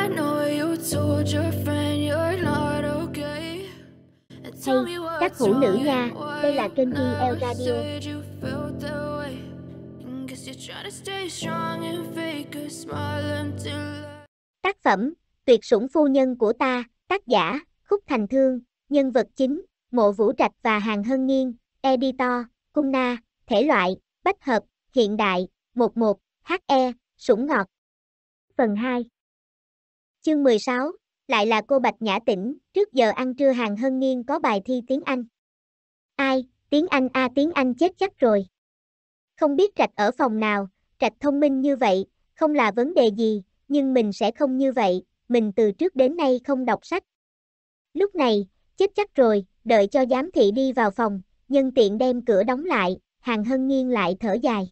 Hey, các vũ nữ Nga, đây là kênh di El Radio. Tác phẩm Tuyệt sủng phu nhân của ta, tác giả Khúc Thành Thương, nhân vật chính Mộ Vũ Trạch và Hàng Hân Nghiên, editor Cung Na, thể loại Bách hợp, hiện đại 11, HE, sủng ngọt. Phần 2 Chương 16, lại là cô Bạch Nhã Tĩnh, trước giờ ăn trưa hàng hân nghiên có bài thi tiếng Anh. Ai, tiếng Anh a à, tiếng Anh chết chắc rồi. Không biết trạch ở phòng nào, trạch thông minh như vậy, không là vấn đề gì, nhưng mình sẽ không như vậy, mình từ trước đến nay không đọc sách. Lúc này, chết chắc rồi, đợi cho giám thị đi vào phòng, nhân tiện đem cửa đóng lại, hàng hân nghiêng lại thở dài.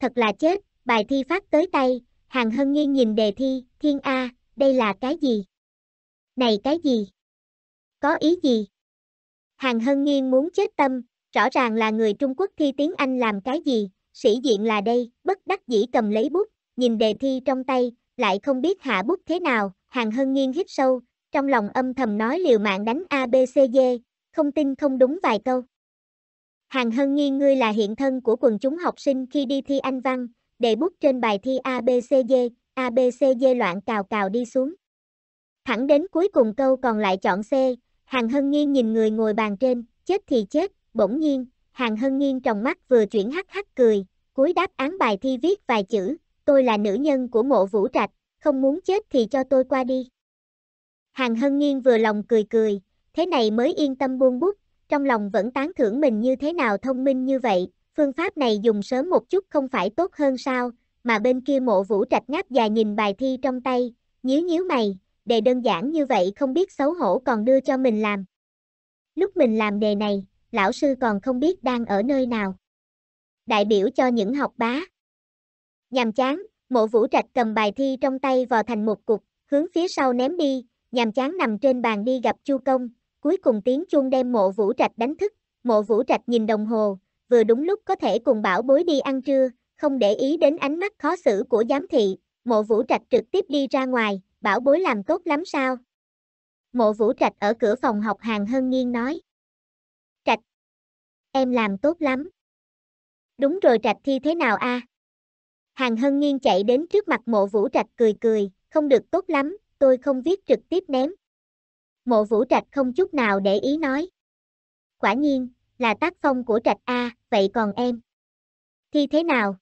Thật là chết, bài thi phát tới tay, Hàng Hân nghiêng nhìn đề thi, thiên A, đây là cái gì? Này cái gì? Có ý gì? Hàng Hân nghiêng muốn chết tâm, rõ ràng là người Trung Quốc thi tiếng Anh làm cái gì, sĩ diện là đây, bất đắc dĩ cầm lấy bút, nhìn đề thi trong tay, lại không biết hạ bút thế nào, Hàng Hân nghiêng hít sâu, trong lòng âm thầm nói liều mạng đánh A B C D, không tin không đúng vài câu. Hàng Hân nghiêng ngươi là hiện thân của quần chúng học sinh khi đi thi Anh Văn, đề bút trên bài thi ABCD, ABCD loạn cào cào đi xuống. Thẳng đến cuối cùng câu còn lại chọn C, Hàng Hân Nghiên nhìn người ngồi bàn trên, chết thì chết, bỗng nhiên, Hàng Hân Nghiên trong mắt vừa chuyển hắc hắc cười, cuối đáp án bài thi viết vài chữ, tôi là nữ nhân của mộ vũ trạch, không muốn chết thì cho tôi qua đi. Hàng Hân Nghiên vừa lòng cười cười, thế này mới yên tâm buông bút, trong lòng vẫn tán thưởng mình như thế nào thông minh như vậy, Phương pháp này dùng sớm một chút không phải tốt hơn sao, mà bên kia mộ vũ trạch ngáp dài nhìn bài thi trong tay, nhíu nhíu mày, đề đơn giản như vậy không biết xấu hổ còn đưa cho mình làm. Lúc mình làm đề này, lão sư còn không biết đang ở nơi nào. Đại biểu cho những học bá. Nhàm chán, mộ vũ trạch cầm bài thi trong tay vò thành một cục, hướng phía sau ném đi, nhàm chán nằm trên bàn đi gặp chu công, cuối cùng tiếng chuông đem mộ vũ trạch đánh thức, mộ vũ trạch nhìn đồng hồ, vừa đúng lúc có thể cùng bảo bối đi ăn trưa, không để ý đến ánh mắt khó xử của giám thị, mộ vũ trạch trực tiếp đi ra ngoài, bảo bối làm tốt lắm sao? Mộ vũ trạch ở cửa phòng học hàng hân nghiêng nói. Trạch, em làm tốt lắm. Đúng rồi trạch thi thế nào a? À? Hàng hân nghiêng chạy đến trước mặt mộ vũ trạch cười cười, không được tốt lắm, tôi không viết trực tiếp ném. Mộ vũ trạch không chút nào để ý nói. Quả nhiên, là tác phong của trạch A, vậy còn em? Thi thế nào?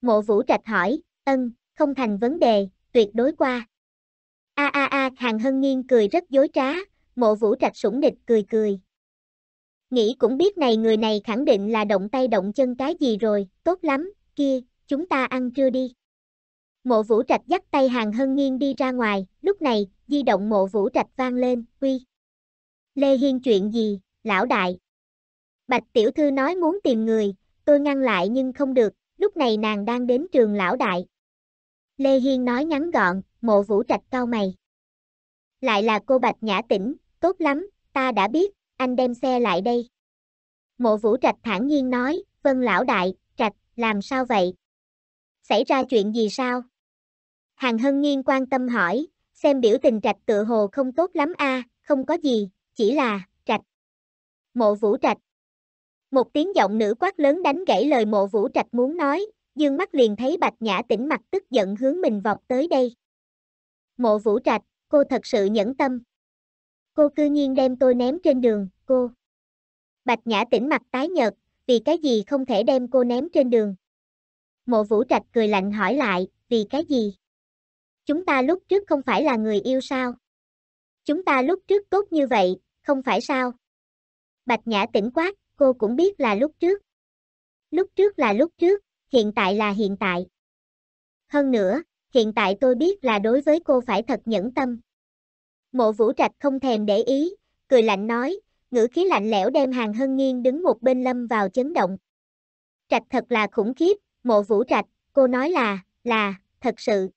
Mộ vũ trạch hỏi, ân, không thành vấn đề, tuyệt đối qua. A a a, hàng hân nghiêng cười rất dối trá, mộ vũ trạch sủng địch cười cười. Nghĩ cũng biết này người này khẳng định là động tay động chân cái gì rồi, tốt lắm, kia, chúng ta ăn trưa đi. Mộ vũ trạch dắt tay hàng hân nghiêng đi ra ngoài, lúc này, di động mộ vũ trạch vang lên, uy. Lê Hiên chuyện gì, lão đại? Bạch tiểu thư nói muốn tìm người, tôi ngăn lại nhưng không được, lúc này nàng đang đến trường lão đại. Lê Hiên nói ngắn gọn, mộ vũ trạch cao mày. Lại là cô Bạch Nhã Tĩnh, tốt lắm, ta đã biết, anh đem xe lại đây. Mộ vũ trạch thản nhiên nói, vâng lão đại, trạch, làm sao vậy? Xảy ra chuyện gì sao? Hàng Hân nhiên quan tâm hỏi, xem biểu tình trạch tựa hồ không tốt lắm a, à, không có gì, chỉ là, trạch. Mộ vũ trạch, một tiếng giọng nữ quát lớn đánh gãy lời mộ vũ trạch muốn nói, dương mắt liền thấy bạch nhã tỉnh mặt tức giận hướng mình vọt tới đây. Mộ vũ trạch, cô thật sự nhẫn tâm. Cô cư nhiên đem tôi ném trên đường, cô. Bạch nhã tỉnh mặt tái nhợt, vì cái gì không thể đem cô ném trên đường. Mộ vũ trạch cười lạnh hỏi lại, vì cái gì? Chúng ta lúc trước không phải là người yêu sao? Chúng ta lúc trước cốt như vậy, không phải sao? Bạch nhã tỉnh quát, cô cũng biết là lúc trước. Lúc trước là lúc trước, hiện tại là hiện tại. Hơn nữa, hiện tại tôi biết là đối với cô phải thật nhẫn tâm. Mộ vũ trạch không thèm để ý, cười lạnh nói, ngữ khí lạnh lẽo đem hàng hân nghiêng đứng một bên lâm vào chấn động. Trạch thật là khủng khiếp, mộ vũ trạch, cô nói là, là, thật sự.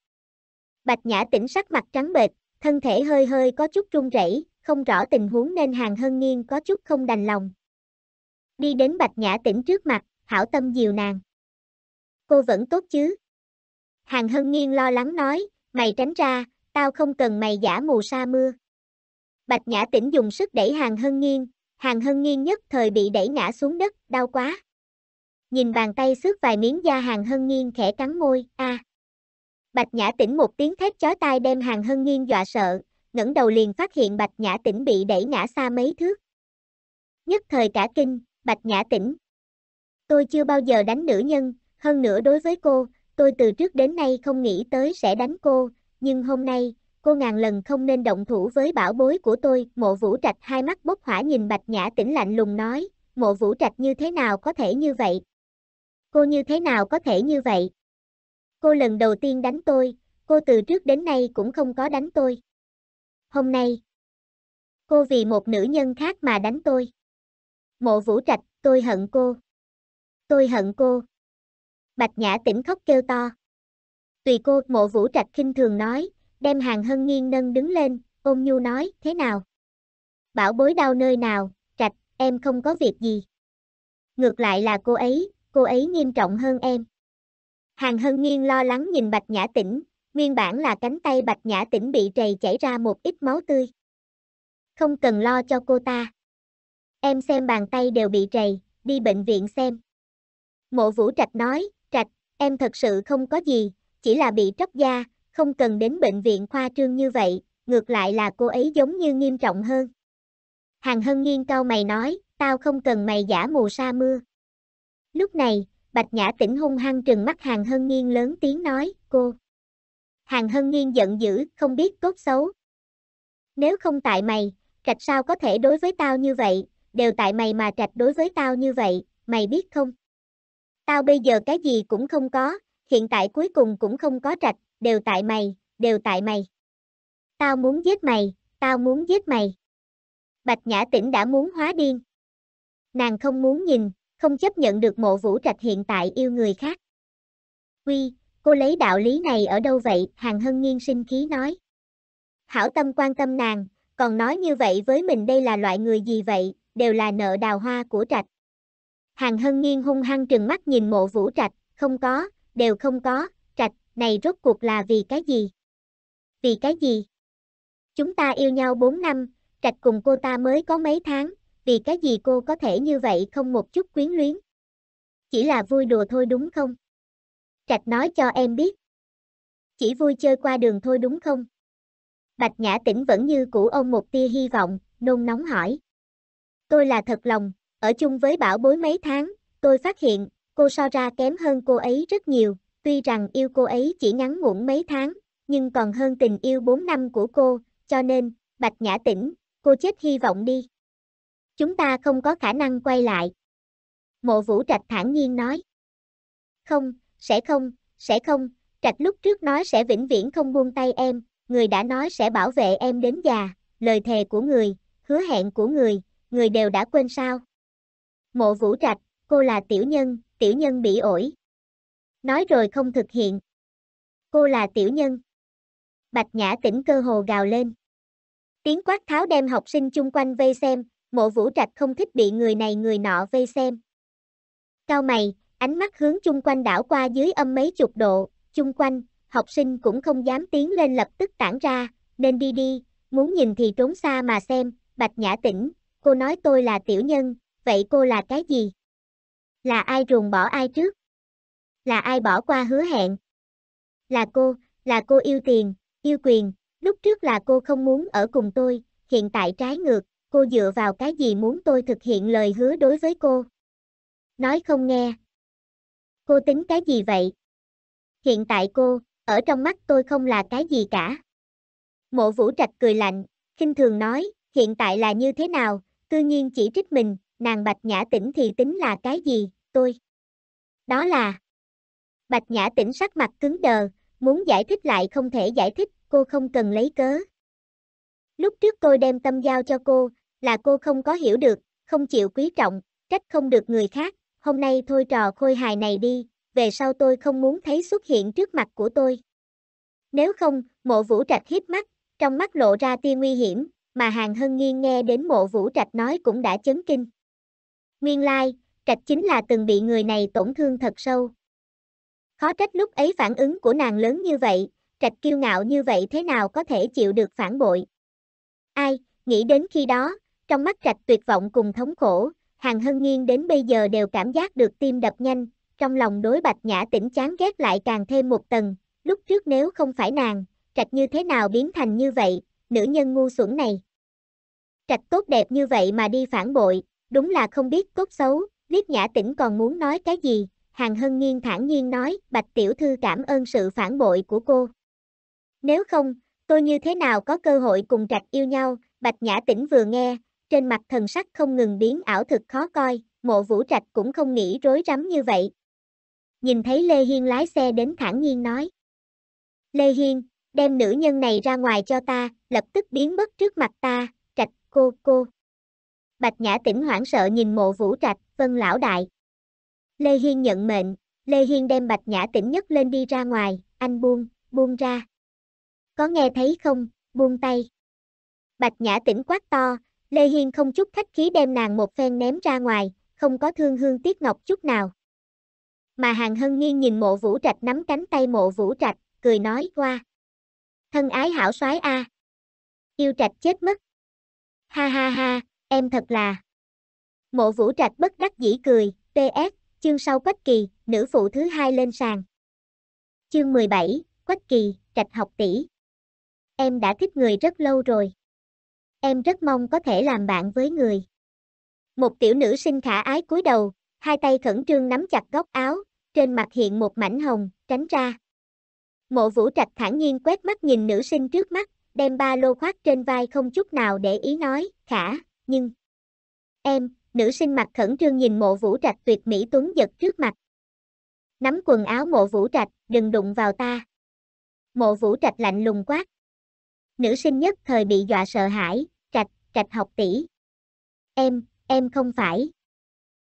Bạch nhã tỉnh sắc mặt trắng bệch, thân thể hơi hơi có chút run rẩy, không rõ tình huống nên hàng hân nghiêng có chút không đành lòng đi đến Bạch Nhã Tĩnh trước mặt, hảo tâm dìu nàng. Cô vẫn tốt chứ? Hàng Hân Nghiên lo lắng nói, mày tránh ra, tao không cần mày giả mù sa mưa. Bạch Nhã Tĩnh dùng sức đẩy Hàng Hân Nghiên, Hàng Hân Nghiên nhất thời bị đẩy ngã xuống đất, đau quá. Nhìn bàn tay xước vài miếng da Hàng Hân Nghiên khẽ cắn môi, a. À. Bạch Nhã Tĩnh một tiếng thét chói tai đem Hàng Hân Nghiên dọa sợ, ngẩng đầu liền phát hiện Bạch Nhã Tĩnh bị đẩy ngã xa mấy thước. Nhất thời cả kinh, Bạch Nhã Tĩnh. Tôi chưa bao giờ đánh nữ nhân, hơn nữa đối với cô, tôi từ trước đến nay không nghĩ tới sẽ đánh cô, nhưng hôm nay, cô ngàn lần không nên động thủ với bảo bối của tôi. Mộ Vũ Trạch hai mắt bốc hỏa nhìn Bạch Nhã Tĩnh lạnh lùng nói, Mộ Vũ Trạch như thế nào có thể như vậy? Cô như thế nào có thể như vậy? Cô lần đầu tiên đánh tôi, cô từ trước đến nay cũng không có đánh tôi. Hôm nay, cô vì một nữ nhân khác mà đánh tôi. Mộ vũ trạch, tôi hận cô. Tôi hận cô. Bạch Nhã tỉnh khóc kêu to. Tùy cô, mộ vũ trạch khinh thường nói, đem hàng hân nghiêng nâng đứng lên, ôm nhu nói, thế nào? Bảo bối đau nơi nào, trạch, em không có việc gì. Ngược lại là cô ấy, cô ấy nghiêm trọng hơn em. Hàng hân nghiêng lo lắng nhìn bạch nhã tỉnh, nguyên bản là cánh tay bạch nhã tỉnh bị trầy chảy ra một ít máu tươi. Không cần lo cho cô ta. Em xem bàn tay đều bị trầy, đi bệnh viện xem. Mộ vũ trạch nói, trạch, em thật sự không có gì, chỉ là bị tróc da, không cần đến bệnh viện khoa trương như vậy, ngược lại là cô ấy giống như nghiêm trọng hơn. Hàng hân nghiêng cao mày nói, tao không cần mày giả mù sa mưa. Lúc này, Bạch Nhã tỉnh hung hăng trừng mắt Hàng hân nghiêng lớn tiếng nói, cô. Hàng hân nghiêng giận dữ, không biết cốt xấu. Nếu không tại mày, trạch sao có thể đối với tao như vậy, đều tại mày mà trạch đối với tao như vậy, mày biết không? Tao bây giờ cái gì cũng không có, hiện tại cuối cùng cũng không có trạch, đều tại mày, đều tại mày. Tao muốn giết mày, tao muốn giết mày. Bạch Nhã Tĩnh đã muốn hóa điên. Nàng không muốn nhìn, không chấp nhận được mộ vũ trạch hiện tại yêu người khác. Quy, cô lấy đạo lý này ở đâu vậy? Hàng Hân Nghiên sinh khí nói. Hảo tâm quan tâm nàng, còn nói như vậy với mình đây là loại người gì vậy? đều là nợ đào hoa của trạch. Hàng hân nghiêng hung hăng trừng mắt nhìn mộ vũ trạch, không có, đều không có, trạch, này rốt cuộc là vì cái gì? Vì cái gì? Chúng ta yêu nhau 4 năm, trạch cùng cô ta mới có mấy tháng, vì cái gì cô có thể như vậy không một chút quyến luyến? Chỉ là vui đùa thôi đúng không? Trạch nói cho em biết. Chỉ vui chơi qua đường thôi đúng không? Bạch Nhã Tĩnh vẫn như cũ ôm một tia hy vọng, nôn nóng hỏi tôi là thật lòng, ở chung với bảo bối mấy tháng, tôi phát hiện, cô so ra kém hơn cô ấy rất nhiều, tuy rằng yêu cô ấy chỉ ngắn ngủn mấy tháng, nhưng còn hơn tình yêu 4 năm của cô, cho nên, Bạch Nhã Tĩnh, cô chết hy vọng đi. Chúng ta không có khả năng quay lại. Mộ Vũ Trạch thản nhiên nói. Không, sẽ không, sẽ không, Trạch lúc trước nói sẽ vĩnh viễn không buông tay em, người đã nói sẽ bảo vệ em đến già, lời thề của người, hứa hẹn của người, người đều đã quên sao? Mộ vũ trạch, cô là tiểu nhân, tiểu nhân bị ổi. Nói rồi không thực hiện. Cô là tiểu nhân. Bạch nhã tỉnh cơ hồ gào lên. Tiếng quát tháo đem học sinh chung quanh vây xem, mộ vũ trạch không thích bị người này người nọ vây xem. Cao mày, ánh mắt hướng chung quanh đảo qua dưới âm mấy chục độ, chung quanh, học sinh cũng không dám tiến lên lập tức tản ra, nên đi đi, muốn nhìn thì trốn xa mà xem, bạch nhã tỉnh, cô nói tôi là tiểu nhân, vậy cô là cái gì? Là ai ruồng bỏ ai trước? Là ai bỏ qua hứa hẹn? Là cô, là cô yêu tiền, yêu quyền, lúc trước là cô không muốn ở cùng tôi, hiện tại trái ngược, cô dựa vào cái gì muốn tôi thực hiện lời hứa đối với cô? Nói không nghe. Cô tính cái gì vậy? Hiện tại cô, ở trong mắt tôi không là cái gì cả. Mộ Vũ Trạch cười lạnh, khinh thường nói, hiện tại là như thế nào, cư nhiên chỉ trích mình, nàng Bạch Nhã Tĩnh thì tính là cái gì, tôi. Đó là. Bạch Nhã Tĩnh sắc mặt cứng đờ, muốn giải thích lại không thể giải thích, cô không cần lấy cớ. Lúc trước tôi đem tâm giao cho cô, là cô không có hiểu được, không chịu quý trọng, trách không được người khác, hôm nay thôi trò khôi hài này đi, về sau tôi không muốn thấy xuất hiện trước mặt của tôi. Nếu không, mộ vũ trạch hiếp mắt, trong mắt lộ ra tia nguy hiểm, mà Hàng Hân Nghiên nghe đến mộ vũ trạch nói cũng đã chấn kinh. Nguyên lai, trạch chính là từng bị người này tổn thương thật sâu. Khó trách lúc ấy phản ứng của nàng lớn như vậy, trạch kiêu ngạo như vậy thế nào có thể chịu được phản bội. Ai, nghĩ đến khi đó, trong mắt trạch tuyệt vọng cùng thống khổ, Hàng Hân Nghiên đến bây giờ đều cảm giác được tim đập nhanh, trong lòng đối bạch nhã tỉnh chán ghét lại càng thêm một tầng, lúc trước nếu không phải nàng, trạch như thế nào biến thành như vậy, nữ nhân ngu xuẩn này. Trạch tốt đẹp như vậy mà đi phản bội, đúng là không biết tốt xấu, liếc nhã tỉnh còn muốn nói cái gì, hàng hân nghiêng thản nhiên nói, bạch tiểu thư cảm ơn sự phản bội của cô. Nếu không, tôi như thế nào có cơ hội cùng trạch yêu nhau, bạch nhã tỉnh vừa nghe, trên mặt thần sắc không ngừng biến ảo thực khó coi, mộ vũ trạch cũng không nghĩ rối rắm như vậy. Nhìn thấy Lê Hiên lái xe đến thản nhiên nói. Lê Hiên, đem nữ nhân này ra ngoài cho ta, lập tức biến mất trước mặt ta, trạch cô cô. Bạch Nhã tỉnh hoảng sợ nhìn mộ vũ trạch, vân lão đại. Lê Hiên nhận mệnh, Lê Hiên đem Bạch Nhã tỉnh nhất lên đi ra ngoài, anh buông, buông ra. Có nghe thấy không, buông tay. Bạch Nhã tỉnh quát to, Lê Hiên không chút khách khí đem nàng một phen ném ra ngoài, không có thương hương tiếc ngọc chút nào. Mà hàng hân nghiêng nhìn mộ vũ trạch nắm cánh tay mộ vũ trạch, cười nói qua thân ái hảo soái a. À. Yêu trạch chết mất. Ha ha ha, em thật là. Mộ Vũ Trạch bất đắc dĩ cười, PS, chương sau Quách Kỳ, nữ phụ thứ hai lên sàn. Chương 17, Quách Kỳ, Trạch học tỷ. Em đã thích người rất lâu rồi. Em rất mong có thể làm bạn với người. Một tiểu nữ sinh khả ái cúi đầu, hai tay khẩn trương nắm chặt góc áo, trên mặt hiện một mảnh hồng, tránh ra. Mộ vũ trạch thản nhiên quét mắt nhìn nữ sinh trước mắt, đem ba lô khoác trên vai không chút nào để ý nói, khả, nhưng... Em, nữ sinh mặt khẩn trương nhìn mộ vũ trạch tuyệt mỹ tuấn giật trước mặt. Nắm quần áo mộ vũ trạch, đừng đụng vào ta. Mộ vũ trạch lạnh lùng quát. Nữ sinh nhất thời bị dọa sợ hãi, trạch, trạch học tỷ. Em, em không phải.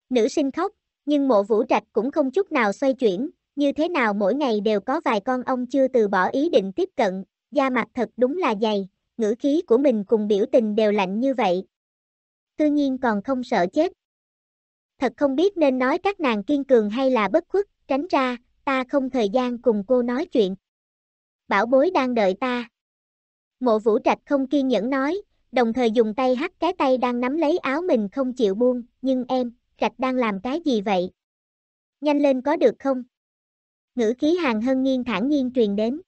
Nữ sinh khóc, nhưng mộ vũ trạch cũng không chút nào xoay chuyển, như thế nào mỗi ngày đều có vài con ong chưa từ bỏ ý định tiếp cận, da mặt thật đúng là dày, ngữ khí của mình cùng biểu tình đều lạnh như vậy. Tự nhiên còn không sợ chết. Thật không biết nên nói các nàng kiên cường hay là bất khuất, tránh ra, ta không thời gian cùng cô nói chuyện. Bảo bối đang đợi ta. Mộ vũ trạch không kiên nhẫn nói, đồng thời dùng tay hắt cái tay đang nắm lấy áo mình không chịu buông, nhưng em, trạch đang làm cái gì vậy? Nhanh lên có được không? ngữ khí hàng hân nghiêng thản nhiên truyền đến.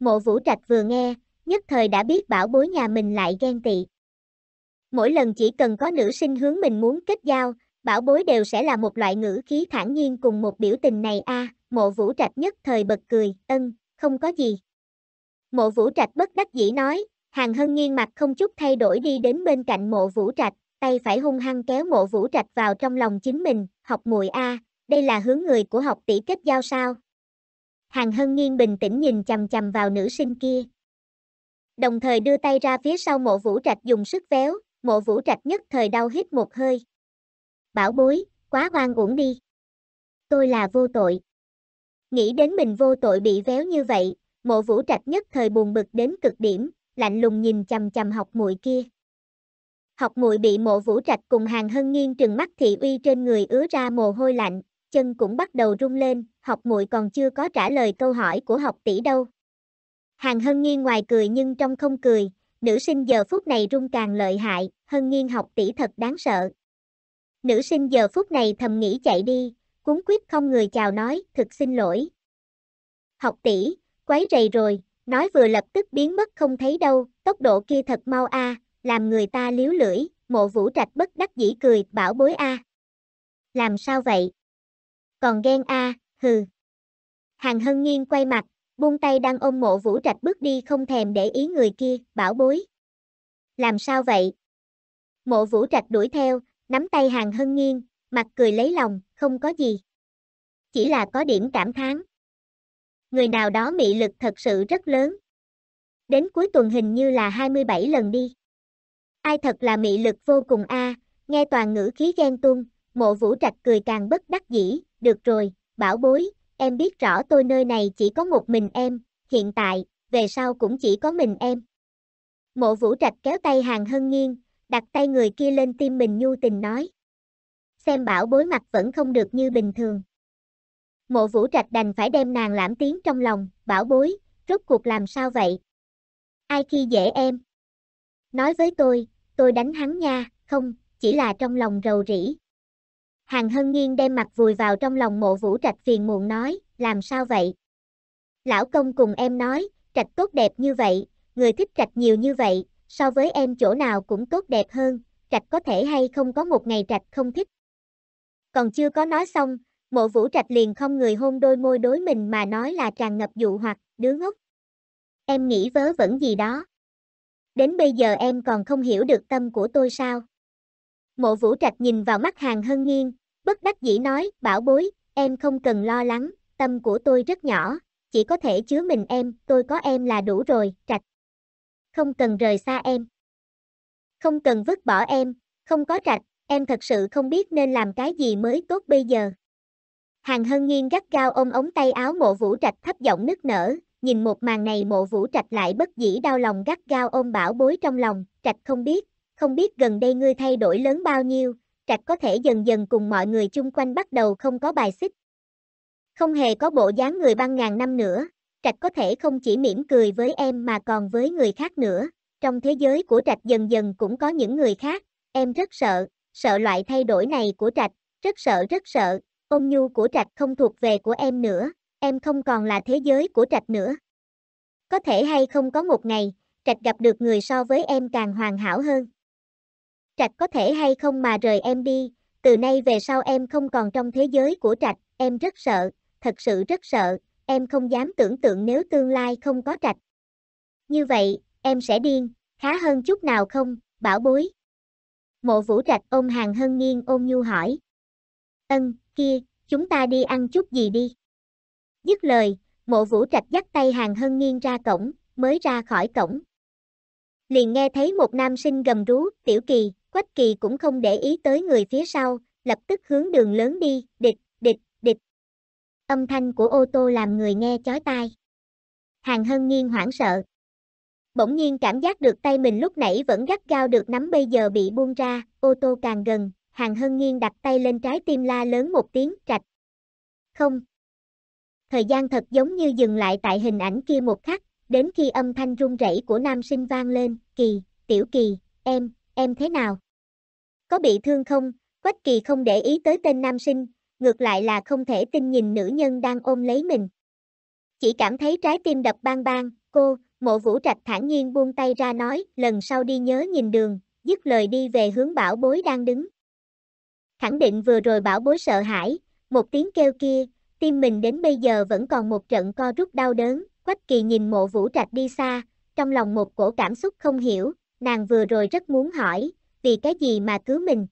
Mộ vũ trạch vừa nghe, nhất thời đã biết bảo bối nhà mình lại ghen tị. Mỗi lần chỉ cần có nữ sinh hướng mình muốn kết giao, bảo bối đều sẽ là một loại ngữ khí thản nhiên cùng một biểu tình này a à, mộ vũ trạch nhất thời bật cười, ân, không có gì. Mộ vũ trạch bất đắc dĩ nói, hàng hân nghiêng mặt không chút thay đổi đi đến bên cạnh mộ vũ trạch, tay phải hung hăng kéo mộ vũ trạch vào trong lòng chính mình, học mùi a đây là hướng người của học tỷ kết giao sao? Hàng Hân Nghiên bình tĩnh nhìn chầm chầm vào nữ sinh kia. Đồng thời đưa tay ra phía sau mộ vũ trạch dùng sức véo, mộ vũ trạch nhất thời đau hít một hơi. Bảo bối, quá hoang uổng đi. Tôi là vô tội. Nghĩ đến mình vô tội bị véo như vậy, mộ vũ trạch nhất thời buồn bực đến cực điểm, lạnh lùng nhìn chầm chầm học muội kia. Học muội bị mộ vũ trạch cùng hàng hân nghiêng trừng mắt thị uy trên người ứa ra mồ hôi lạnh, chân cũng bắt đầu rung lên, học muội còn chưa có trả lời câu hỏi của học tỷ đâu. Hàng Hân Nghiên ngoài cười nhưng trong không cười, nữ sinh giờ phút này rung càng lợi hại, Hân Nghiên học tỷ thật đáng sợ. Nữ sinh giờ phút này thầm nghĩ chạy đi, cuốn quyết không người chào nói, thực xin lỗi. Học tỷ, quấy rầy rồi, nói vừa lập tức biến mất không thấy đâu, tốc độ kia thật mau a, làm người ta liếu lưỡi, mộ vũ trạch bất đắc dĩ cười, bảo bối a. Làm sao vậy? còn ghen a, à, hừ. Hàng Hân Nghiên quay mặt, buông tay đang ôm mộ vũ trạch bước đi không thèm để ý người kia, bảo bối. Làm sao vậy? Mộ vũ trạch đuổi theo, nắm tay Hàng Hân Nghiên, mặt cười lấy lòng, không có gì. Chỉ là có điểm cảm thán. Người nào đó mị lực thật sự rất lớn. Đến cuối tuần hình như là 27 lần đi. Ai thật là mị lực vô cùng a, à, nghe toàn ngữ khí ghen tuông, mộ vũ trạch cười càng bất đắc dĩ, được rồi, bảo bối, em biết rõ tôi nơi này chỉ có một mình em, hiện tại, về sau cũng chỉ có mình em. Mộ vũ trạch kéo tay hàng hân nghiêng, đặt tay người kia lên tim mình nhu tình nói. Xem bảo bối mặt vẫn không được như bình thường. Mộ vũ trạch đành phải đem nàng lãm tiếng trong lòng, bảo bối, rốt cuộc làm sao vậy? Ai khi dễ em? Nói với tôi, tôi đánh hắn nha, không, chỉ là trong lòng rầu rĩ. Hàng Hân Nghiên đem mặt vùi vào trong lòng mộ vũ trạch phiền muộn nói, làm sao vậy? Lão công cùng em nói, trạch tốt đẹp như vậy, người thích trạch nhiều như vậy, so với em chỗ nào cũng tốt đẹp hơn, trạch có thể hay không có một ngày trạch không thích. Còn chưa có nói xong, mộ vũ trạch liền không người hôn đôi môi đối mình mà nói là tràn ngập dụ hoặc, đứa ngốc. Em nghĩ vớ vẩn gì đó. Đến bây giờ em còn không hiểu được tâm của tôi sao? Mộ Vũ Trạch nhìn vào mắt Hàng Hân nghiêng, bất đắc dĩ nói, bảo bối, em không cần lo lắng, tâm của tôi rất nhỏ, chỉ có thể chứa mình em, tôi có em là đủ rồi, Trạch. Không cần rời xa em. Không cần vứt bỏ em, không có Trạch, em thật sự không biết nên làm cái gì mới tốt bây giờ. Hàng Hân nghiêng gắt gao ôm ống tay áo mộ vũ trạch thấp giọng nức nở, nhìn một màn này mộ vũ trạch lại bất dĩ đau lòng gắt gao ôm bảo bối trong lòng, trạch không biết, không biết gần đây ngươi thay đổi lớn bao nhiêu, trạch có thể dần dần cùng mọi người chung quanh bắt đầu không có bài xích. Không hề có bộ dáng người băng ngàn năm nữa, trạch có thể không chỉ mỉm cười với em mà còn với người khác nữa, trong thế giới của trạch dần dần cũng có những người khác, em rất sợ, sợ loại thay đổi này của trạch, rất sợ rất sợ, Ông nhu của trạch không thuộc về của em nữa, em không còn là thế giới của trạch nữa. Có thể hay không có một ngày, trạch gặp được người so với em càng hoàn hảo hơn. Trạch có thể hay không mà rời em đi, từ nay về sau em không còn trong thế giới của Trạch, em rất sợ, thật sự rất sợ, em không dám tưởng tượng nếu tương lai không có Trạch. Như vậy, em sẽ điên, khá hơn chút nào không, bảo bối. Mộ vũ trạch ôm hàng hân nghiêng ôm nhu hỏi. Ân, kia, chúng ta đi ăn chút gì đi. Dứt lời, mộ vũ trạch dắt tay hàng hân nghiêng ra cổng, mới ra khỏi cổng. Liền nghe thấy một nam sinh gầm rú, tiểu kỳ, Quách kỳ cũng không để ý tới người phía sau, lập tức hướng đường lớn đi, địch, địch, địch. Âm thanh của ô tô làm người nghe chói tai. Hàng hân nghiêng hoảng sợ. Bỗng nhiên cảm giác được tay mình lúc nãy vẫn gắt gao được nắm bây giờ bị buông ra, ô tô càng gần, hàng hân nghiêng đặt tay lên trái tim la lớn một tiếng trạch. Không. Thời gian thật giống như dừng lại tại hình ảnh kia một khắc, đến khi âm thanh run rẩy của nam sinh vang lên, kỳ, tiểu kỳ, em, em thế nào? có bị thương không, Quách Kỳ không để ý tới tên nam sinh, ngược lại là không thể tin nhìn nữ nhân đang ôm lấy mình. Chỉ cảm thấy trái tim đập bang bang, cô, mộ vũ trạch thản nhiên buông tay ra nói, lần sau đi nhớ nhìn đường, dứt lời đi về hướng bảo bối đang đứng. Khẳng định vừa rồi bảo bối sợ hãi, một tiếng kêu kia, tim mình đến bây giờ vẫn còn một trận co rút đau đớn, Quách Kỳ nhìn mộ vũ trạch đi xa, trong lòng một cổ cảm xúc không hiểu, nàng vừa rồi rất muốn hỏi, vì cái gì mà cứu mình?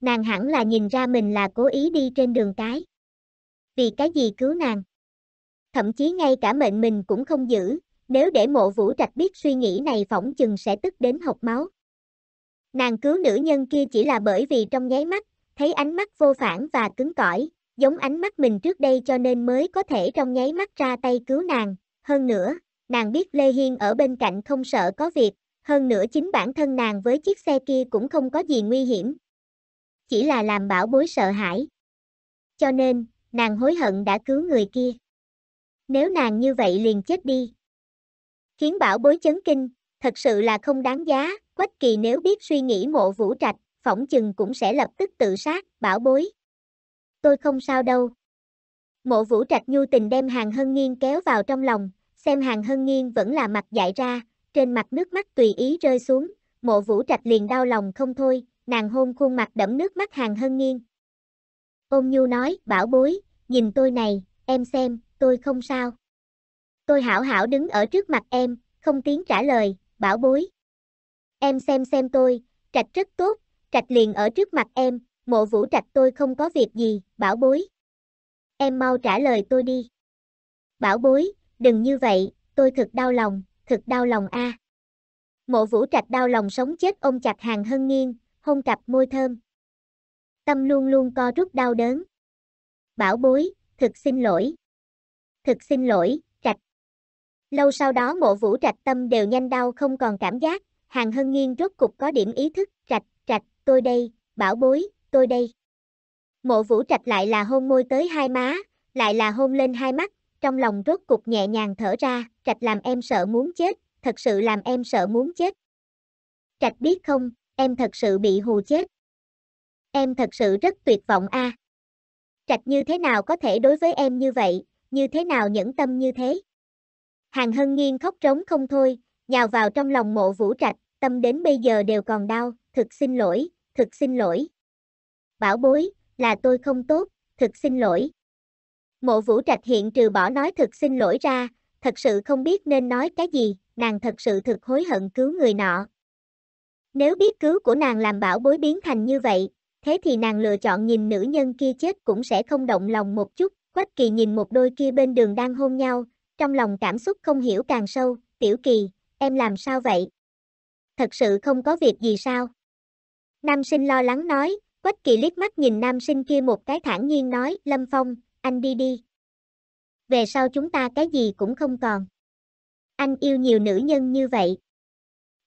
Nàng hẳn là nhìn ra mình là cố ý đi trên đường cái. Vì cái gì cứu nàng? Thậm chí ngay cả mệnh mình cũng không giữ, nếu để mộ vũ trạch biết suy nghĩ này phỏng chừng sẽ tức đến hộc máu. Nàng cứu nữ nhân kia chỉ là bởi vì trong nháy mắt, thấy ánh mắt vô phản và cứng cỏi, giống ánh mắt mình trước đây cho nên mới có thể trong nháy mắt ra tay cứu nàng. Hơn nữa, nàng biết Lê Hiên ở bên cạnh không sợ có việc, hơn nữa chính bản thân nàng với chiếc xe kia cũng không có gì nguy hiểm. Chỉ là làm bảo bối sợ hãi. Cho nên, nàng hối hận đã cứu người kia. Nếu nàng như vậy liền chết đi. Khiến bảo bối chấn kinh, thật sự là không đáng giá, Quách Kỳ nếu biết suy nghĩ mộ vũ trạch, phỏng chừng cũng sẽ lập tức tự sát, bảo bối. Tôi không sao đâu. Mộ vũ trạch nhu tình đem hàng hân nghiêng kéo vào trong lòng, xem hàng hân nghiêng vẫn là mặt dại ra, trên mặt nước mắt tùy ý rơi xuống, mộ vũ trạch liền đau lòng không thôi, nàng hôn khuôn mặt đẫm nước mắt hàng hân nghiêng. ôn nhu nói, bảo bối, nhìn tôi này, em xem, tôi không sao. Tôi hảo hảo đứng ở trước mặt em, không tiếng trả lời, bảo bối. Em xem xem tôi, trạch rất tốt, trạch liền ở trước mặt em, mộ vũ trạch tôi không có việc gì, bảo bối. Em mau trả lời tôi đi. Bảo bối, đừng như vậy, tôi thực đau lòng, thực đau lòng a. Mộ Vũ Trạch đau lòng sống chết ôm chặt Hàng Hân Nghiên, hôn cặp môi thơm. Tâm luôn luôn co rút đau đớn. Bảo bối, thực xin lỗi. Thực xin lỗi, Trạch. Lâu sau đó mộ Vũ Trạch tâm đều nhanh đau không còn cảm giác, Hàng Hân Nghiên rốt cục có điểm ý thức, Trạch, Trạch, tôi đây, bảo bối, tôi đây. Mộ Vũ Trạch lại là hôn môi tới hai má, lại là hôn lên hai mắt, trong lòng rốt cục nhẹ nhàng thở ra, trạch làm em sợ muốn chết, thật sự làm em sợ muốn chết. Trạch biết không, em thật sự bị hù chết. Em thật sự rất tuyệt vọng a. Trạch như thế nào có thể đối với em như vậy, như thế nào nhẫn tâm như thế. Hàng Hân Nghiên khóc trống không thôi, nhào vào trong lòng mộ vũ trạch, tâm đến bây giờ đều còn đau, thực xin lỗi, thực xin lỗi. Bảo bối, là tôi không tốt, thực xin lỗi. Mộ vũ trạch hiện trừ bỏ nói thật xin lỗi ra, thật sự không biết nên nói cái gì, nàng thật sự thực hối hận cứu người nọ. Nếu biết cứu của nàng làm bảo bối biến thành như vậy, thế thì nàng lựa chọn nhìn nữ nhân kia chết cũng sẽ không động lòng một chút, quách kỳ nhìn một đôi kia bên đường đang hôn nhau, trong lòng cảm xúc không hiểu càng sâu, tiểu kỳ, em làm sao vậy? Thật sự không có việc gì sao? Nam sinh lo lắng nói, quách kỳ liếc mắt nhìn nam sinh kia một cái thản nhiên nói, Lâm Phong, anh đi đi. Về sau chúng ta cái gì cũng không còn. Anh yêu nhiều nữ nhân như vậy.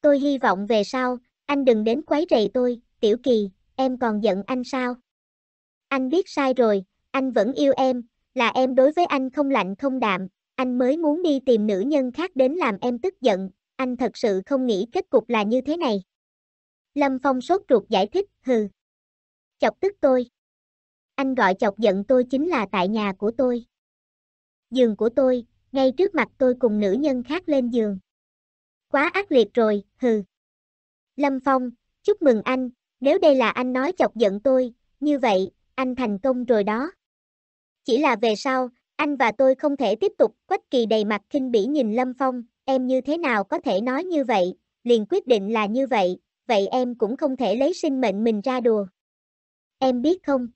Tôi hy vọng về sau, anh đừng đến quấy rầy tôi, Tiểu Kỳ, em còn giận anh sao? Anh biết sai rồi, anh vẫn yêu em, là em đối với anh không lạnh không đạm, anh mới muốn đi tìm nữ nhân khác đến làm em tức giận, anh thật sự không nghĩ kết cục là như thế này. Lâm Phong sốt ruột giải thích, hừ. Chọc tức tôi anh gọi chọc giận tôi chính là tại nhà của tôi. Giường của tôi, ngay trước mặt tôi cùng nữ nhân khác lên giường. Quá ác liệt rồi, hừ. Lâm Phong, chúc mừng anh, nếu đây là anh nói chọc giận tôi, như vậy, anh thành công rồi đó. Chỉ là về sau, anh và tôi không thể tiếp tục, Quách Kỳ đầy mặt kinh bỉ nhìn Lâm Phong, em như thế nào có thể nói như vậy, liền quyết định là như vậy, vậy em cũng không thể lấy sinh mệnh mình ra đùa. Em biết không?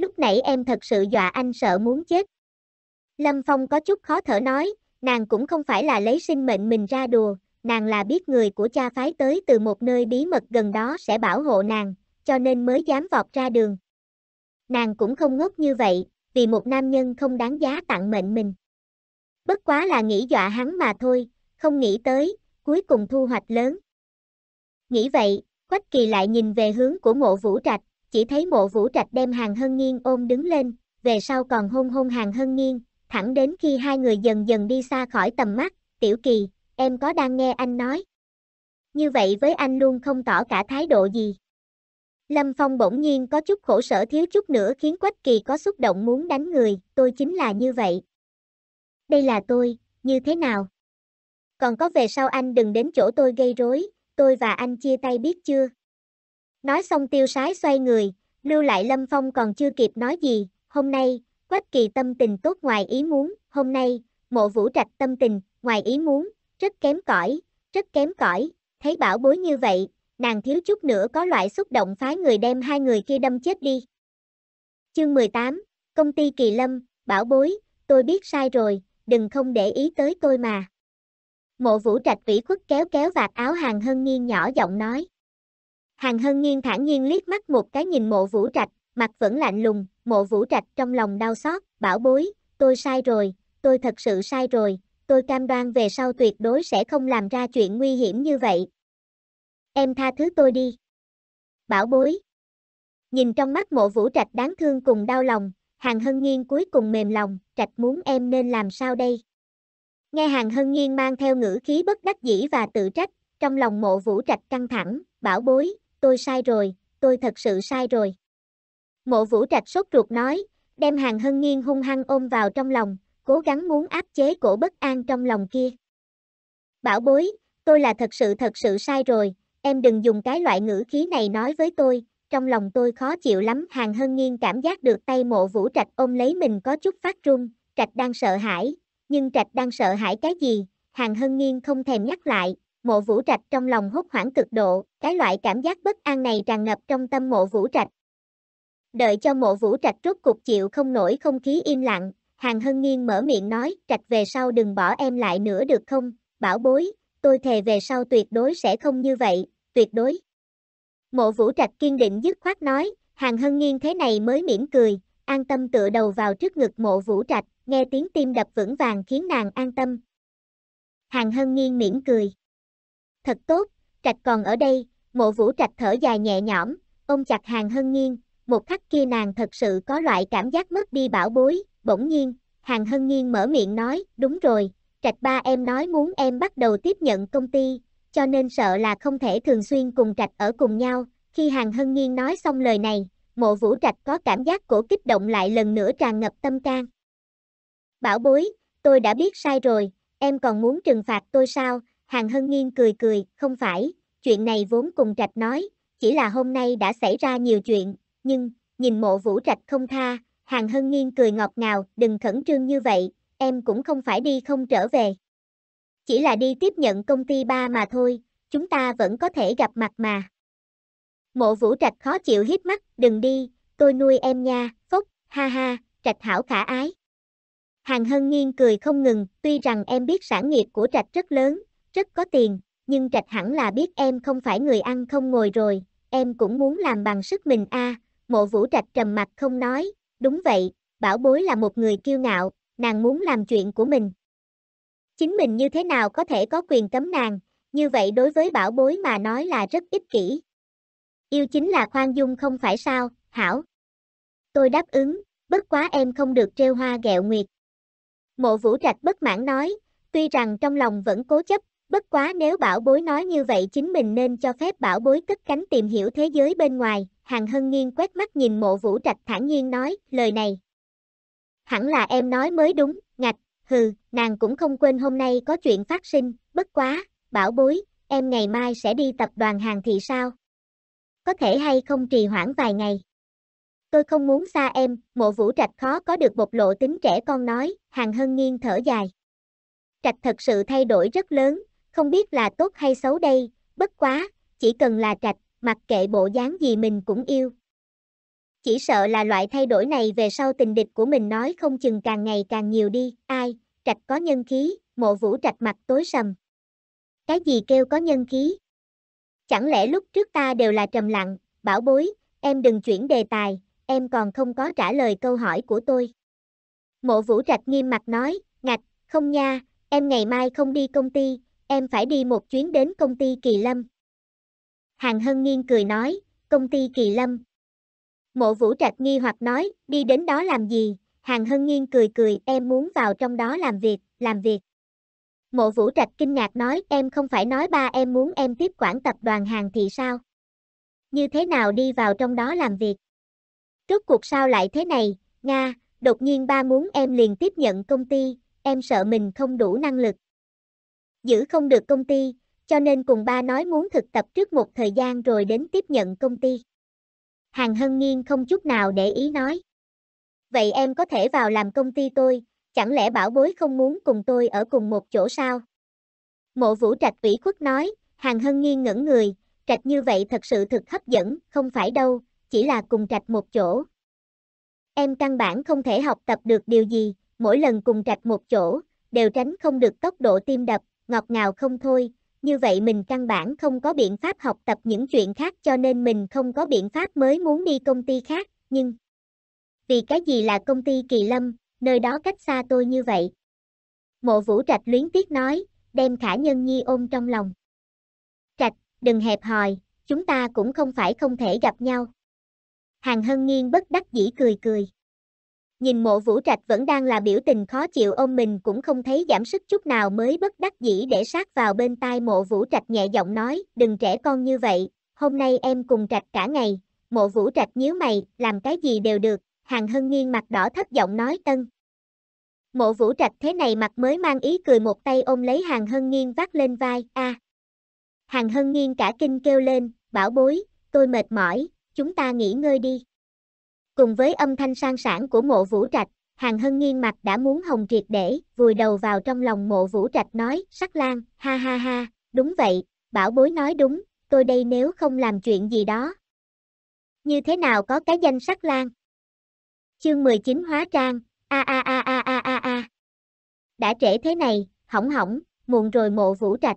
lúc nãy em thật sự dọa anh sợ muốn chết. Lâm Phong có chút khó thở nói, nàng cũng không phải là lấy sinh mệnh mình ra đùa, nàng là biết người của cha phái tới từ một nơi bí mật gần đó sẽ bảo hộ nàng, cho nên mới dám vọt ra đường. Nàng cũng không ngốc như vậy, vì một nam nhân không đáng giá tặng mệnh mình. Bất quá là nghĩ dọa hắn mà thôi, không nghĩ tới, cuối cùng thu hoạch lớn. Nghĩ vậy, Quách Kỳ lại nhìn về hướng của mộ vũ trạch, chỉ thấy mộ vũ trạch đem hàng hân nghiêng ôm đứng lên, về sau còn hôn hôn hàng hân nghiêng, thẳng đến khi hai người dần dần đi xa khỏi tầm mắt, tiểu kỳ, em có đang nghe anh nói. Như vậy với anh luôn không tỏ cả thái độ gì. Lâm Phong bỗng nhiên có chút khổ sở thiếu chút nữa khiến Quách Kỳ có xúc động muốn đánh người, tôi chính là như vậy. Đây là tôi, như thế nào? Còn có về sau anh đừng đến chỗ tôi gây rối, tôi và anh chia tay biết chưa? Nói xong tiêu sái xoay người, lưu lại Lâm Phong còn chưa kịp nói gì, hôm nay, Quách Kỳ tâm tình tốt ngoài ý muốn, hôm nay, mộ vũ trạch tâm tình, ngoài ý muốn, rất kém cỏi, rất kém cỏi, thấy bảo bối như vậy, nàng thiếu chút nữa có loại xúc động phái người đem hai người kia đâm chết đi. Chương 18, công ty Kỳ Lâm, bảo bối, tôi biết sai rồi, đừng không để ý tới tôi mà. Mộ vũ trạch vĩ khuất kéo kéo vạt áo hàng hân nghiêng nhỏ giọng nói. Hàng Hân Nhiên thản nhiên liếc mắt một cái nhìn mộ vũ trạch, mặt vẫn lạnh lùng, mộ vũ trạch trong lòng đau xót, bảo bối, tôi sai rồi, tôi thật sự sai rồi, tôi cam đoan về sau tuyệt đối sẽ không làm ra chuyện nguy hiểm như vậy. Em tha thứ tôi đi. Bảo bối. Nhìn trong mắt mộ vũ trạch đáng thương cùng đau lòng, hàng hân nhiên cuối cùng mềm lòng, trạch muốn em nên làm sao đây? Nghe hàng hân nhiên mang theo ngữ khí bất đắc dĩ và tự trách, trong lòng mộ vũ trạch căng thẳng, bảo bối, tôi sai rồi, tôi thật sự sai rồi. Mộ vũ trạch sốt ruột nói, đem hàng hân nghiêng hung hăng ôm vào trong lòng, cố gắng muốn áp chế cổ bất an trong lòng kia. Bảo bối, tôi là thật sự thật sự sai rồi, em đừng dùng cái loại ngữ khí này nói với tôi, trong lòng tôi khó chịu lắm. Hàng hân nghiêng cảm giác được tay mộ vũ trạch ôm lấy mình có chút phát run, trạch đang sợ hãi, nhưng trạch đang sợ hãi cái gì, hàng hân nghiêng không thèm nhắc lại, mộ vũ trạch trong lòng hốt hoảng cực độ, cái loại cảm giác bất an này tràn ngập trong tâm mộ vũ trạch. Đợi cho mộ vũ trạch rốt cục chịu không nổi không khí im lặng, hàng hân nghiêng mở miệng nói, trạch về sau đừng bỏ em lại nữa được không, bảo bối, tôi thề về sau tuyệt đối sẽ không như vậy, tuyệt đối. Mộ vũ trạch kiên định dứt khoát nói, hàng hân nghiêng thế này mới mỉm cười, an tâm tựa đầu vào trước ngực mộ vũ trạch, nghe tiếng tim đập vững vàng khiến nàng an tâm. Hàng hân nghiêng mỉm cười thật tốt, trạch còn ở đây, mộ vũ trạch thở dài nhẹ nhõm, ôm chặt hàng hân nghiêng, một khắc kia nàng thật sự có loại cảm giác mất đi bảo bối, bỗng nhiên, hàng hân nghiêng mở miệng nói, đúng rồi, trạch ba em nói muốn em bắt đầu tiếp nhận công ty, cho nên sợ là không thể thường xuyên cùng trạch ở cùng nhau, khi hàng hân nghiêng nói xong lời này, mộ vũ trạch có cảm giác cổ kích động lại lần nữa tràn ngập tâm can. Bảo bối, tôi đã biết sai rồi, em còn muốn trừng phạt tôi sao, Hàng Hân Nghiên cười cười, không phải, chuyện này vốn cùng Trạch nói, chỉ là hôm nay đã xảy ra nhiều chuyện, nhưng, nhìn mộ vũ Trạch không tha, Hàng Hân Nghiên cười ngọt ngào, đừng khẩn trương như vậy, em cũng không phải đi không trở về. Chỉ là đi tiếp nhận công ty ba mà thôi, chúng ta vẫn có thể gặp mặt mà. Mộ vũ trạch khó chịu hít mắt, đừng đi, tôi nuôi em nha, phúc, ha ha, trạch hảo khả ái. Hàng hân nghiêng cười không ngừng, tuy rằng em biết sản nghiệp của trạch rất lớn, rất có tiền, nhưng trạch hẳn là biết em không phải người ăn không ngồi rồi, em cũng muốn làm bằng sức mình a. mộ vũ trạch trầm mặt không nói, đúng vậy, bảo bối là một người kiêu ngạo, nàng muốn làm chuyện của mình. Chính mình như thế nào có thể có quyền cấm nàng, như vậy đối với bảo bối mà nói là rất ích kỷ. Yêu chính là khoan dung không phải sao, hảo. Tôi đáp ứng, bất quá em không được treo hoa gẹo nguyệt. Mộ vũ trạch bất mãn nói, tuy rằng trong lòng vẫn cố chấp Bất quá nếu bảo bối nói như vậy chính mình nên cho phép bảo bối cất cánh tìm hiểu thế giới bên ngoài, hàng hân nghiêng quét mắt nhìn mộ vũ trạch thản nhiên nói, lời này. Hẳn là em nói mới đúng, ngạch, hừ, nàng cũng không quên hôm nay có chuyện phát sinh, bất quá, bảo bối, em ngày mai sẽ đi tập đoàn hàng thị sao? Có thể hay không trì hoãn vài ngày? Tôi không muốn xa em, mộ vũ trạch khó có được bộc lộ tính trẻ con nói, hàng hân nghiêng thở dài. Trạch thật sự thay đổi rất lớn, không biết là tốt hay xấu đây, bất quá, chỉ cần là trạch, mặc kệ bộ dáng gì mình cũng yêu. Chỉ sợ là loại thay đổi này về sau tình địch của mình nói không chừng càng ngày càng nhiều đi, ai, trạch có nhân khí, mộ vũ trạch mặt tối sầm. Cái gì kêu có nhân khí? Chẳng lẽ lúc trước ta đều là trầm lặng, bảo bối, em đừng chuyển đề tài, em còn không có trả lời câu hỏi của tôi. Mộ vũ trạch nghiêm mặt nói, ngạch, không nha, em ngày mai không đi công ty, em phải đi một chuyến đến công ty Kỳ Lâm. Hàng Hân Nghiên cười nói, công ty Kỳ Lâm. Mộ Vũ Trạch nghi hoặc nói, đi đến đó làm gì? Hàng Hân Nghiên cười cười, em muốn vào trong đó làm việc, làm việc. Mộ Vũ Trạch kinh ngạc nói, em không phải nói ba em muốn em tiếp quản tập đoàn hàng thì sao? Như thế nào đi vào trong đó làm việc? Trước cuộc sao lại thế này, Nga, đột nhiên ba muốn em liền tiếp nhận công ty, em sợ mình không đủ năng lực, giữ không được công ty, cho nên cùng ba nói muốn thực tập trước một thời gian rồi đến tiếp nhận công ty. Hàng Hân Nghiên không chút nào để ý nói. Vậy em có thể vào làm công ty tôi, chẳng lẽ bảo bối không muốn cùng tôi ở cùng một chỗ sao? Mộ vũ trạch vĩ khuất nói, Hàng Hân Nghiên ngẩn người, trạch như vậy thật sự thực hấp dẫn, không phải đâu, chỉ là cùng trạch một chỗ. Em căn bản không thể học tập được điều gì, mỗi lần cùng trạch một chỗ, đều tránh không được tốc độ tim đập, ngọt ngào không thôi, như vậy mình căn bản không có biện pháp học tập những chuyện khác cho nên mình không có biện pháp mới muốn đi công ty khác, nhưng vì cái gì là công ty Kỳ Lâm, nơi đó cách xa tôi như vậy. Mộ Vũ Trạch luyến tiếc nói, đem Khả Nhân Nhi ôm trong lòng. Trạch, đừng hẹp hòi, chúng ta cũng không phải không thể gặp nhau. Hàng Hân Nghiên bất đắc dĩ cười cười nhìn mộ vũ trạch vẫn đang là biểu tình khó chịu ôm mình cũng không thấy giảm sức chút nào mới bất đắc dĩ để sát vào bên tai mộ vũ trạch nhẹ giọng nói, đừng trẻ con như vậy, hôm nay em cùng trạch cả ngày, mộ vũ trạch nhíu mày, làm cái gì đều được, hàng hân nghiêng mặt đỏ thấp giọng nói tân. Mộ vũ trạch thế này mặt mới mang ý cười một tay ôm lấy hàng hân nghiêng vác lên vai, a Hàng hân nghiêng cả kinh kêu lên, bảo bối, tôi mệt mỏi, chúng ta nghỉ ngơi đi cùng với âm thanh sang sản của mộ vũ trạch, hàng hân nghiêng mặt đã muốn hồng triệt để, vùi đầu vào trong lòng mộ vũ trạch nói, sắc lan, ha ha ha, đúng vậy, bảo bối nói đúng, tôi đây nếu không làm chuyện gì đó. Như thế nào có cái danh sắc lan? Chương 19 hóa trang, a a a a a a a. Đã trễ thế này, hỏng hỏng, muộn rồi mộ vũ trạch.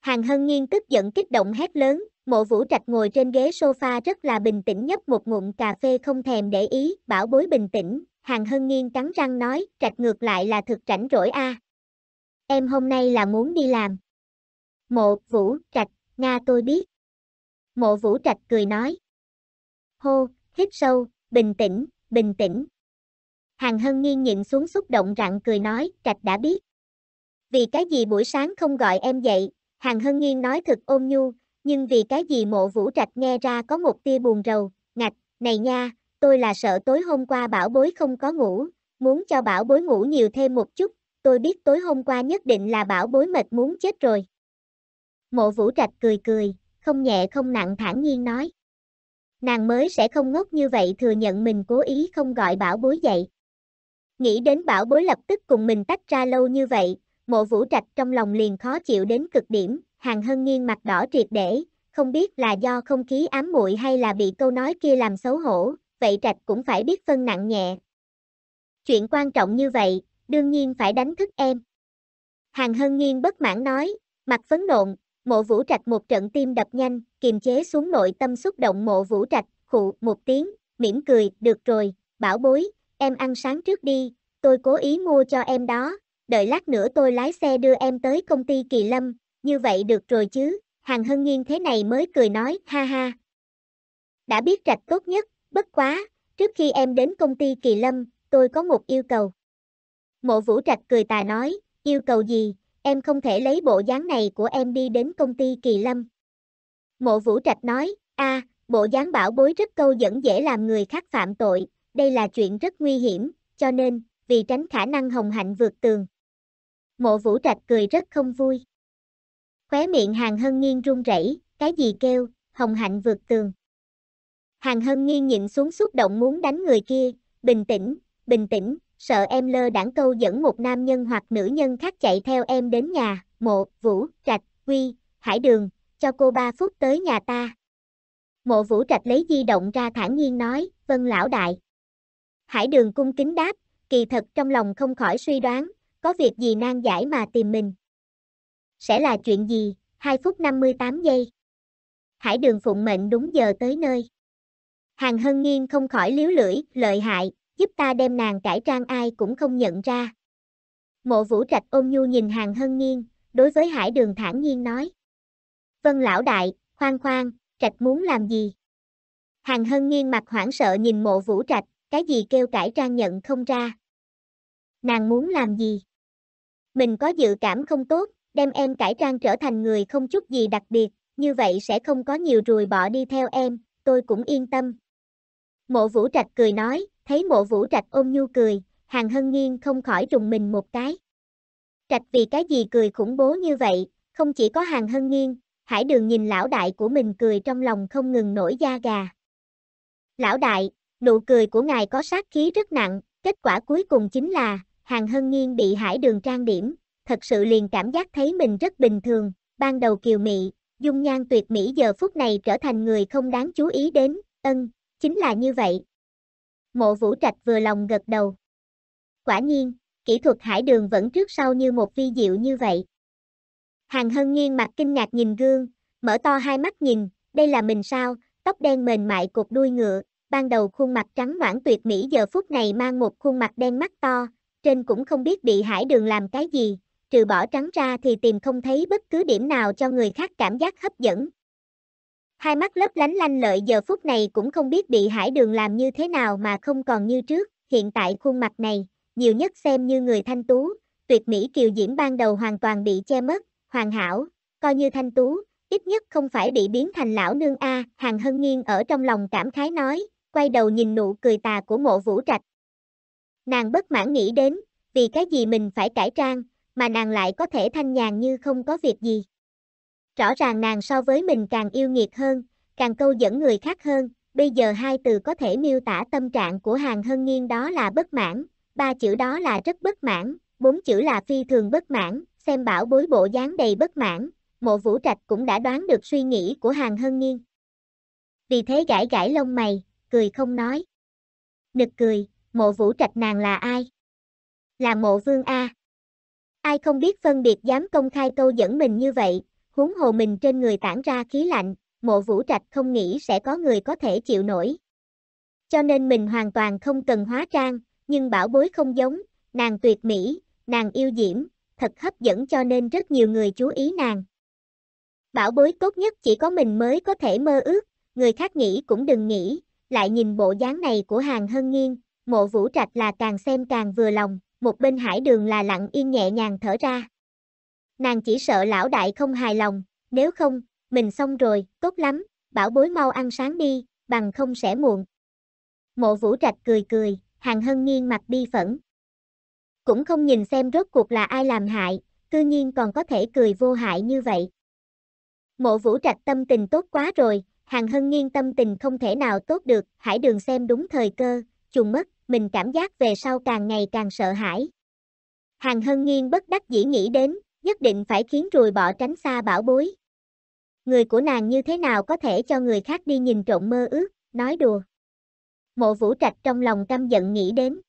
Hàng hân nghiêng tức giận kích động hét lớn, Mộ vũ trạch ngồi trên ghế sofa rất là bình tĩnh nhấp một ngụm cà phê không thèm để ý, bảo bối bình tĩnh, hàng hân nghiêng cắn răng nói, trạch ngược lại là thực rảnh rỗi a. Em hôm nay là muốn đi làm. Mộ vũ trạch, Nga tôi biết. Mộ vũ trạch cười nói. Hô, hít sâu, bình tĩnh, bình tĩnh. Hàng hân nghiêng nhịn xuống xúc động rạng cười nói, trạch đã biết. Vì cái gì buổi sáng không gọi em dậy, hàng hân nghiêng nói thật ôm nhu, nhưng vì cái gì mộ vũ trạch nghe ra có một tia buồn rầu, ngạch, này nha, tôi là sợ tối hôm qua bảo bối không có ngủ, muốn cho bảo bối ngủ nhiều thêm một chút, tôi biết tối hôm qua nhất định là bảo bối mệt muốn chết rồi. Mộ vũ trạch cười cười, không nhẹ không nặng thản nhiên nói. Nàng mới sẽ không ngốc như vậy thừa nhận mình cố ý không gọi bảo bối dậy. Nghĩ đến bảo bối lập tức cùng mình tách ra lâu như vậy, mộ vũ trạch trong lòng liền khó chịu đến cực điểm, Hàng Hân nghiêng mặt đỏ triệt để, không biết là do không khí ám muội hay là bị câu nói kia làm xấu hổ, vậy trạch cũng phải biết phân nặng nhẹ. Chuyện quan trọng như vậy, đương nhiên phải đánh thức em. Hàng Hân nghiêng bất mãn nói, mặt phấn nộn, mộ vũ trạch một trận tim đập nhanh, kiềm chế xuống nội tâm xúc động mộ vũ trạch, khụ một tiếng, mỉm cười, được rồi, bảo bối, em ăn sáng trước đi, tôi cố ý mua cho em đó, đợi lát nữa tôi lái xe đưa em tới công ty Kỳ Lâm, như vậy được rồi chứ, hàng hân nghiêng thế này mới cười nói, ha ha. Đã biết rạch tốt nhất, bất quá, trước khi em đến công ty Kỳ Lâm, tôi có một yêu cầu. Mộ vũ trạch cười tà nói, yêu cầu gì, em không thể lấy bộ dáng này của em đi đến công ty Kỳ Lâm. Mộ vũ trạch nói, a bộ dáng bảo bối rất câu dẫn dễ làm người khác phạm tội, đây là chuyện rất nguy hiểm, cho nên, vì tránh khả năng hồng hạnh vượt tường. Mộ vũ trạch cười rất không vui. Khóe miệng hàng hân nghiêng run rẩy, cái gì kêu, hồng hạnh vượt tường. Hàng hân nghiêng nhìn xuống xúc động muốn đánh người kia, bình tĩnh, bình tĩnh, sợ em lơ đảng câu dẫn một nam nhân hoặc nữ nhân khác chạy theo em đến nhà, mộ, vũ, trạch, quy, hải đường, cho cô ba phút tới nhà ta. Mộ vũ trạch lấy di động ra thản nhiên nói, vân lão đại. Hải đường cung kính đáp, kỳ thật trong lòng không khỏi suy đoán, có việc gì nan giải mà tìm mình sẽ là chuyện gì, 2 phút 58 giây. Hải đường phụng mệnh đúng giờ tới nơi. Hàng hân nghiêng không khỏi liếu lưỡi, lợi hại, giúp ta đem nàng cải trang ai cũng không nhận ra. Mộ vũ trạch ôm nhu nhìn hàng hân nghiêng, đối với hải đường thản nhiên nói. Vân lão đại, khoan khoan, trạch muốn làm gì? Hàng hân nghiêng mặt hoảng sợ nhìn mộ vũ trạch, cái gì kêu cải trang nhận không ra. Nàng muốn làm gì? Mình có dự cảm không tốt, đem em cải trang trở thành người không chút gì đặc biệt, như vậy sẽ không có nhiều rùi bọ đi theo em, tôi cũng yên tâm. Mộ vũ trạch cười nói, thấy mộ vũ trạch ôm nhu cười, hàng hân nghiêng không khỏi rùng mình một cái. Trạch vì cái gì cười khủng bố như vậy, không chỉ có hàng hân nghiêng, hải đường nhìn lão đại của mình cười trong lòng không ngừng nổi da gà. Lão đại, nụ cười của ngài có sát khí rất nặng, kết quả cuối cùng chính là, hàng hân nghiêng bị hải đường trang điểm, thật sự liền cảm giác thấy mình rất bình thường, ban đầu kiều mị, dung nhan tuyệt mỹ giờ phút này trở thành người không đáng chú ý đến, ân, chính là như vậy. Mộ vũ trạch vừa lòng gật đầu. Quả nhiên, kỹ thuật hải đường vẫn trước sau như một vi diệu như vậy. Hàng hân nghiêng mặt kinh ngạc nhìn gương, mở to hai mắt nhìn, đây là mình sao, tóc đen mềm mại cột đuôi ngựa, ban đầu khuôn mặt trắng noãn tuyệt mỹ giờ phút này mang một khuôn mặt đen mắt to, trên cũng không biết bị hải đường làm cái gì, trừ bỏ trắng ra thì tìm không thấy bất cứ điểm nào cho người khác cảm giác hấp dẫn. Hai mắt lấp lánh lanh lợi giờ phút này cũng không biết bị hải đường làm như thế nào mà không còn như trước, hiện tại khuôn mặt này, nhiều nhất xem như người thanh tú, tuyệt mỹ kiều diễm ban đầu hoàn toàn bị che mất, hoàn hảo, coi như thanh tú, ít nhất không phải bị biến thành lão nương A, à. hàng hân nghiêng ở trong lòng cảm khái nói, quay đầu nhìn nụ cười tà của mộ vũ trạch. Nàng bất mãn nghĩ đến, vì cái gì mình phải cải trang, mà nàng lại có thể thanh nhàn như không có việc gì. Rõ ràng nàng so với mình càng yêu nghiệt hơn, càng câu dẫn người khác hơn, bây giờ hai từ có thể miêu tả tâm trạng của hàng hân nghiên đó là bất mãn, ba chữ đó là rất bất mãn, bốn chữ là phi thường bất mãn, xem bảo bối bộ dáng đầy bất mãn, mộ vũ trạch cũng đã đoán được suy nghĩ của hàng hân nghiên. Vì thế gãi gãi lông mày, cười không nói. Nực cười, mộ vũ trạch nàng là ai? Là mộ vương A. Ai không biết phân biệt dám công khai câu dẫn mình như vậy, huống hồ mình trên người tản ra khí lạnh, mộ vũ trạch không nghĩ sẽ có người có thể chịu nổi. Cho nên mình hoàn toàn không cần hóa trang, nhưng bảo bối không giống, nàng tuyệt mỹ, nàng yêu diễm, thật hấp dẫn cho nên rất nhiều người chú ý nàng. Bảo bối tốt nhất chỉ có mình mới có thể mơ ước, người khác nghĩ cũng đừng nghĩ, lại nhìn bộ dáng này của hàng hân nghiêng, mộ vũ trạch là càng xem càng vừa lòng, một bên hải đường là lặng yên nhẹ nhàng thở ra. Nàng chỉ sợ lão đại không hài lòng, nếu không, mình xong rồi, tốt lắm, bảo bối mau ăn sáng đi, bằng không sẽ muộn. Mộ vũ trạch cười cười, hàng hân nghiêng mặt bi phẫn. Cũng không nhìn xem rốt cuộc là ai làm hại, cư nhiên còn có thể cười vô hại như vậy. Mộ vũ trạch tâm tình tốt quá rồi, hàng hân nghiêng tâm tình không thể nào tốt được, hải đường xem đúng thời cơ, trùng mất mình cảm giác về sau càng ngày càng sợ hãi. Hàng Hân Nghiên bất đắc dĩ nghĩ đến, nhất định phải khiến rùi bỏ tránh xa bảo bối. Người của nàng như thế nào có thể cho người khác đi nhìn trộm mơ ước, nói đùa. Mộ vũ trạch trong lòng căm giận nghĩ đến.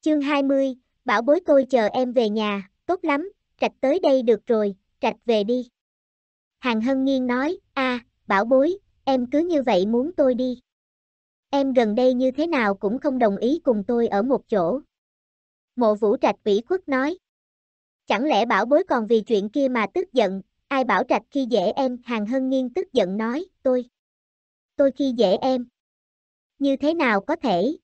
Chương 20, bảo bối tôi chờ em về nhà, tốt lắm, trạch tới đây được rồi, trạch về đi. Hàng Hân Nghiên nói, a, à, bảo bối, em cứ như vậy muốn tôi đi em gần đây như thế nào cũng không đồng ý cùng tôi ở một chỗ. Mộ vũ trạch vĩ khuất nói. Chẳng lẽ bảo bối còn vì chuyện kia mà tức giận, ai bảo trạch khi dễ em, hàng hân nghiêng tức giận nói, tôi. Tôi khi dễ em. Như thế nào có thể?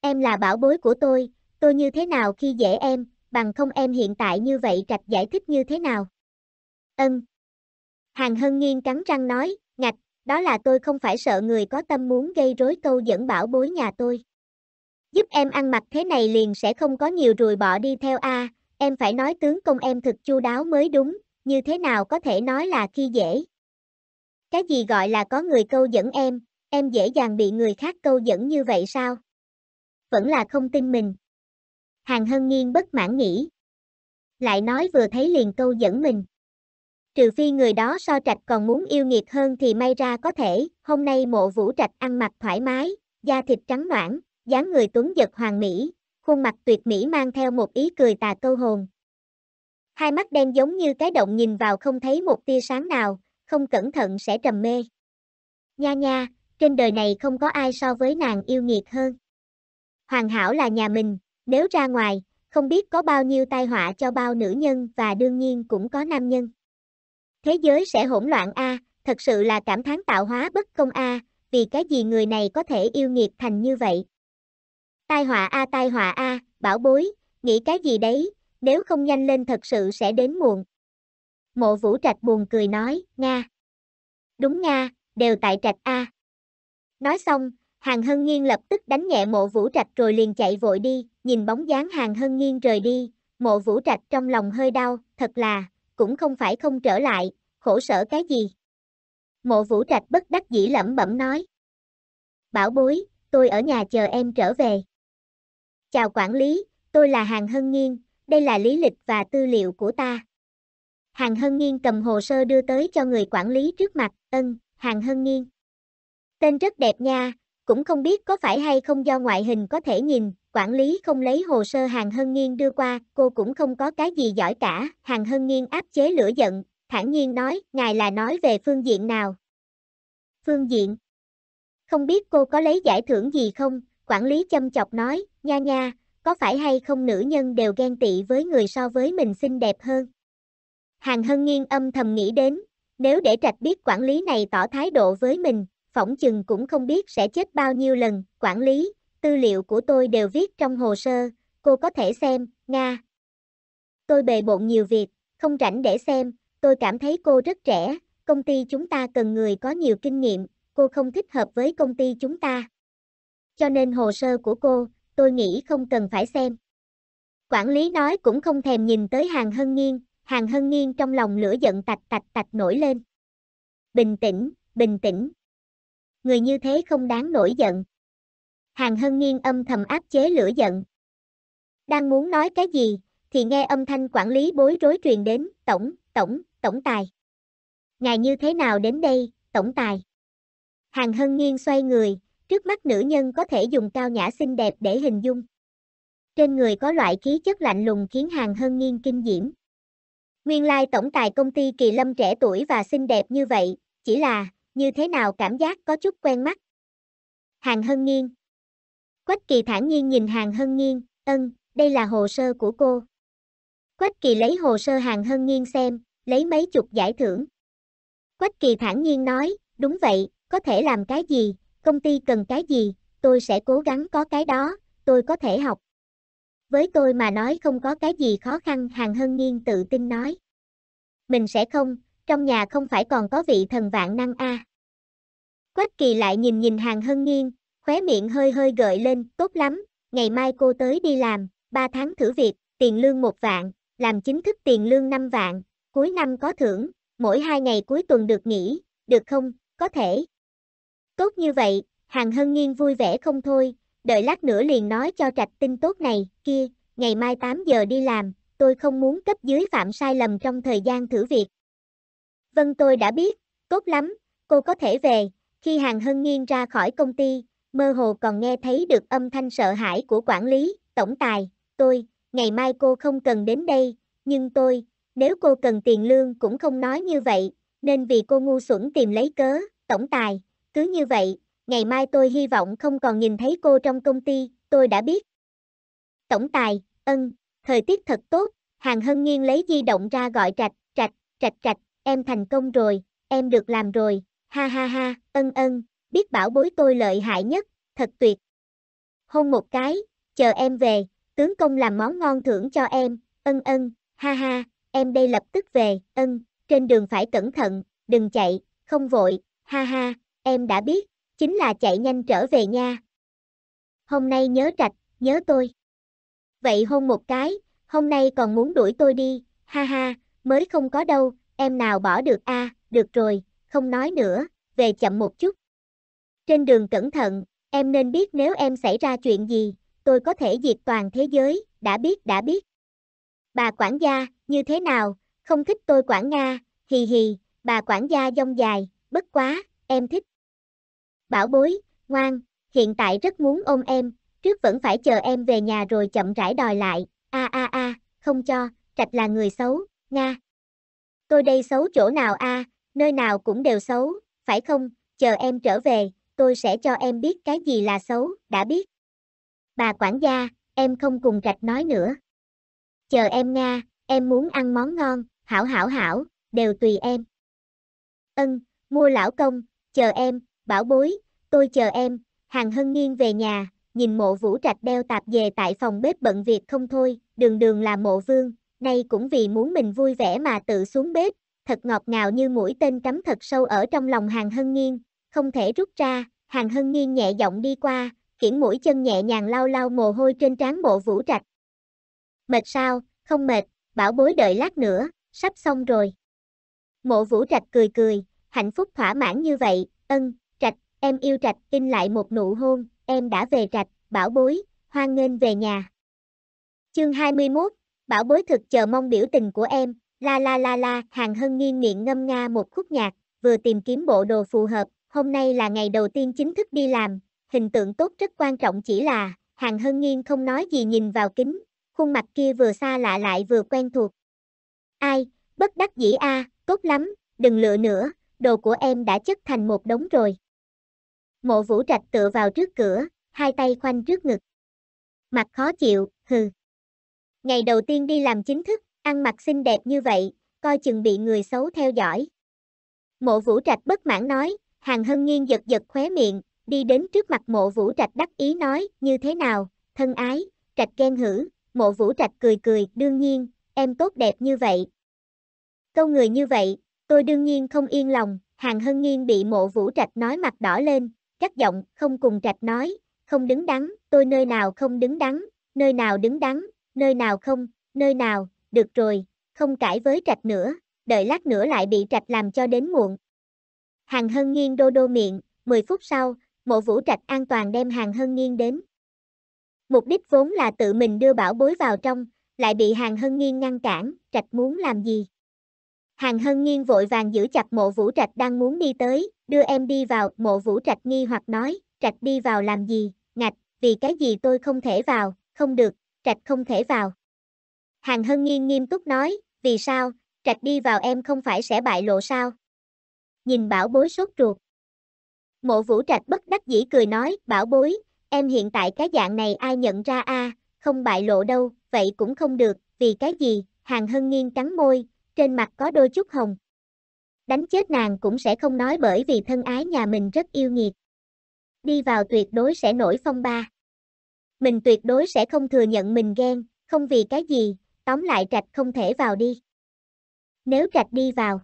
Em là bảo bối của tôi, tôi như thế nào khi dễ em, bằng không em hiện tại như vậy trạch giải thích như thế nào? Ân. Hàng hân nghiêng cắn răng nói, ngạch, đó là tôi không phải sợ người có tâm muốn gây rối câu dẫn bảo bối nhà tôi. Giúp em ăn mặc thế này liền sẽ không có nhiều rùi bỏ đi theo a, em phải nói tướng công em thực chu đáo mới đúng, như thế nào có thể nói là khi dễ. Cái gì gọi là có người câu dẫn em, em dễ dàng bị người khác câu dẫn như vậy sao? Vẫn là không tin mình. Hàng Hân Nghiên bất mãn nghĩ. Lại nói vừa thấy liền câu dẫn mình trừ phi người đó so trạch còn muốn yêu nghiệt hơn thì may ra có thể, hôm nay mộ vũ trạch ăn mặc thoải mái, da thịt trắng noãn, dáng người tuấn giật hoàng mỹ, khuôn mặt tuyệt mỹ mang theo một ý cười tà câu hồn. Hai mắt đen giống như cái động nhìn vào không thấy một tia sáng nào, không cẩn thận sẽ trầm mê. Nha nha, trên đời này không có ai so với nàng yêu nghiệt hơn. Hoàng hảo là nhà mình, nếu ra ngoài, không biết có bao nhiêu tai họa cho bao nữ nhân và đương nhiên cũng có nam nhân thế giới sẽ hỗn loạn a, thật sự là cảm thán tạo hóa bất công a, vì cái gì người này có thể yêu nghiệt thành như vậy. Tai họa a tai họa a, bảo bối, nghĩ cái gì đấy, nếu không nhanh lên thật sự sẽ đến muộn. Mộ Vũ Trạch buồn cười nói, Nga. Đúng Nga, đều tại Trạch A. Nói xong, Hàng Hân Nghiên lập tức đánh nhẹ mộ Vũ Trạch rồi liền chạy vội đi, nhìn bóng dáng Hàng Hân Nghiên rời đi, mộ Vũ Trạch trong lòng hơi đau, thật là, cũng không phải không trở lại, khổ sở cái gì. Mộ vũ trạch bất đắc dĩ lẩm bẩm nói. Bảo bối, tôi ở nhà chờ em trở về. Chào quản lý, tôi là Hàng Hân Nghiên, đây là lý lịch và tư liệu của ta. Hàng Hân Nghiên cầm hồ sơ đưa tới cho người quản lý trước mặt, ân, Hàng Hân Nghiên. Tên rất đẹp nha, cũng không biết có phải hay không do ngoại hình có thể nhìn, quản lý không lấy hồ sơ Hàng Hân Nghiên đưa qua, cô cũng không có cái gì giỏi cả, Hàng Hân Nghiên áp chế lửa giận, thản nhiên nói, ngài là nói về phương diện nào? Phương diện? Không biết cô có lấy giải thưởng gì không? Quản lý châm chọc nói, nha nha, có phải hay không nữ nhân đều ghen tị với người so với mình xinh đẹp hơn? Hàng Hân Nghiên âm thầm nghĩ đến, nếu để trạch biết quản lý này tỏ thái độ với mình, phỏng chừng cũng không biết sẽ chết bao nhiêu lần, quản lý, tư liệu của tôi đều viết trong hồ sơ, cô có thể xem, Nga. Tôi bề bộn nhiều việc, không rảnh để xem, tôi cảm thấy cô rất trẻ, công ty chúng ta cần người có nhiều kinh nghiệm, cô không thích hợp với công ty chúng ta. Cho nên hồ sơ của cô, tôi nghĩ không cần phải xem. Quản lý nói cũng không thèm nhìn tới hàng hân nghiêng, hàng hân nghiêng trong lòng lửa giận tạch tạch tạch nổi lên. Bình tĩnh, bình tĩnh người như thế không đáng nổi giận. Hàng Hân Nghiên âm thầm áp chế lửa giận. Đang muốn nói cái gì, thì nghe âm thanh quản lý bối rối truyền đến, tổng, tổng, tổng tài. Ngài như thế nào đến đây, tổng tài? Hàng Hân Nghiên xoay người, trước mắt nữ nhân có thể dùng cao nhã xinh đẹp để hình dung. Trên người có loại khí chất lạnh lùng khiến Hàng Hân Nghiên kinh diễm. Nguyên lai tổng tài công ty Kỳ Lâm trẻ tuổi và xinh đẹp như vậy, chỉ là như thế nào cảm giác có chút quen mắt. Hàng Hân Nghiên Quách Kỳ thản nhiên nhìn Hàng Hân Nghiên, ân, đây là hồ sơ của cô. Quách Kỳ lấy hồ sơ Hàng Hân Nghiên xem, lấy mấy chục giải thưởng. Quách Kỳ thản nhiên nói, đúng vậy, có thể làm cái gì, công ty cần cái gì, tôi sẽ cố gắng có cái đó, tôi có thể học. Với tôi mà nói không có cái gì khó khăn Hàng Hân Nghiên tự tin nói. Mình sẽ không, trong nhà không phải còn có vị thần vạn năng a. À. Quách kỳ lại nhìn nhìn hàng hân nghiêng, khóe miệng hơi hơi gợi lên, tốt lắm, ngày mai cô tới đi làm, 3 tháng thử việc, tiền lương một vạn, làm chính thức tiền lương 5 vạn, cuối năm có thưởng, mỗi hai ngày cuối tuần được nghỉ, được không, có thể. Tốt như vậy, hàng hân nghiêng vui vẻ không thôi, đợi lát nữa liền nói cho trạch tin tốt này, kia, ngày mai 8 giờ đi làm, tôi không muốn cấp dưới phạm sai lầm trong thời gian thử việc. Vâng tôi đã biết, tốt lắm, cô có thể về. Khi Hàng Hân Nghiên ra khỏi công ty, mơ hồ còn nghe thấy được âm thanh sợ hãi của quản lý, tổng tài. Tôi, ngày mai cô không cần đến đây, nhưng tôi, nếu cô cần tiền lương cũng không nói như vậy, nên vì cô ngu xuẩn tìm lấy cớ, tổng tài, cứ như vậy, ngày mai tôi hy vọng không còn nhìn thấy cô trong công ty, tôi đã biết. Tổng tài, ân, thời tiết thật tốt, hàng hân nghiêng lấy di động ra gọi trạch, trạch, trạch trạch, em thành công rồi, em được làm rồi, ha ha ha, ân ân, biết bảo bối tôi lợi hại nhất, thật tuyệt. Hôn một cái, chờ em về, tướng công làm món ngon thưởng cho em, ân ân, ha ha, em đây lập tức về, ân, trên đường phải cẩn thận, đừng chạy, không vội, ha ha, em đã biết, chính là chạy nhanh trở về nha. Hôm nay nhớ trạch, nhớ tôi. Vậy hôn một cái, hôm nay còn muốn đuổi tôi đi, ha ha, mới không có đâu, em nào bỏ được a, à, được rồi, không nói nữa, về chậm một chút. Trên đường cẩn thận, em nên biết nếu em xảy ra chuyện gì, tôi có thể diệt toàn thế giới, đã biết đã biết. Bà quản gia, như thế nào, không thích tôi quản Nga, hì hì, bà quản gia dông dài, bất quá, em thích. Bảo bối, ngoan, hiện tại rất muốn ôm em, trước vẫn phải chờ em về nhà rồi chậm rãi đòi lại, a a a, không cho, trạch là người xấu, Nga, Tôi đây xấu chỗ nào a, nơi nào cũng đều xấu, phải không? Chờ em trở về, tôi sẽ cho em biết cái gì là xấu, đã biết. Bà quản gia, em không cùng rạch nói nữa. Chờ em nga, em muốn ăn món ngon, hảo hảo hảo, đều tùy em. Ân, mua lão công, chờ em, bảo bối, tôi chờ em, hàng hân nghiêng về nhà, nhìn mộ vũ trạch đeo tạp về tại phòng bếp bận việc không thôi, đường đường là mộ vương, nay cũng vì muốn mình vui vẻ mà tự xuống bếp, thật ngọt ngào như mũi tên cắm thật sâu ở trong lòng hàng hân nghiêng, không thể rút ra, hàng hân nghiêng nhẹ giọng đi qua, kiển mũi chân nhẹ nhàng lau lau mồ hôi trên trán bộ vũ trạch. Mệt sao, không mệt, bảo bối đợi lát nữa, sắp xong rồi. Mộ vũ trạch cười cười, hạnh phúc thỏa mãn như vậy, ân, trạch, em yêu trạch, in lại một nụ hôn, em đã về trạch, bảo bối, hoan nghênh về nhà. Chương 21, bảo bối thực chờ mong biểu tình của em, la la la la, hàng hân nghiêng miệng ngâm nga một khúc nhạc, vừa tìm kiếm bộ đồ phù hợp, hôm nay là ngày đầu tiên chính thức đi làm, hình tượng tốt rất quan trọng chỉ là, hàng hân nghiêng không nói gì nhìn vào kính, khuôn mặt kia vừa xa lạ lại vừa quen thuộc. Ai, bất đắc dĩ a, à, tốt lắm, đừng lựa nữa, đồ của em đã chất thành một đống rồi. Mộ vũ trạch tựa vào trước cửa, hai tay khoanh trước ngực. Mặt khó chịu, hừ. Ngày đầu tiên đi làm chính thức, ăn mặc xinh đẹp như vậy, coi chừng bị người xấu theo dõi. Mộ Vũ Trạch bất mãn nói, Hàng Hân Nghiên giật giật khóe miệng, đi đến trước mặt Mộ Vũ Trạch đắc ý nói, như thế nào, thân ái, Trạch ghen hử, Mộ Vũ Trạch cười cười, đương nhiên, em tốt đẹp như vậy. Câu người như vậy, tôi đương nhiên không yên lòng, Hàng Hân Nghiên bị Mộ Vũ Trạch nói mặt đỏ lên, cắt giọng, không cùng Trạch nói, không đứng đắn, tôi nơi nào không đứng đắn, nơi nào đứng đắn, nơi nào không, nơi nào, được rồi, không cãi với trạch nữa, đợi lát nữa lại bị trạch làm cho đến muộn. Hàng hân nghiêng đô đô miệng, 10 phút sau, mộ vũ trạch an toàn đem hàng hân nghiêng đến. Mục đích vốn là tự mình đưa bảo bối vào trong, lại bị hàng hân nghiêng ngăn cản, trạch muốn làm gì? Hàng hân nghiêng vội vàng giữ chặt mộ vũ trạch đang muốn đi tới, đưa em đi vào, mộ vũ trạch nghi hoặc nói, trạch đi vào làm gì, ngạch, vì cái gì tôi không thể vào, không được, trạch không thể vào. Hàng Hân Nghiên nghiêm túc nói, vì sao, trạch đi vào em không phải sẽ bại lộ sao? Nhìn bảo bối sốt ruột. Mộ vũ trạch bất đắc dĩ cười nói, bảo bối, em hiện tại cái dạng này ai nhận ra a không bại lộ đâu, vậy cũng không được, vì cái gì, hàng hân nghiêng cắn môi, trên mặt có đôi chút hồng. Đánh chết nàng cũng sẽ không nói bởi vì thân ái nhà mình rất yêu nghiệt. Đi vào tuyệt đối sẽ nổi phong ba mình tuyệt đối sẽ không thừa nhận mình ghen, không vì cái gì, tóm lại trạch không thể vào đi. Nếu trạch đi vào,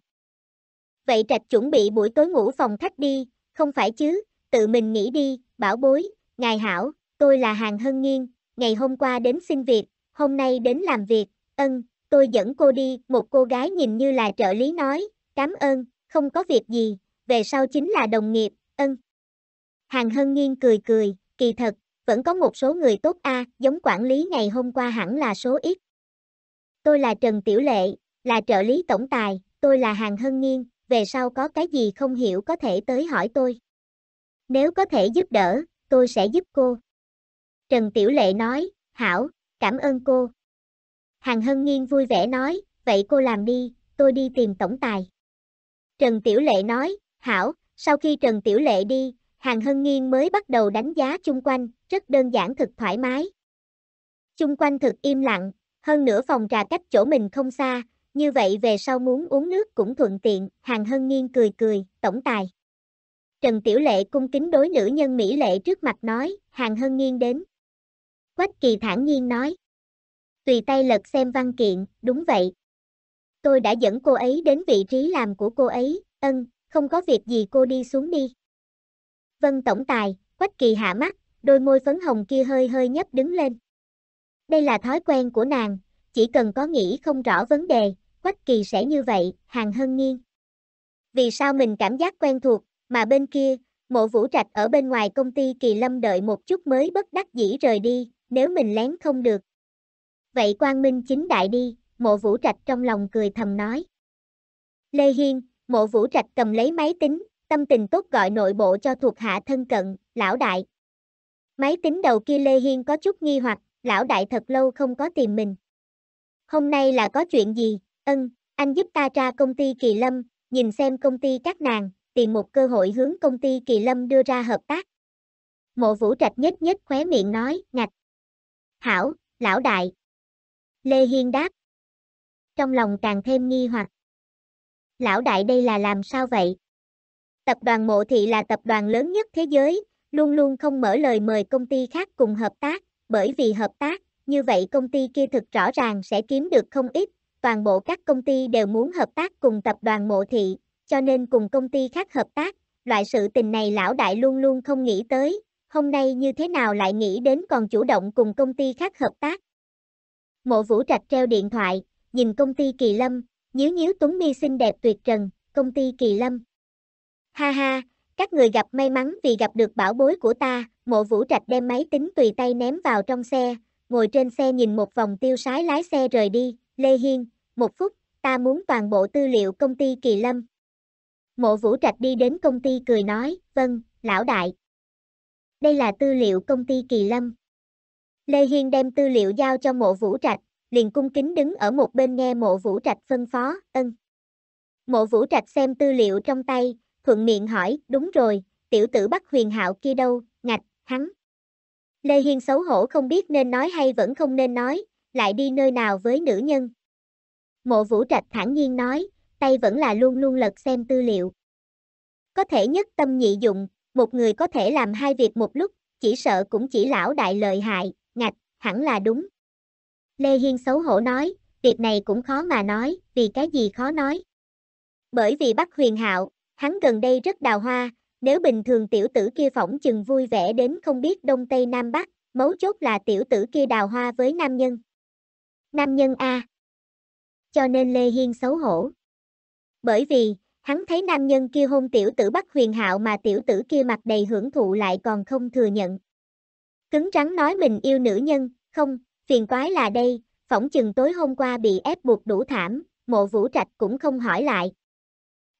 vậy trạch chuẩn bị buổi tối ngủ phòng khách đi, không phải chứ, tự mình nghĩ đi, bảo bối, ngài hảo, tôi là Hàng Hân Nghiên, ngày hôm qua đến xin việc, hôm nay đến làm việc, ân, tôi dẫn cô đi, một cô gái nhìn như là trợ lý nói, cảm ơn, không có việc gì, về sau chính là đồng nghiệp, ân. Hàng Hân Nghiên cười cười, kỳ thật, vẫn có một số người tốt a, à, giống quản lý ngày hôm qua hẳn là số ít. Tôi là Trần Tiểu Lệ, là trợ lý tổng tài, tôi là Hàng Hân Nghiên, về sau có cái gì không hiểu có thể tới hỏi tôi. Nếu có thể giúp đỡ, tôi sẽ giúp cô. Trần Tiểu Lệ nói, hảo, cảm ơn cô. Hàng Hân Nghiên vui vẻ nói, vậy cô làm đi, tôi đi tìm tổng tài. Trần Tiểu Lệ nói, hảo, sau khi Trần Tiểu Lệ đi, Hàng Hân Nghiên mới bắt đầu đánh giá chung quanh, rất đơn giản thực thoải mái. Chung quanh thực im lặng, hơn nữa phòng trà cách chỗ mình không xa, như vậy về sau muốn uống nước cũng thuận tiện, Hàng Hân Nghiên cười cười, tổng tài. Trần Tiểu Lệ cung kính đối nữ nhân Mỹ Lệ trước mặt nói, Hàng Hân Nghiên đến. Quách Kỳ thản nhiên nói. Tùy tay lật xem văn kiện, đúng vậy. Tôi đã dẫn cô ấy đến vị trí làm của cô ấy, ân, không có việc gì cô đi xuống đi vân tổng tài, Quách Kỳ hạ mắt, đôi môi phấn hồng kia hơi hơi nhấp đứng lên. Đây là thói quen của nàng, chỉ cần có nghĩ không rõ vấn đề, Quách Kỳ sẽ như vậy, Hàng Hân Nghiên. Vì sao mình cảm giác quen thuộc, mà bên kia, mộ vũ trạch ở bên ngoài công ty Kỳ Lâm đợi một chút mới bất đắc dĩ rời đi, nếu mình lén không được. Vậy Quang Minh chính đại đi, mộ vũ trạch trong lòng cười thầm nói. Lê Hiên, mộ vũ trạch cầm lấy máy tính, tâm tình tốt gọi nội bộ cho thuộc hạ thân cận, lão đại. Máy tính đầu kia Lê Hiên có chút nghi hoặc, lão đại thật lâu không có tìm mình. Hôm nay là có chuyện gì, ân, anh giúp ta tra công ty Kỳ Lâm, nhìn xem công ty các nàng, tìm một cơ hội hướng công ty Kỳ Lâm đưa ra hợp tác. Mộ vũ trạch nhếch nhếch khóe miệng nói, ngạch. Hảo, lão đại. Lê Hiên đáp. Trong lòng càng thêm nghi hoặc. Lão đại đây là làm sao vậy? Tập đoàn Mộ Thị là tập đoàn lớn nhất thế giới, luôn luôn không mở lời mời công ty khác cùng hợp tác, bởi vì hợp tác, như vậy công ty kia thực rõ ràng sẽ kiếm được không ít, toàn bộ các công ty đều muốn hợp tác cùng tập đoàn Mộ Thị, cho nên cùng công ty khác hợp tác, loại sự tình này lão đại luôn luôn không nghĩ tới, hôm nay như thế nào lại nghĩ đến còn chủ động cùng công ty khác hợp tác. Mộ Vũ Trạch treo điện thoại, nhìn công ty Kỳ Lâm, nhíu nhíu túng mi xinh đẹp tuyệt trần, công ty Kỳ Lâm. Ha ha, các người gặp may mắn vì gặp được bảo bối của ta, mộ vũ trạch đem máy tính tùy tay ném vào trong xe, ngồi trên xe nhìn một vòng tiêu sái lái xe rời đi, Lê Hiên, một phút, ta muốn toàn bộ tư liệu công ty Kỳ Lâm. Mộ vũ trạch đi đến công ty cười nói, vâng, lão đại. Đây là tư liệu công ty Kỳ Lâm. Lê Hiên đem tư liệu giao cho mộ vũ trạch, liền cung kính đứng ở một bên nghe mộ vũ trạch phân phó, ân. Mộ vũ trạch xem tư liệu trong tay, thuận miệng hỏi, đúng rồi, tiểu tử Bắc huyền hạo kia đâu, ngạch, hắn. Lê Hiên xấu hổ không biết nên nói hay vẫn không nên nói, lại đi nơi nào với nữ nhân. Mộ vũ trạch thản nhiên nói, tay vẫn là luôn luôn lật xem tư liệu. Có thể nhất tâm nhị dụng, một người có thể làm hai việc một lúc, chỉ sợ cũng chỉ lão đại lợi hại, ngạch, hẳn là đúng. Lê Hiên xấu hổ nói, việc này cũng khó mà nói, vì cái gì khó nói. Bởi vì Bắc Huyền Hạo, hắn gần đây rất đào hoa, nếu bình thường tiểu tử kia phỏng chừng vui vẻ đến không biết đông tây nam bắc, mấu chốt là tiểu tử kia đào hoa với nam nhân. Nam nhân A. Cho nên Lê Hiên xấu hổ. Bởi vì, hắn thấy nam nhân kia hôn tiểu tử Bắc Huyền Hạo mà tiểu tử kia mặt đầy hưởng thụ lại còn không thừa nhận. Cứng rắn nói mình yêu nữ nhân, không, phiền toái là đây, phỏng chừng tối hôm qua bị ép buộc đủ thảm, mộ vũ trạch cũng không hỏi lại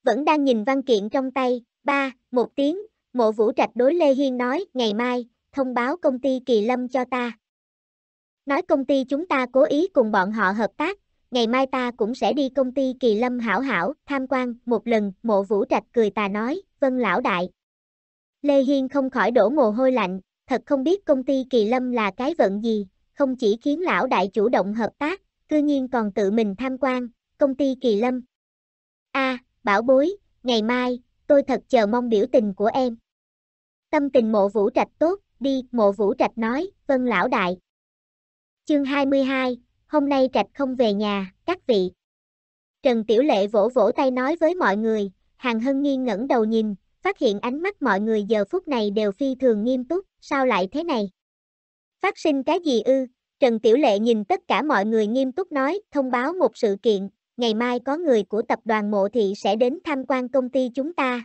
vẫn đang nhìn văn kiện trong tay, ba, một tiếng, mộ vũ trạch đối Lê Hiên nói, ngày mai, thông báo công ty Kỳ Lâm cho ta. Nói công ty chúng ta cố ý cùng bọn họ hợp tác, ngày mai ta cũng sẽ đi công ty Kỳ Lâm hảo hảo, tham quan, một lần, mộ vũ trạch cười ta nói, vân lão đại. Lê Hiên không khỏi đổ mồ hôi lạnh, thật không biết công ty Kỳ Lâm là cái vận gì, không chỉ khiến lão đại chủ động hợp tác, cư nhiên còn tự mình tham quan, công ty Kỳ Lâm. a bảo bối, ngày mai, tôi thật chờ mong biểu tình của em. Tâm tình mộ vũ trạch tốt, đi, mộ vũ trạch nói, vân lão đại. Chương 22, hôm nay trạch không về nhà, các vị. Trần Tiểu Lệ vỗ vỗ tay nói với mọi người, Hàng Hân Nghiên ngẩng đầu nhìn, phát hiện ánh mắt mọi người giờ phút này đều phi thường nghiêm túc, sao lại thế này? Phát sinh cái gì ư? Trần Tiểu Lệ nhìn tất cả mọi người nghiêm túc nói, thông báo một sự kiện, ngày mai có người của tập đoàn Mộ Thị sẽ đến tham quan công ty chúng ta.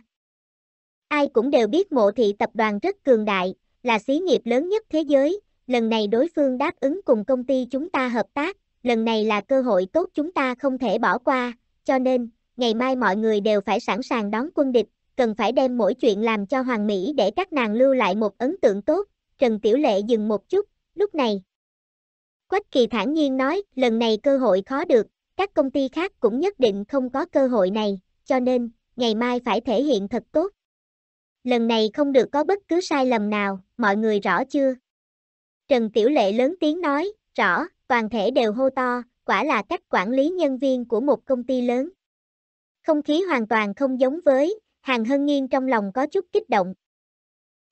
Ai cũng đều biết Mộ Thị tập đoàn rất cường đại, là xí nghiệp lớn nhất thế giới, lần này đối phương đáp ứng cùng công ty chúng ta hợp tác, lần này là cơ hội tốt chúng ta không thể bỏ qua, cho nên, ngày mai mọi người đều phải sẵn sàng đón quân địch, cần phải đem mỗi chuyện làm cho Hoàng Mỹ để các nàng lưu lại một ấn tượng tốt, Trần Tiểu Lệ dừng một chút, lúc này. Quách Kỳ thản nhiên nói, lần này cơ hội khó được, các công ty khác cũng nhất định không có cơ hội này, cho nên, ngày mai phải thể hiện thật tốt. Lần này không được có bất cứ sai lầm nào, mọi người rõ chưa? Trần Tiểu Lệ lớn tiếng nói, rõ, toàn thể đều hô to, quả là cách quản lý nhân viên của một công ty lớn. Không khí hoàn toàn không giống với, Hàng Hân Nghiên trong lòng có chút kích động.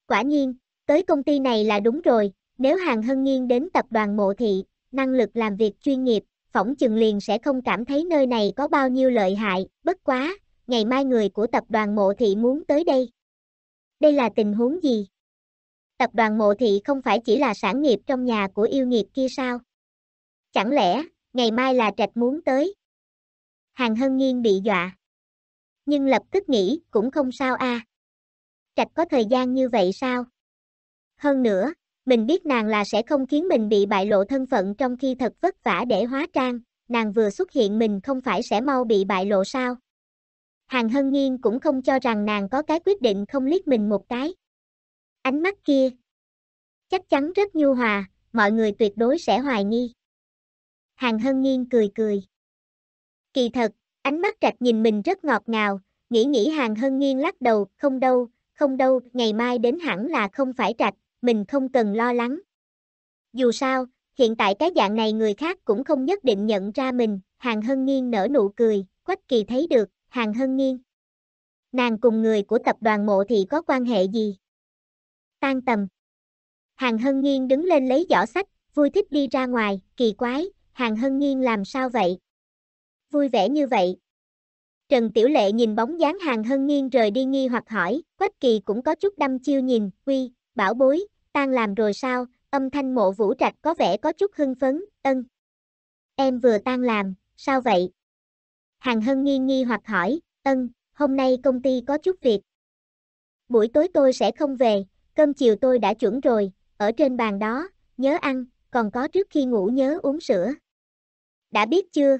Quả nhiên, tới công ty này là đúng rồi, nếu Hàng Hân Nghiên đến tập đoàn mộ thị, năng lực làm việc chuyên nghiệp, phỏng chừng liền sẽ không cảm thấy nơi này có bao nhiêu lợi hại, bất quá, ngày mai người của tập đoàn mộ thị muốn tới đây. Đây là tình huống gì? Tập đoàn mộ thị không phải chỉ là sản nghiệp trong nhà của yêu nghiệp kia sao? Chẳng lẽ, ngày mai là trạch muốn tới? Hàng hân nghiêng bị dọa. Nhưng lập tức nghĩ, cũng không sao a à. Trạch có thời gian như vậy sao? Hơn nữa, mình biết nàng là sẽ không khiến mình bị bại lộ thân phận trong khi thật vất vả để hóa trang, nàng vừa xuất hiện mình không phải sẽ mau bị bại lộ sao. Hàng Hân Nghiên cũng không cho rằng nàng có cái quyết định không liếc mình một cái. Ánh mắt kia chắc chắn rất nhu hòa, mọi người tuyệt đối sẽ hoài nghi. Hàng Hân Nghiên cười cười. Kỳ thật, ánh mắt trạch nhìn mình rất ngọt ngào, nghĩ nghĩ Hàng Hân Nghiên lắc đầu, không đâu, không đâu, ngày mai đến hẳn là không phải trạch, mình không cần lo lắng. Dù sao, hiện tại cái dạng này người khác cũng không nhất định nhận ra mình, Hàng Hân Nghiên nở nụ cười, Quách Kỳ thấy được, Hàng Hân Nghiên. Nàng cùng người của tập đoàn mộ thì có quan hệ gì? Tan tầm. Hàng Hân Nghiên đứng lên lấy giỏ sách, vui thích đi ra ngoài, kỳ quái, Hàng Hân Nghiên làm sao vậy? Vui vẻ như vậy. Trần Tiểu Lệ nhìn bóng dáng Hàng Hân Nghiên rời đi nghi hoặc hỏi, Quách Kỳ cũng có chút đâm chiêu nhìn, uy, bảo bối, tan làm rồi sao, âm thanh mộ vũ trạch có vẻ có chút hưng phấn, ân. Em vừa tan làm, sao vậy? Hàng Hân nghi nghi hoặc hỏi, ân, hôm nay công ty có chút việc. Buổi tối tôi sẽ không về, cơm chiều tôi đã chuẩn rồi, ở trên bàn đó, nhớ ăn, còn có trước khi ngủ nhớ uống sữa. Đã biết chưa?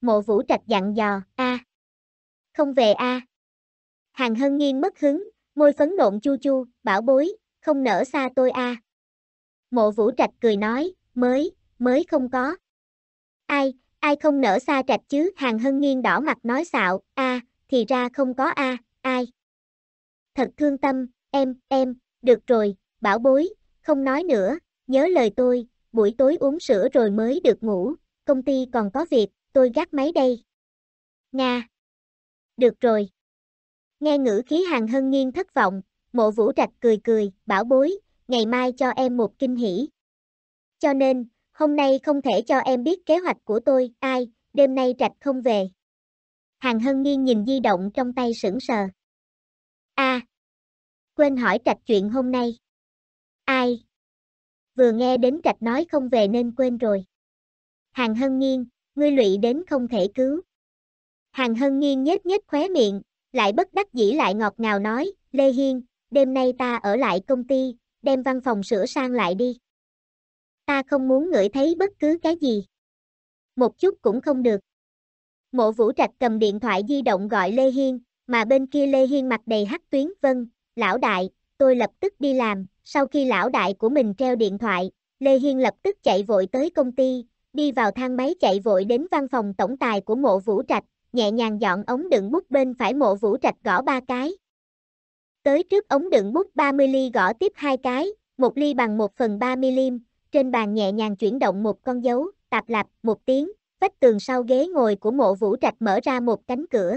Mộ vũ trạch dặn dò, a Không về a Hàng Hân Nghiên mất hứng, Môi phấn nộn chu chu, bảo bối, không nở xa tôi a. À. Mộ vũ trạch cười nói, mới, mới không có. Ai, ai không nở xa trạch chứ, hàng hân nghiêng đỏ mặt nói xạo, a, à, thì ra không có a, à, ai. Thật thương tâm, em, em, được rồi, bảo bối, không nói nữa, nhớ lời tôi, buổi tối uống sữa rồi mới được ngủ, công ty còn có việc, tôi gác máy đây. Nga. Được rồi. Nghe ngữ khí hàng hân nghiêng thất vọng, mộ vũ trạch cười cười, bảo bối, ngày mai cho em một kinh hỷ. Cho nên, hôm nay không thể cho em biết kế hoạch của tôi, ai, đêm nay trạch không về. Hàng hân nghiêng nhìn di động trong tay sững sờ. a quên hỏi trạch chuyện hôm nay. Ai? Vừa nghe đến trạch nói không về nên quên rồi. Hàng hân nghiêng, ngươi lụy đến không thể cứu. Hàng hân nghiêng nhếch nhếch khóe miệng, lại bất đắc dĩ lại ngọt ngào nói, Lê Hiên, đêm nay ta ở lại công ty, đem văn phòng sửa sang lại đi. Ta không muốn ngửi thấy bất cứ cái gì. Một chút cũng không được. Mộ Vũ Trạch cầm điện thoại di động gọi Lê Hiên, mà bên kia Lê Hiên mặt đầy hắc tuyến vân, lão đại, tôi lập tức đi làm, sau khi lão đại của mình treo điện thoại, Lê Hiên lập tức chạy vội tới công ty, đi vào thang máy chạy vội đến văn phòng tổng tài của mộ Vũ Trạch, nhẹ nhàng dọn ống đựng bút bên phải mộ vũ trạch gõ ba cái. Tới trước ống đựng bút 30 ly gõ tiếp hai cái, một ly bằng 1 phần 3 mm, trên bàn nhẹ nhàng chuyển động một con dấu, tạp lạp, một tiếng, vách tường sau ghế ngồi của mộ vũ trạch mở ra một cánh cửa.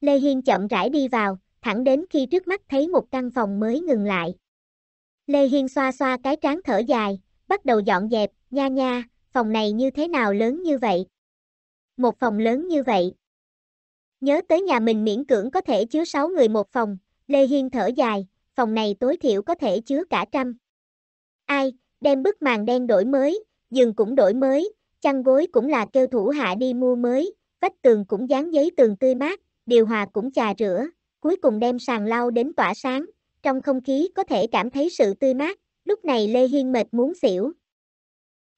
Lê Hiên chậm rãi đi vào, thẳng đến khi trước mắt thấy một căn phòng mới ngừng lại. Lê Hiên xoa xoa cái trán thở dài, bắt đầu dọn dẹp, nha nha, phòng này như thế nào lớn như vậy, một phòng lớn như vậy. Nhớ tới nhà mình miễn cưỡng có thể chứa 6 người một phòng, Lê Hiên thở dài, phòng này tối thiểu có thể chứa cả trăm. Ai, đem bức màn đen đổi mới, giường cũng đổi mới, chăn gối cũng là kêu thủ hạ đi mua mới, vách tường cũng dán giấy tường tươi mát, điều hòa cũng trà rửa, cuối cùng đem sàn lau đến tỏa sáng, trong không khí có thể cảm thấy sự tươi mát, lúc này Lê Hiên mệt muốn xỉu,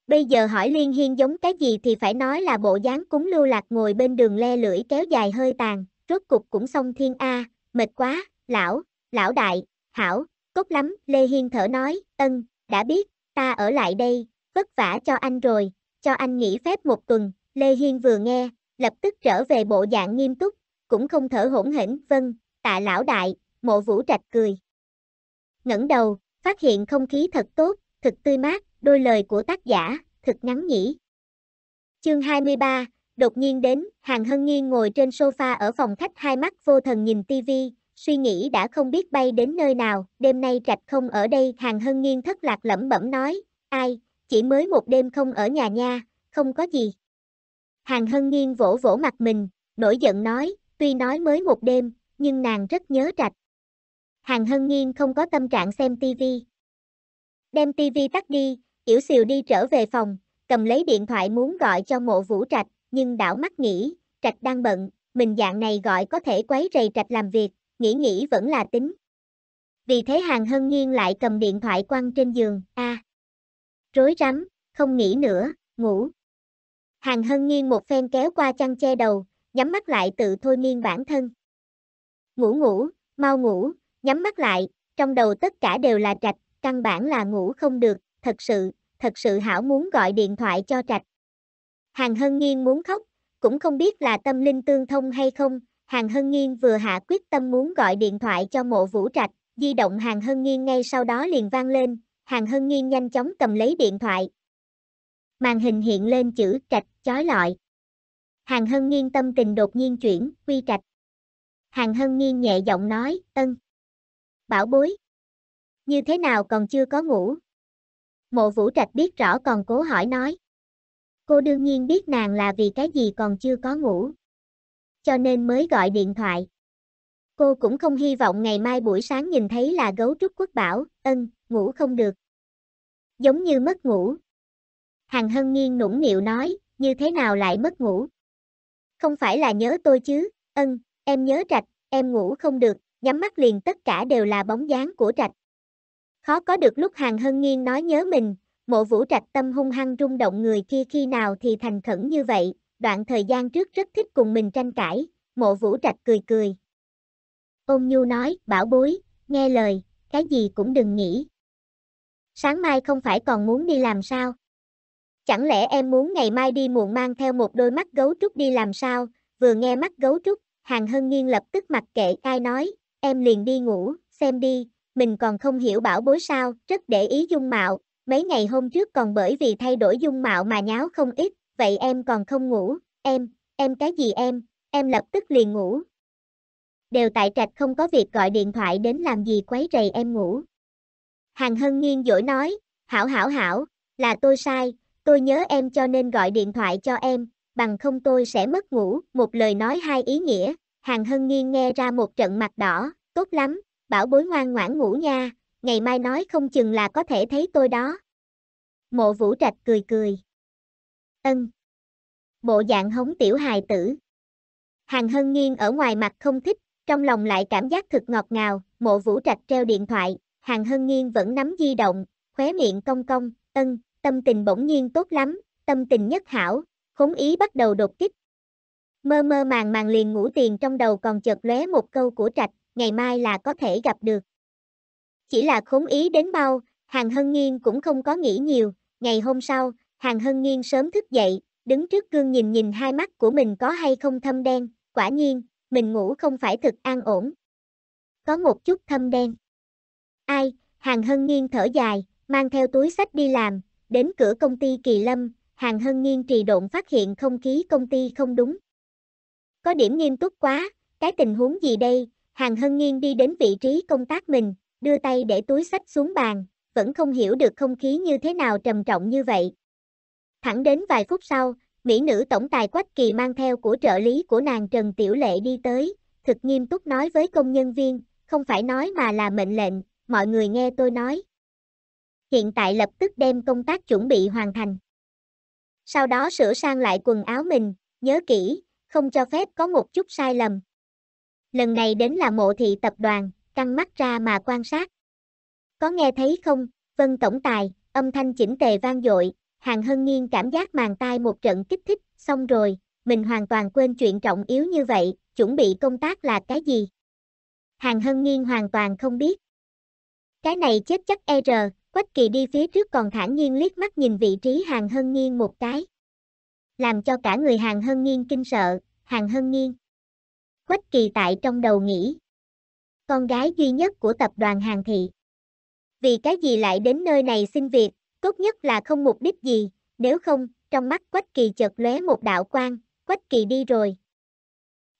Bây giờ hỏi Liên Hiên giống cái gì thì phải nói là bộ dáng cúng lưu lạc ngồi bên đường le lưỡi kéo dài hơi tàn, rốt cục cũng xong thiên A, mệt quá, lão, lão đại, hảo, cốt lắm, Lê Hiên thở nói, ân, đã biết, ta ở lại đây, vất vả cho anh rồi, cho anh nghỉ phép một tuần, Lê Hiên vừa nghe, lập tức trở về bộ dạng nghiêm túc, cũng không thở hỗn hỉnh, vâng, tạ lão đại, mộ vũ trạch cười. ngẩng đầu, phát hiện không khí thật tốt, thật tươi mát, đôi lời của tác giả, thật ngắn nhỉ. Chương 23, đột nhiên đến, Hàng Hân Nhiên ngồi trên sofa ở phòng khách hai mắt vô thần nhìn tivi, suy nghĩ đã không biết bay đến nơi nào, đêm nay trạch không ở đây, Hàng Hân Nhiên thất lạc lẩm bẩm nói, ai, chỉ mới một đêm không ở nhà nha, không có gì. Hàng Hân Nhiên vỗ vỗ mặt mình, nổi giận nói, tuy nói mới một đêm, nhưng nàng rất nhớ trạch. Hàng Hân Nhiên không có tâm trạng xem tivi. Đem tivi tắt đi, Yểu xìu đi trở về phòng, cầm lấy điện thoại muốn gọi cho mộ vũ trạch, nhưng đảo mắt nghĩ, trạch đang bận, mình dạng này gọi có thể quấy rầy trạch làm việc, nghĩ nghĩ vẫn là tính. Vì thế hàng hân nghiêng lại cầm điện thoại quăng trên giường, a rối rắm, không nghĩ nữa, ngủ. Hàng hân nghiêng một phen kéo qua chăn che đầu, nhắm mắt lại tự thôi miên bản thân. Ngủ ngủ, mau ngủ, nhắm mắt lại, trong đầu tất cả đều là trạch, căn bản là ngủ không được, thật sự, thật sự hảo muốn gọi điện thoại cho trạch. Hàng Hân Nghiên muốn khóc, cũng không biết là tâm linh tương thông hay không, Hàng Hân Nghiên vừa hạ quyết tâm muốn gọi điện thoại cho mộ vũ trạch, di động Hàng Hân Nghiên ngay sau đó liền vang lên, Hàng Hân Nghiên nhanh chóng cầm lấy điện thoại. Màn hình hiện lên chữ trạch, chói lọi. Hàng Hân Nghiên tâm tình đột nhiên chuyển, quy trạch. Hàng Hân Nghiên nhẹ giọng nói, ân. Bảo bối. Như thế nào còn chưa có ngủ, Mộ vũ trạch biết rõ còn cố hỏi nói. Cô đương nhiên biết nàng là vì cái gì còn chưa có ngủ. Cho nên mới gọi điện thoại. Cô cũng không hy vọng ngày mai buổi sáng nhìn thấy là gấu trúc quốc bảo, ân, ngủ không được. Giống như mất ngủ. Hàng hân nghiêng nũng nịu nói, như thế nào lại mất ngủ. Không phải là nhớ tôi chứ, ân, em nhớ trạch, em ngủ không được, nhắm mắt liền tất cả đều là bóng dáng của trạch. Khó có được lúc Hàng Hân Nghiên nói nhớ mình, mộ vũ trạch tâm hung hăng rung động người kia khi nào thì thành khẩn như vậy, đoạn thời gian trước rất thích cùng mình tranh cãi, mộ vũ trạch cười cười. Ôn nhu nói, bảo bối, nghe lời, cái gì cũng đừng nghĩ. Sáng mai không phải còn muốn đi làm sao? Chẳng lẽ em muốn ngày mai đi muộn mang theo một đôi mắt gấu trúc đi làm sao? Vừa nghe mắt gấu trúc, Hàng Hân Nghiên lập tức mặc kệ ai nói, em liền đi ngủ, xem đi, mình còn không hiểu bảo bối sao, rất để ý dung mạo, mấy ngày hôm trước còn bởi vì thay đổi dung mạo mà nháo không ít, vậy em còn không ngủ, em, em cái gì em, em lập tức liền ngủ. Đều tại trạch không có việc gọi điện thoại đến làm gì quấy rầy em ngủ. Hàng Hân nghiêng dỗi nói, hảo hảo hảo, là tôi sai, tôi nhớ em cho nên gọi điện thoại cho em, bằng không tôi sẽ mất ngủ, một lời nói hai ý nghĩa, Hàng Hân nghiêng nghe ra một trận mặt đỏ, tốt lắm, bảo bối ngoan ngoãn ngủ nha, ngày mai nói không chừng là có thể thấy tôi đó. Mộ vũ trạch cười cười. Ân. Bộ dạng hống tiểu hài tử. Hàng hân nghiêng ở ngoài mặt không thích, trong lòng lại cảm giác thật ngọt ngào, mộ vũ trạch treo điện thoại, hàng hân nghiêng vẫn nắm di động, khóe miệng cong cong, ân, tâm tình bỗng nhiên tốt lắm, tâm tình nhất hảo, khốn ý bắt đầu đột kích. Mơ mơ màng màng liền ngủ tiền trong đầu còn chợt lóe một câu của trạch, ngày mai là có thể gặp được. Chỉ là khốn ý đến bao, Hàng Hân Nghiên cũng không có nghĩ nhiều, ngày hôm sau, Hàng Hân Nghiên sớm thức dậy, đứng trước gương nhìn nhìn hai mắt của mình có hay không thâm đen, quả nhiên, mình ngủ không phải thực an ổn. Có một chút thâm đen. Ai, Hàng Hân Nghiên thở dài, mang theo túi sách đi làm, đến cửa công ty Kỳ Lâm, Hàng Hân Nghiên trì độn phát hiện không khí công ty không đúng. Có điểm nghiêm túc quá, cái tình huống gì đây, Hàng Hân Nghiên đi đến vị trí công tác mình, đưa tay để túi sách xuống bàn, vẫn không hiểu được không khí như thế nào trầm trọng như vậy. Thẳng đến vài phút sau, mỹ nữ tổng tài Quách Kỳ mang theo của trợ lý của nàng Trần Tiểu Lệ đi tới, thực nghiêm túc nói với công nhân viên, không phải nói mà là mệnh lệnh, mọi người nghe tôi nói. Hiện tại lập tức đem công tác chuẩn bị hoàn thành. Sau đó sửa sang lại quần áo mình, nhớ kỹ, không cho phép có một chút sai lầm lần này đến là mộ thị tập đoàn, căng mắt ra mà quan sát. Có nghe thấy không, vân tổng tài, âm thanh chỉnh tề vang dội, hàng hân nghiêng cảm giác màn tai một trận kích thích, xong rồi, mình hoàn toàn quên chuyện trọng yếu như vậy, chuẩn bị công tác là cái gì. Hàng hân nghiêng hoàn toàn không biết. Cái này chết chắc e rờ, Quách Kỳ đi phía trước còn thản nhiên liếc mắt nhìn vị trí Hàng Hân Nghiên một cái. Làm cho cả người Hàng Hân Nghiên kinh sợ, Hàng Hân Nghiên quách kỳ tại trong đầu nghĩ con gái duy nhất của tập đoàn hàng thị vì cái gì lại đến nơi này xin việc tốt nhất là không mục đích gì nếu không trong mắt quách kỳ chợt lóe một đạo quang quách kỳ đi rồi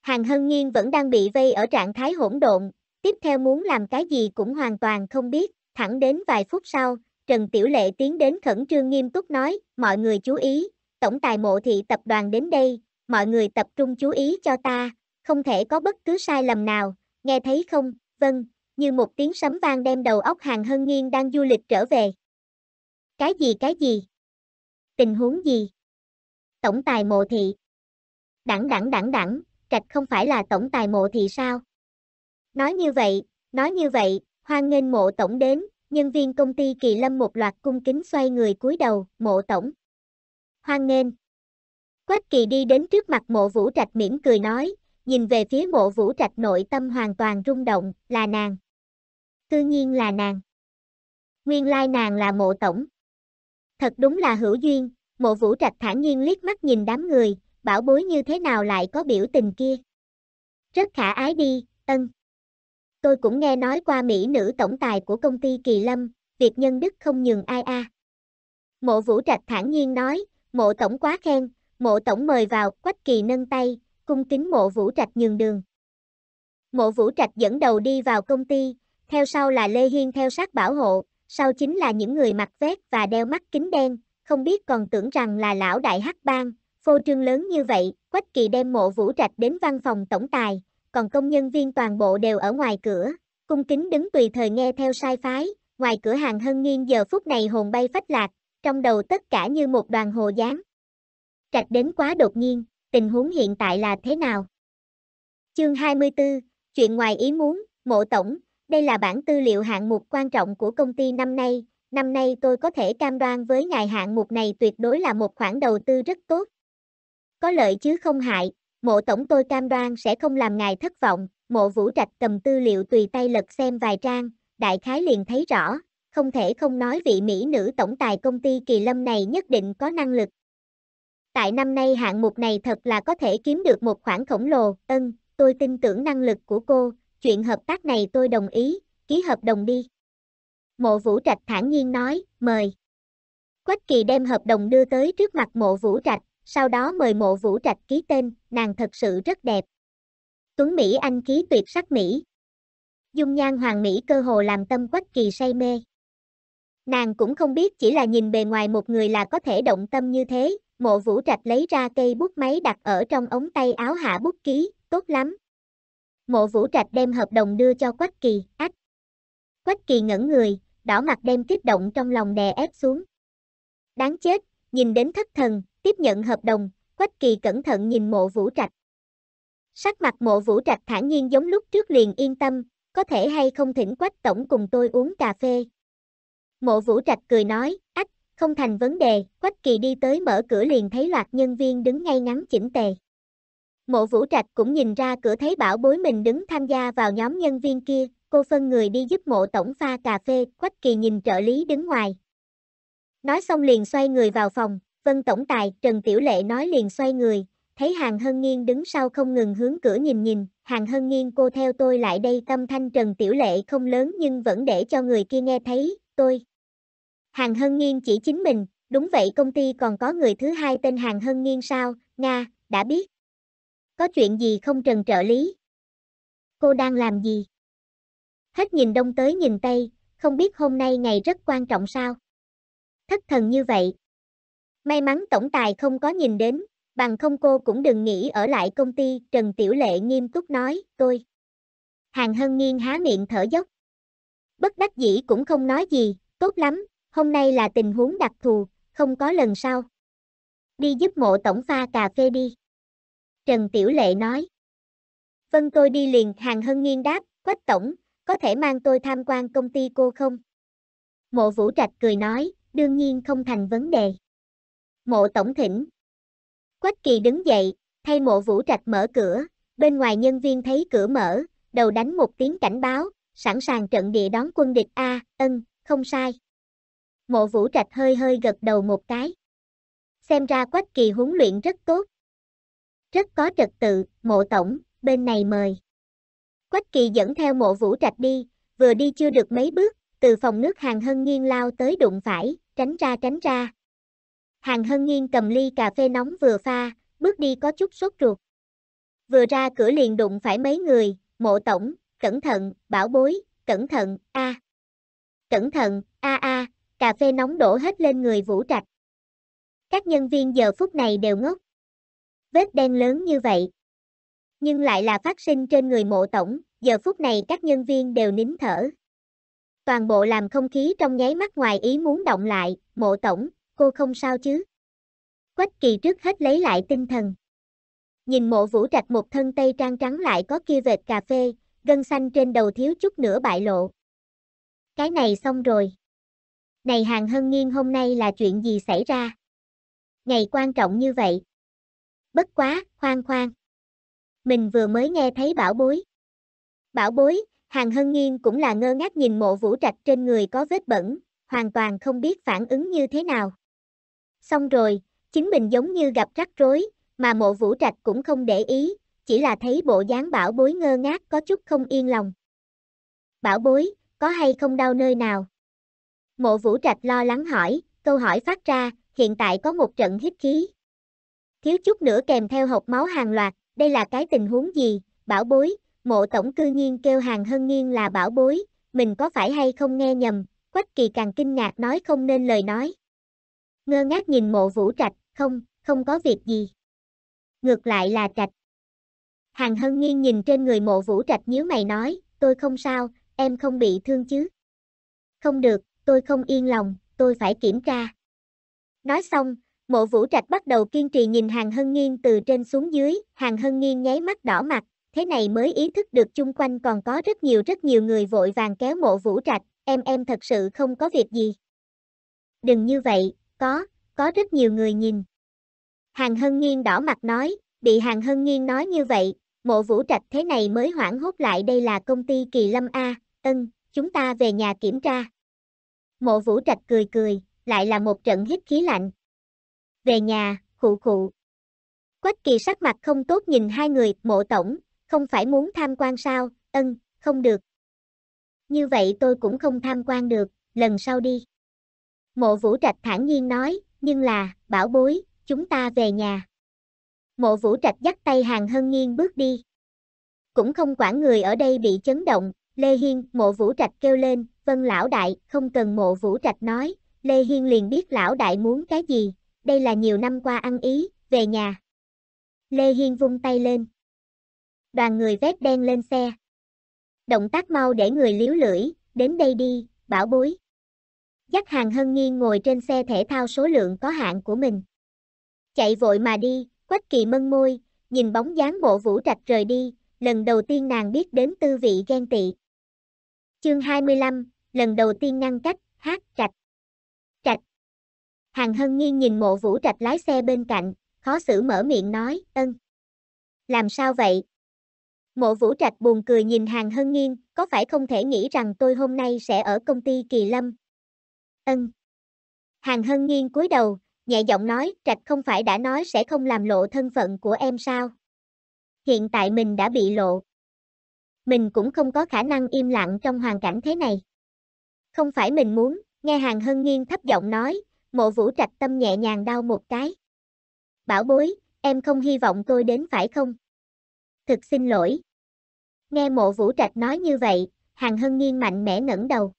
hàng hân nhiên vẫn đang bị vây ở trạng thái hỗn độn tiếp theo muốn làm cái gì cũng hoàn toàn không biết thẳng đến vài phút sau trần tiểu lệ tiến đến khẩn trương nghiêm túc nói mọi người chú ý tổng tài mộ thị tập đoàn đến đây mọi người tập trung chú ý cho ta không thể có bất cứ sai lầm nào, nghe thấy không, vâng, như một tiếng sấm vang đem đầu óc hàng hân nghiêng đang du lịch trở về. Cái gì cái gì? Tình huống gì? Tổng tài mộ thị. Đẳng đẳng đẳng đẳng, trạch không phải là tổng tài mộ thị sao? Nói như vậy, nói như vậy, hoan nghênh mộ tổng đến, nhân viên công ty Kỳ Lâm một loạt cung kính xoay người cúi đầu, mộ tổng. Hoan nghênh. Quách Kỳ đi đến trước mặt mộ vũ trạch mỉm cười nói, nhìn về phía mộ vũ trạch nội tâm hoàn toàn rung động, là nàng. Tự nhiên là nàng. Nguyên lai nàng là mộ tổng. Thật đúng là hữu duyên, mộ vũ trạch thản nhiên liếc mắt nhìn đám người, bảo bối như thế nào lại có biểu tình kia. Rất khả ái đi, ân. Tôi cũng nghe nói qua mỹ nữ tổng tài của công ty Kỳ Lâm, việc nhân đức không nhường ai a. Mộ vũ trạch thản nhiên nói, mộ tổng quá khen, mộ tổng mời vào, quách kỳ nâng tay, cung kính mộ vũ trạch nhường đường. Mộ vũ trạch dẫn đầu đi vào công ty, theo sau là Lê Hiên theo sát bảo hộ, sau chính là những người mặc vest và đeo mắt kính đen, không biết còn tưởng rằng là lão đại hắc bang, phô trương lớn như vậy, Quách Kỳ đem mộ vũ trạch đến văn phòng tổng tài, còn công nhân viên toàn bộ đều ở ngoài cửa, cung kính đứng tùy thời nghe theo sai phái, ngoài cửa hàng hân nghiêng giờ phút này hồn bay phách lạc, trong đầu tất cả như một đoàn hồ gián. Trạch đến quá đột nhiên tình huống hiện tại là thế nào? Chương 24, chuyện ngoài ý muốn, mộ tổng, đây là bản tư liệu hạng mục quan trọng của công ty năm nay, năm nay tôi có thể cam đoan với ngài hạng mục này tuyệt đối là một khoản đầu tư rất tốt. Có lợi chứ không hại, mộ tổng tôi cam đoan sẽ không làm ngài thất vọng, mộ vũ trạch cầm tư liệu tùy tay lật xem vài trang, đại khái liền thấy rõ, không thể không nói vị Mỹ nữ tổng tài công ty kỳ lâm này nhất định có năng lực, tại năm nay hạng mục này thật là có thể kiếm được một khoản khổng lồ, ân, tôi tin tưởng năng lực của cô, chuyện hợp tác này tôi đồng ý, ký hợp đồng đi. Mộ Vũ Trạch thản nhiên nói, mời. Quách Kỳ đem hợp đồng đưa tới trước mặt mộ Vũ Trạch, sau đó mời mộ Vũ Trạch ký tên, nàng thật sự rất đẹp. Tuấn Mỹ Anh ký tuyệt sắc Mỹ. Dung nhan hoàng Mỹ cơ hồ làm tâm Quách Kỳ say mê. Nàng cũng không biết chỉ là nhìn bề ngoài một người là có thể động tâm như thế, Mộ vũ trạch lấy ra cây bút máy đặt ở trong ống tay áo hạ bút ký, tốt lắm. Mộ vũ trạch đem hợp đồng đưa cho Quách Kỳ, ách. Quách Kỳ ngẩn người, đỏ mặt đem kích động trong lòng đè ép xuống. Đáng chết, nhìn đến thất thần, tiếp nhận hợp đồng, Quách Kỳ cẩn thận nhìn mộ vũ trạch. Sắc mặt mộ vũ trạch thản nhiên giống lúc trước liền yên tâm, có thể hay không thỉnh Quách Tổng cùng tôi uống cà phê. Mộ vũ trạch cười nói, ách, không thành vấn đề, Quách Kỳ đi tới mở cửa liền thấy loạt nhân viên đứng ngay ngắn chỉnh tề. Mộ Vũ Trạch cũng nhìn ra cửa thấy bảo bối mình đứng tham gia vào nhóm nhân viên kia, cô phân người đi giúp mộ tổng pha cà phê, Quách Kỳ nhìn trợ lý đứng ngoài. Nói xong liền xoay người vào phòng, Vân Tổng Tài, Trần Tiểu Lệ nói liền xoay người, thấy Hàng Hân Nghiên đứng sau không ngừng hướng cửa nhìn nhìn, Hàng Hân Nghiên cô theo tôi lại đây tâm thanh Trần Tiểu Lệ không lớn nhưng vẫn để cho người kia nghe thấy, tôi. Hàng Hân Nghiên chỉ chính mình, đúng vậy công ty còn có người thứ hai tên Hàng Hân Nghiên sao, Nga, đã biết. Có chuyện gì không trần trợ lý? Cô đang làm gì? Hết nhìn đông tới nhìn tây, không biết hôm nay ngày rất quan trọng sao? Thất thần như vậy. May mắn tổng tài không có nhìn đến, bằng không cô cũng đừng nghĩ ở lại công ty, Trần Tiểu Lệ nghiêm túc nói, tôi. Hàng Hân Nghiên há miệng thở dốc. Bất đắc dĩ cũng không nói gì, tốt lắm, hôm nay là tình huống đặc thù, không có lần sau. Đi giúp mộ tổng pha cà phê đi. Trần Tiểu Lệ nói. Vâng tôi đi liền, Hàng Hân Nghiên đáp, Quách Tổng, có thể mang tôi tham quan công ty cô không? Mộ Vũ Trạch cười nói, đương nhiên không thành vấn đề. Mộ Tổng thỉnh. Quách Kỳ đứng dậy, thay mộ Vũ Trạch mở cửa, bên ngoài nhân viên thấy cửa mở, đầu đánh một tiếng cảnh báo, sẵn sàng trận địa đón quân địch A, ân, không sai. Mộ vũ trạch hơi hơi gật đầu một cái. Xem ra quách kỳ huấn luyện rất tốt. Rất có trật tự, mộ tổng, bên này mời. Quách kỳ dẫn theo mộ vũ trạch đi, vừa đi chưa được mấy bước, từ phòng nước hàng hân nghiêng lao tới đụng phải, tránh ra tránh ra. Hàng hân nghiêng cầm ly cà phê nóng vừa pha, bước đi có chút sốt ruột. Vừa ra cửa liền đụng phải mấy người, mộ tổng, cẩn thận, bảo bối, cẩn thận, a Cẩn thận, a a cà phê nóng đổ hết lên người Vũ Trạch. Các nhân viên giờ phút này đều ngốc. Vết đen lớn như vậy. Nhưng lại là phát sinh trên người mộ tổng, giờ phút này các nhân viên đều nín thở. Toàn bộ làm không khí trong nháy mắt ngoài ý muốn động lại, mộ tổng, cô không sao chứ. Quách kỳ trước hết lấy lại tinh thần. Nhìn mộ vũ trạch một thân tây trang trắng lại có kia vệt cà phê, gân xanh trên đầu thiếu chút nữa bại lộ. Cái này xong rồi. Này hàng hân nghiên hôm nay là chuyện gì xảy ra? Ngày quan trọng như vậy. Bất quá, khoan khoan. Mình vừa mới nghe thấy bảo bối. Bảo bối, hàng hân nghiên cũng là ngơ ngác nhìn mộ vũ trạch trên người có vết bẩn, hoàn toàn không biết phản ứng như thế nào. Xong rồi, chính mình giống như gặp rắc rối, mà mộ vũ trạch cũng không để ý, chỉ là thấy bộ dáng bảo bối ngơ ngác có chút không yên lòng. Bảo bối, có hay không đau nơi nào? Mộ vũ trạch lo lắng hỏi, câu hỏi phát ra, hiện tại có một trận hít khí. Thiếu chút nữa kèm theo hộp máu hàng loạt, đây là cái tình huống gì, bảo bối, mộ tổng cư nhiên kêu hàng hân nghiêng là bảo bối, mình có phải hay không nghe nhầm, quách kỳ càng kinh ngạc nói không nên lời nói. Ngơ ngác nhìn mộ vũ trạch, không, không có việc gì. Ngược lại là trạch. Hàng hân nghiêng nhìn trên người mộ vũ trạch nhíu mày nói, tôi không sao, em không bị thương chứ. Không được, tôi không yên lòng, tôi phải kiểm tra. Nói xong, mộ vũ trạch bắt đầu kiên trì nhìn hàng hân nghiên từ trên xuống dưới, hàng hân nghiên nháy mắt đỏ mặt, thế này mới ý thức được chung quanh còn có rất nhiều rất nhiều người vội vàng kéo mộ vũ trạch, em em thật sự không có việc gì. Đừng như vậy, có, có rất nhiều người nhìn. Hàng hân nghiên đỏ mặt nói, bị hàng hân nghiên nói như vậy, mộ vũ trạch thế này mới hoảng hốt lại đây là công ty kỳ lâm A, ân, chúng ta về nhà kiểm tra. Mộ vũ trạch cười cười, lại là một trận hít khí lạnh. Về nhà, khụ khụ. Quách kỳ sắc mặt không tốt nhìn hai người, mộ tổng, không phải muốn tham quan sao, ân, không được. Như vậy tôi cũng không tham quan được, lần sau đi. Mộ vũ trạch thản nhiên nói, nhưng là, bảo bối, chúng ta về nhà. Mộ vũ trạch dắt tay hàng hân nghiêng bước đi. Cũng không quản người ở đây bị chấn động, Lê Hiên, mộ vũ trạch kêu lên, vân lão đại, không cần mộ vũ trạch nói, Lê Hiên liền biết lão đại muốn cái gì, đây là nhiều năm qua ăn ý, về nhà. Lê Hiên vung tay lên. Đoàn người vét đen lên xe. Động tác mau để người liếu lưỡi, đến đây đi, bảo bối. Dắt hàng hân nghiêng ngồi trên xe thể thao số lượng có hạn của mình. Chạy vội mà đi, quách kỳ mân môi, nhìn bóng dáng mộ vũ trạch rời đi, lần đầu tiên nàng biết đến tư vị ghen tị. Chương 25, lần đầu tiên ngăn cách, hát, trạch. Trạch. Hàng Hân nghiêng nhìn mộ vũ trạch lái xe bên cạnh, khó xử mở miệng nói, ân. Làm sao vậy? Mộ vũ trạch buồn cười nhìn Hàng Hân nghiêng có phải không thể nghĩ rằng tôi hôm nay sẽ ở công ty Kỳ Lâm? Ân. Hàng Hân nghiêng cúi đầu, nhẹ giọng nói, trạch không phải đã nói sẽ không làm lộ thân phận của em sao? Hiện tại mình đã bị lộ. Mình cũng không có khả năng im lặng trong hoàn cảnh thế này. Không phải mình muốn, nghe Hàng Hân Nghiên thấp giọng nói, mộ vũ trạch tâm nhẹ nhàng đau một cái. Bảo bối, em không hy vọng tôi đến phải không? Thực xin lỗi. Nghe mộ vũ trạch nói như vậy, Hàng Hân Nghiên mạnh mẽ ngẩng đầu.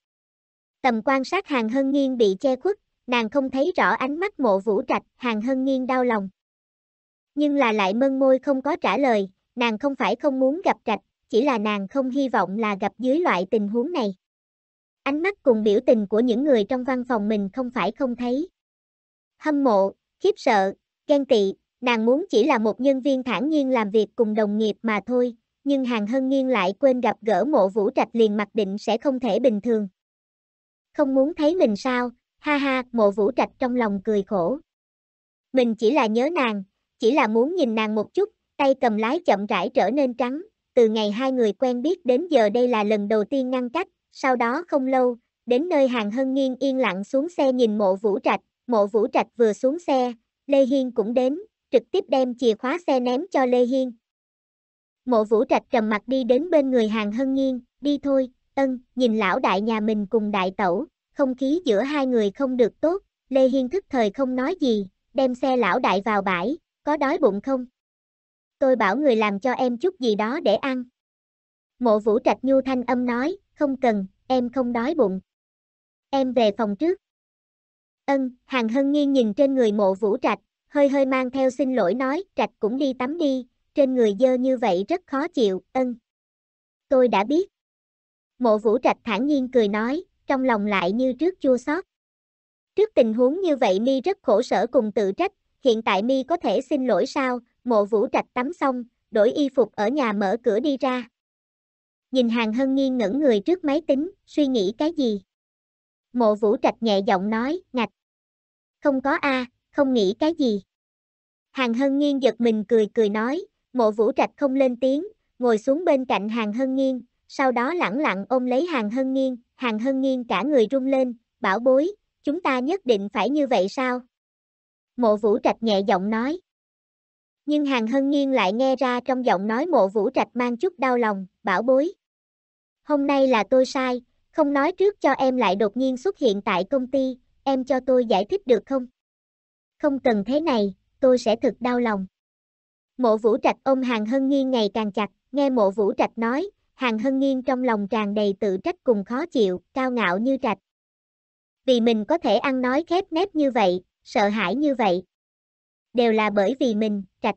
Tầm quan sát Hàng Hân Nghiên bị che khuất, nàng không thấy rõ ánh mắt mộ vũ trạch, Hàng Hân Nghiên đau lòng. Nhưng là lại mân môi không có trả lời, nàng không phải không muốn gặp trạch, chỉ là nàng không hy vọng là gặp dưới loại tình huống này. Ánh mắt cùng biểu tình của những người trong văn phòng mình không phải không thấy. Hâm mộ, khiếp sợ, ghen tị, nàng muốn chỉ là một nhân viên thản nhiên làm việc cùng đồng nghiệp mà thôi, nhưng hàng hân nghiêng lại quên gặp gỡ mộ vũ trạch liền mặc định sẽ không thể bình thường. Không muốn thấy mình sao, ha ha, mộ vũ trạch trong lòng cười khổ. Mình chỉ là nhớ nàng, chỉ là muốn nhìn nàng một chút, tay cầm lái chậm rãi trở nên trắng, từ ngày hai người quen biết đến giờ đây là lần đầu tiên ngăn cách, sau đó không lâu, đến nơi hàng hân nghiêng yên lặng xuống xe nhìn mộ vũ trạch, mộ vũ trạch vừa xuống xe, Lê Hiên cũng đến, trực tiếp đem chìa khóa xe ném cho Lê Hiên. Mộ vũ trạch trầm mặt đi đến bên người hàng hân nghiêng, đi thôi, ân, nhìn lão đại nhà mình cùng đại tẩu, không khí giữa hai người không được tốt, Lê Hiên thức thời không nói gì, đem xe lão đại vào bãi, có đói bụng không? Tôi bảo người làm cho em chút gì đó để ăn. Mộ vũ trạch nhu thanh âm nói, không cần, em không đói bụng. Em về phòng trước. Ân, Hàng Hân nghiêng nhìn trên người mộ vũ trạch, hơi hơi mang theo xin lỗi nói, trạch cũng đi tắm đi, trên người dơ như vậy rất khó chịu, ân. Tôi đã biết. Mộ vũ trạch thản nhiên cười nói, trong lòng lại như trước chua xót. Trước tình huống như vậy mi rất khổ sở cùng tự trách, hiện tại mi có thể xin lỗi sao, mộ vũ trạch tắm xong, đổi y phục ở nhà mở cửa đi ra nhìn hàng hân nghiêng ngẩn người trước máy tính, suy nghĩ cái gì. Mộ vũ trạch nhẹ giọng nói, ngạch. Không có a, không nghĩ cái gì. Hàng hân nghiêng giật mình cười cười nói, mộ vũ trạch không lên tiếng, ngồi xuống bên cạnh hàng hân nghiêng, sau đó lẳng lặng ôm lấy hàng hân nghiêng, hàng hân nghiêng cả người rung lên, bảo bối, chúng ta nhất định phải như vậy sao? Mộ vũ trạch nhẹ giọng nói. Nhưng hàng hân nghiêng lại nghe ra trong giọng nói mộ vũ trạch mang chút đau lòng, bảo bối hôm nay là tôi sai, không nói trước cho em lại đột nhiên xuất hiện tại công ty, em cho tôi giải thích được không? Không cần thế này, tôi sẽ thực đau lòng. Mộ Vũ Trạch ôm Hàng Hân Nghiên ngày càng chặt, nghe Mộ Vũ Trạch nói, Hàng Hân Nghiên trong lòng tràn đầy tự trách cùng khó chịu, cao ngạo như trạch. Vì mình có thể ăn nói khép nép như vậy, sợ hãi như vậy. Đều là bởi vì mình, trạch.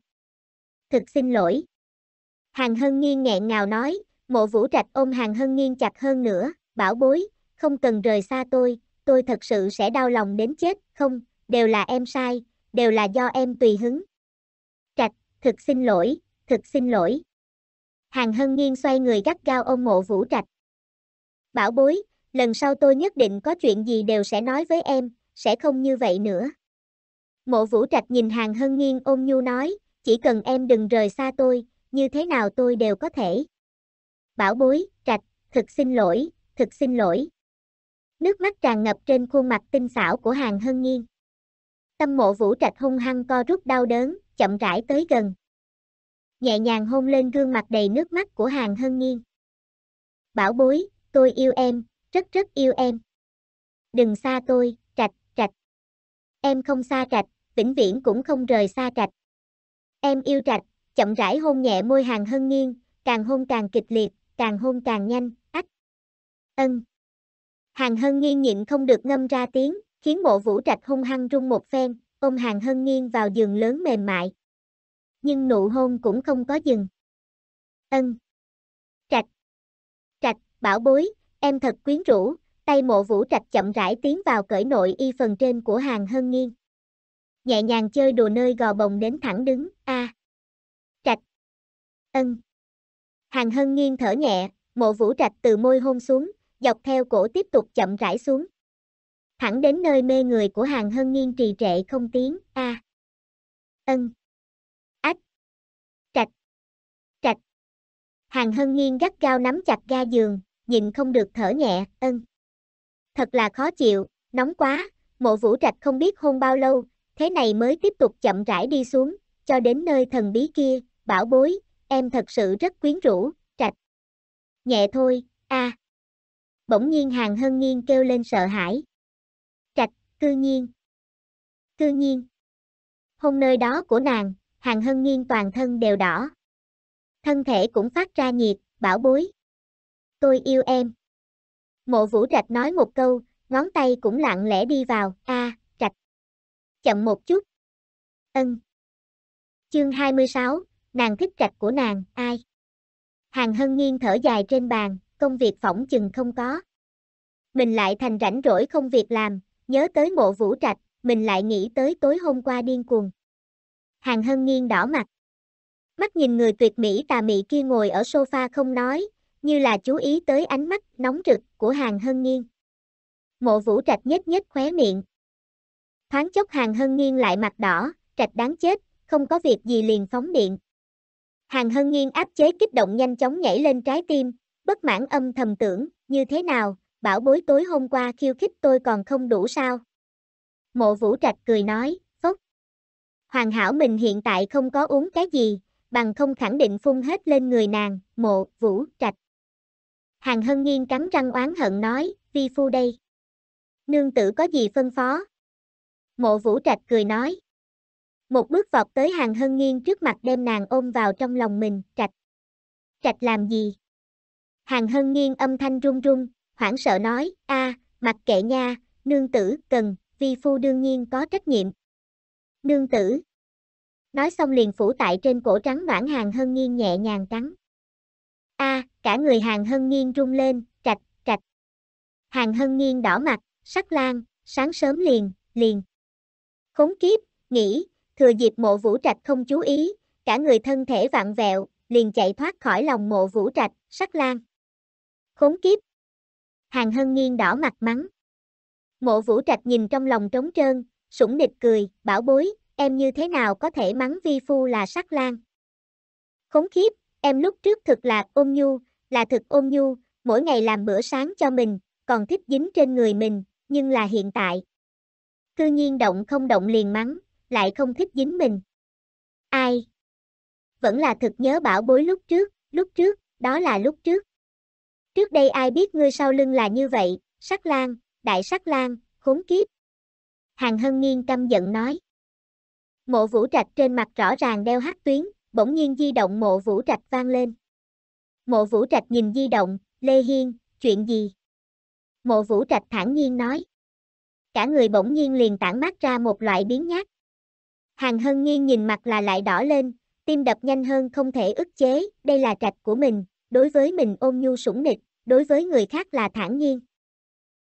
Thực xin lỗi. Hàng Hân Nghiên nghẹn ngào nói, Mộ vũ trạch ôm hàng hân nghiêng chặt hơn nữa, bảo bối, không cần rời xa tôi, tôi thật sự sẽ đau lòng đến chết, không, đều là em sai, đều là do em tùy hứng. Trạch, thực xin lỗi, thực xin lỗi. Hàng hân nghiêng xoay người gắt gao ôm mộ vũ trạch. Bảo bối, lần sau tôi nhất định có chuyện gì đều sẽ nói với em, sẽ không như vậy nữa. Mộ vũ trạch nhìn hàng hân nghiêng ôm nhu nói, chỉ cần em đừng rời xa tôi, như thế nào tôi đều có thể bảo bối, trạch, thực xin lỗi, thực xin lỗi. Nước mắt tràn ngập trên khuôn mặt tinh xảo của hàng hân nghiên. Tâm mộ vũ trạch hung hăng co rút đau đớn, chậm rãi tới gần. Nhẹ nhàng hôn lên gương mặt đầy nước mắt của hàng hân nghiên. Bảo bối, tôi yêu em, rất rất yêu em. Đừng xa tôi, trạch, trạch. Em không xa trạch, vĩnh viễn cũng không rời xa trạch. Em yêu trạch, chậm rãi hôn nhẹ môi hàng hân nghiêng, càng hôn càng kịch liệt, càng hôn càng nhanh, ách. Ân. Hàng Hân nghiêng nhịn không được ngâm ra tiếng, khiến mộ vũ trạch hung hăng rung một phen, ôm Hàng Hân nghiêng vào giường lớn mềm mại. Nhưng nụ hôn cũng không có dừng. Ân. Trạch. Trạch, bảo bối, em thật quyến rũ, tay mộ vũ trạch chậm rãi tiến vào cởi nội y phần trên của Hàng Hân nghiêng, Nhẹ nhàng chơi đùa nơi gò bồng đến thẳng đứng, a. À. Trạch. Ân. Hàng Hân nghiêng thở nhẹ, mộ vũ trạch từ môi hôn xuống, dọc theo cổ tiếp tục chậm rãi xuống. Thẳng đến nơi mê người của Hàng Hân nghiêng trì trệ không tiếng, a. Ân. Ách. Trạch. Trạch. Hàng Hân nghiêng gắt cao nắm chặt ga giường, nhìn không được thở nhẹ, ân. Thật là khó chịu, nóng quá, mộ vũ trạch không biết hôn bao lâu, thế này mới tiếp tục chậm rãi đi xuống, cho đến nơi thần bí kia, bảo bối, em thật sự rất quyến rũ, trạch. Nhẹ thôi, a. À. Bỗng nhiên Hàng Hân Nghiên kêu lên sợ hãi. Trạch, cư nhiên. Cư nhiên. Hôn nơi đó của nàng, Hàng Hân Nghiên toàn thân đều đỏ. Thân thể cũng phát ra nhiệt, bảo bối. Tôi yêu em. Mộ vũ trạch nói một câu, ngón tay cũng lặng lẽ đi vào, a, à, trạch. Chậm một chút. Ân. Chương 26, nàng thích trạch của nàng, ai? Hàng hân nghiêng thở dài trên bàn, công việc phỏng chừng không có. Mình lại thành rảnh rỗi không việc làm, nhớ tới mộ vũ trạch, mình lại nghĩ tới tối hôm qua điên cuồng. Hàng hân nghiêng đỏ mặt. Mắt nhìn người tuyệt mỹ tà mị kia ngồi ở sofa không nói, như là chú ý tới ánh mắt nóng rực của hàng hân nghiêng. Mộ vũ trạch nhếch nhếch khóe miệng. Thoáng chốc hàng hân nghiêng lại mặt đỏ, trạch đáng chết, không có việc gì liền phóng điện. Hàng Hân Nghiên áp chế kích động nhanh chóng nhảy lên trái tim, bất mãn âm thầm tưởng, như thế nào, bảo bối tối hôm qua khiêu khích tôi còn không đủ sao. Mộ Vũ Trạch cười nói, phốc. Hoàng hảo mình hiện tại không có uống cái gì, bằng không khẳng định phun hết lên người nàng, mộ, vũ, trạch. Hàng Hân Nghiên cắn răng oán hận nói, vi phu đây. Nương tử có gì phân phó? Mộ vũ trạch cười nói, một bước vọt tới hàng hân nghiêng trước mặt đem nàng ôm vào trong lòng mình, trạch. Trạch làm gì? Hàng hân nghiêng âm thanh run run, hoảng sợ nói, a, mặc kệ nha, nương tử, cần, vi phu đương nhiên có trách nhiệm. Nương tử. Nói xong liền phủ tại trên cổ trắng noãn hàng hân nghiêng nhẹ nhàng trắng, a, cả người hàng hân nghiêng rung lên, trạch, trạch. Hàng hân nghiêng đỏ mặt, sắc lan, sáng sớm liền, liền. Khốn kiếp, nghĩ, thừa dịp mộ vũ trạch không chú ý, cả người thân thể vạn vẹo, liền chạy thoát khỏi lòng mộ vũ trạch, sắc lan. Khốn kiếp! Hàng hân nghiêng đỏ mặt mắng. Mộ vũ trạch nhìn trong lòng trống trơn, sủng nịch cười, bảo bối, em như thế nào có thể mắng vi phu là sắc lan. Khốn kiếp em lúc trước thực là ôm nhu, là thực ôm nhu, mỗi ngày làm bữa sáng cho mình, còn thích dính trên người mình, nhưng là hiện tại. Cư nhiên động không động liền mắng, lại không thích dính mình. Ai? Vẫn là thực nhớ bảo bối lúc trước, lúc trước, đó là lúc trước. Trước đây ai biết ngươi sau lưng là như vậy, sắc lang, đại sắc lang, khốn kiếp. Hàng hân nghiêng căm giận nói. Mộ vũ trạch trên mặt rõ ràng đeo hát tuyến, bỗng nhiên di động mộ vũ trạch vang lên. Mộ vũ trạch nhìn di động, Lê Hiên, chuyện gì? Mộ vũ trạch thản nhiên nói. Cả người bỗng nhiên liền tản mát ra một loại biến nhát, Hàng Hân nghiêng nhìn mặt là lại đỏ lên, tim đập nhanh hơn không thể ức chế, đây là trạch của mình, đối với mình ôm nhu sủng nịch, đối với người khác là thản nhiên.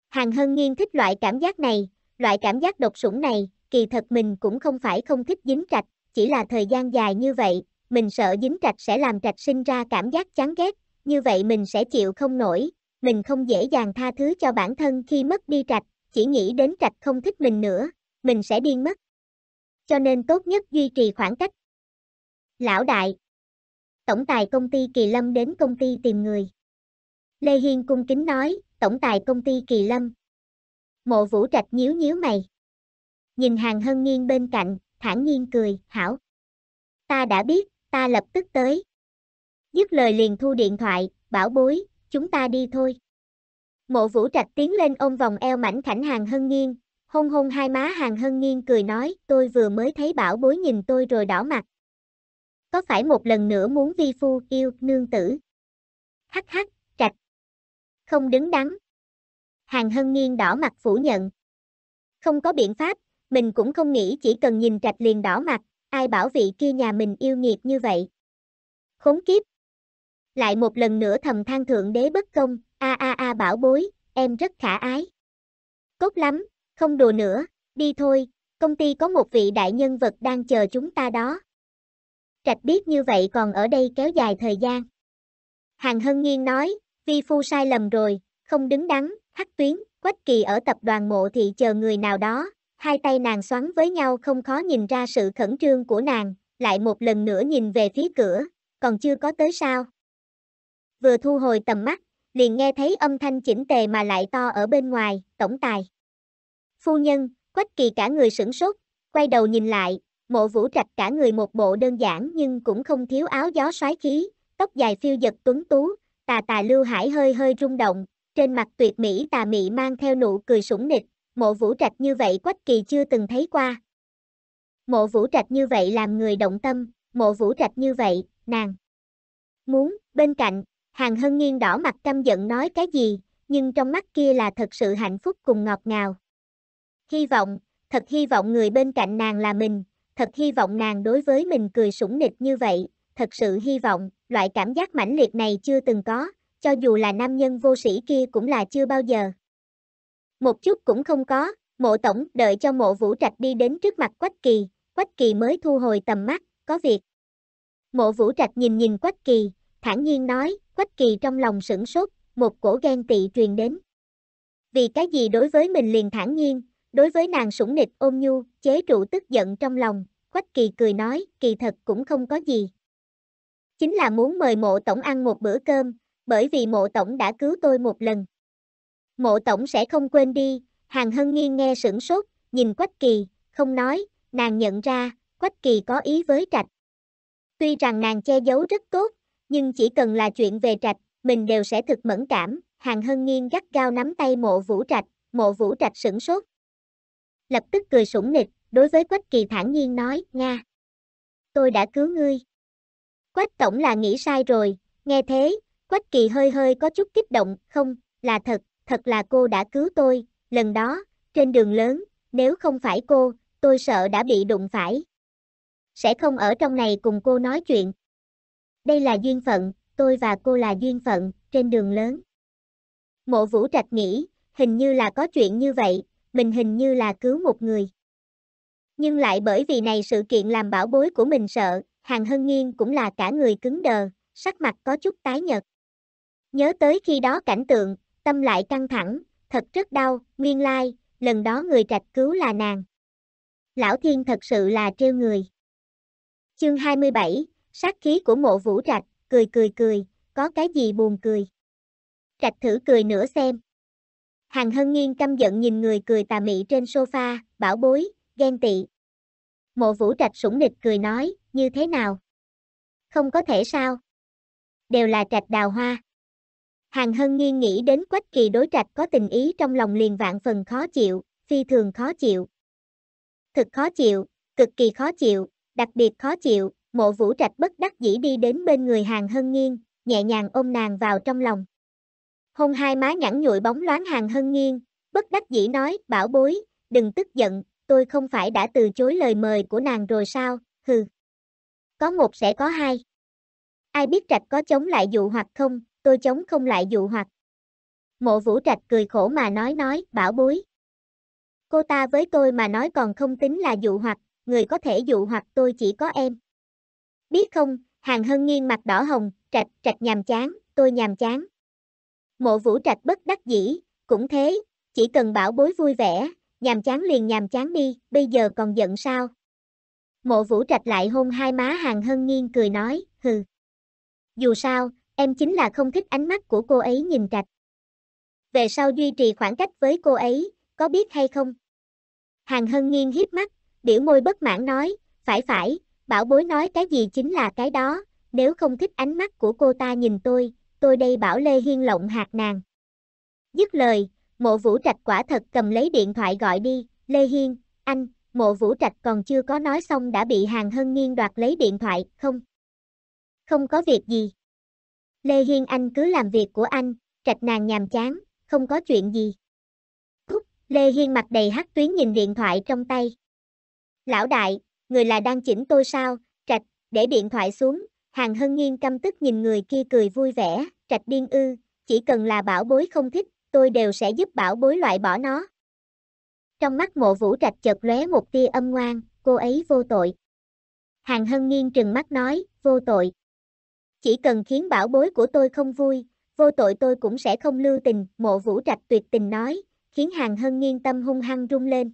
Hàng Hân nghiêng thích loại cảm giác này, loại cảm giác độc sủng này, kỳ thật mình cũng không phải không thích dính trạch, chỉ là thời gian dài như vậy, mình sợ dính trạch sẽ làm trạch sinh ra cảm giác chán ghét, như vậy mình sẽ chịu không nổi, mình không dễ dàng tha thứ cho bản thân khi mất đi trạch, chỉ nghĩ đến trạch không thích mình nữa, mình sẽ điên mất cho nên tốt nhất duy trì khoảng cách. Lão đại Tổng tài công ty Kỳ Lâm đến công ty tìm người. Lê Hiên cung kính nói, tổng tài công ty Kỳ Lâm. Mộ Vũ Trạch nhíu nhíu mày. Nhìn hàng hân nghiêng bên cạnh, thản nhiên cười, hảo. Ta đã biết, ta lập tức tới. Dứt lời liền thu điện thoại, bảo bối, chúng ta đi thôi. Mộ Vũ Trạch tiến lên ôm vòng eo mảnh khảnh hàng hân nghiêng, hôn hôn hai má hàng hân nghiêng cười nói, tôi vừa mới thấy bảo bối nhìn tôi rồi đỏ mặt. Có phải một lần nữa muốn vi phu yêu nương tử? Hắc hắc, trạch. Không đứng đắn. Hàng hân nghiêng đỏ mặt phủ nhận. Không có biện pháp, mình cũng không nghĩ chỉ cần nhìn trạch liền đỏ mặt, ai bảo vị kia nhà mình yêu nghiệt như vậy. Khốn kiếp. Lại một lần nữa thầm than thượng đế bất công, a a a bảo bối, em rất khả ái. cốt lắm, không đùa nữa, đi thôi, công ty có một vị đại nhân vật đang chờ chúng ta đó. Trạch biết như vậy còn ở đây kéo dài thời gian. Hàng Hân Nghiên nói, vi phu sai lầm rồi, không đứng đắn, hắc tuyến, quách kỳ ở tập đoàn mộ thị chờ người nào đó, hai tay nàng xoắn với nhau không khó nhìn ra sự khẩn trương của nàng, lại một lần nữa nhìn về phía cửa, còn chưa có tới sao. Vừa thu hồi tầm mắt, liền nghe thấy âm thanh chỉnh tề mà lại to ở bên ngoài, tổng tài. Phu nhân, Quách Kỳ cả người sửng sốt, quay đầu nhìn lại, mộ vũ trạch cả người một bộ đơn giản nhưng cũng không thiếu áo gió xoáy khí, tóc dài phiêu giật tuấn tú, tà tà lưu hải hơi hơi rung động, trên mặt tuyệt mỹ tà mị mang theo nụ cười sủng nịch, mộ vũ trạch như vậy Quách Kỳ chưa từng thấy qua. Mộ vũ trạch như vậy làm người động tâm, mộ vũ trạch như vậy, nàng. Muốn, bên cạnh, hàng hân nghiêng đỏ mặt căm giận nói cái gì, nhưng trong mắt kia là thật sự hạnh phúc cùng ngọt ngào. Hy vọng, thật hy vọng người bên cạnh nàng là mình, thật hy vọng nàng đối với mình cười sủng nịch như vậy, thật sự hy vọng, loại cảm giác mãnh liệt này chưa từng có, cho dù là nam nhân vô sĩ kia cũng là chưa bao giờ. Một chút cũng không có, mộ tổng đợi cho mộ vũ trạch đi đến trước mặt Quách Kỳ, Quách Kỳ mới thu hồi tầm mắt, có việc. Mộ vũ trạch nhìn nhìn Quách Kỳ, thản nhiên nói, Quách Kỳ trong lòng sửng sốt, một cổ ghen tị truyền đến. Vì cái gì đối với mình liền thản nhiên, Đối với nàng sủng nịch ôm nhu, chế trụ tức giận trong lòng, Quách Kỳ cười nói, kỳ thật cũng không có gì. Chính là muốn mời mộ tổng ăn một bữa cơm, bởi vì mộ tổng đã cứu tôi một lần. Mộ tổng sẽ không quên đi, hàng hân nghiêng nghe sửng sốt, nhìn Quách Kỳ, không nói, nàng nhận ra, Quách Kỳ có ý với trạch. Tuy rằng nàng che giấu rất tốt, nhưng chỉ cần là chuyện về trạch, mình đều sẽ thực mẫn cảm, hàng hân nghiêng gắt gao nắm tay mộ vũ trạch, mộ vũ trạch sửng sốt, lập tức cười sủng nịch, đối với Quách Kỳ thản nhiên nói, Nga, tôi đã cứu ngươi. Quách Tổng là nghĩ sai rồi, nghe thế, Quách Kỳ hơi hơi có chút kích động, không, là thật, thật là cô đã cứu tôi, lần đó, trên đường lớn, nếu không phải cô, tôi sợ đã bị đụng phải. Sẽ không ở trong này cùng cô nói chuyện. Đây là duyên phận, tôi và cô là duyên phận, trên đường lớn. Mộ Vũ Trạch nghĩ, hình như là có chuyện như vậy, mình hình như là cứu một người. Nhưng lại bởi vì này sự kiện làm bảo bối của mình sợ, Hàng Hân Nghiên cũng là cả người cứng đờ, sắc mặt có chút tái nhợt. Nhớ tới khi đó cảnh tượng, tâm lại căng thẳng, thật rất đau, nguyên lai, lần đó người trạch cứu là nàng. Lão Thiên thật sự là trêu người. Chương 27, sát khí của mộ vũ trạch, cười cười cười, có cái gì buồn cười. Trạch thử cười nữa xem. Hàng Hân Nghiên căm giận nhìn người cười tà mị trên sofa, bảo bối, ghen tị. Mộ vũ trạch sủng nịch cười nói, như thế nào? Không có thể sao? Đều là trạch đào hoa. Hàng Hân Nghiên nghĩ đến quách kỳ đối trạch có tình ý trong lòng liền vạn phần khó chịu, phi thường khó chịu. Thực khó chịu, cực kỳ khó chịu, đặc biệt khó chịu, mộ vũ trạch bất đắc dĩ đi đến bên người Hàng Hân Nghiên, nhẹ nhàng ôm nàng vào trong lòng hôn hai má nhẵn nhụi bóng loáng hàng hân nghiêng, bất đắc dĩ nói, bảo bối, đừng tức giận, tôi không phải đã từ chối lời mời của nàng rồi sao, hừ. Có một sẽ có hai. Ai biết trạch có chống lại dụ hoặc không, tôi chống không lại dụ hoặc. Mộ vũ trạch cười khổ mà nói nói, bảo bối. Cô ta với tôi mà nói còn không tính là dụ hoặc, người có thể dụ hoặc tôi chỉ có em. Biết không, hàng hân nghiêng mặt đỏ hồng, trạch, trạch nhàm chán, tôi nhàm chán. Mộ vũ trạch bất đắc dĩ, cũng thế, chỉ cần bảo bối vui vẻ, nhàm chán liền nhàm chán đi, bây giờ còn giận sao? Mộ vũ trạch lại hôn hai má hàng hân nghiêng cười nói, hừ. Dù sao, em chính là không thích ánh mắt của cô ấy nhìn trạch. Về sau duy trì khoảng cách với cô ấy, có biết hay không? Hàng hân nghiêng hiếp mắt, biểu môi bất mãn nói, phải phải, bảo bối nói cái gì chính là cái đó, nếu không thích ánh mắt của cô ta nhìn tôi, tôi đây bảo Lê Hiên lộng hạt nàng. Dứt lời, mộ vũ trạch quả thật cầm lấy điện thoại gọi đi, Lê Hiên, anh, mộ vũ trạch còn chưa có nói xong đã bị hàng hân nghiên đoạt lấy điện thoại, không? Không có việc gì. Lê Hiên anh cứ làm việc của anh, trạch nàng nhàm chán, không có chuyện gì. Cúc, Lê Hiên mặt đầy hắc tuyến nhìn điện thoại trong tay. Lão đại, người là đang chỉnh tôi sao, trạch, để điện thoại xuống, Hàng Hân Nhiên căm tức nhìn người kia cười vui vẻ, trạch điên ư, chỉ cần là bảo bối không thích, tôi đều sẽ giúp bảo bối loại bỏ nó. Trong mắt mộ vũ trạch chợt lóe một tia âm ngoan, cô ấy vô tội. Hàng Hân Nhiên trừng mắt nói, vô tội. Chỉ cần khiến bảo bối của tôi không vui, vô tội tôi cũng sẽ không lưu tình, mộ vũ trạch tuyệt tình nói, khiến Hàng Hân Nhiên tâm hung hăng rung lên.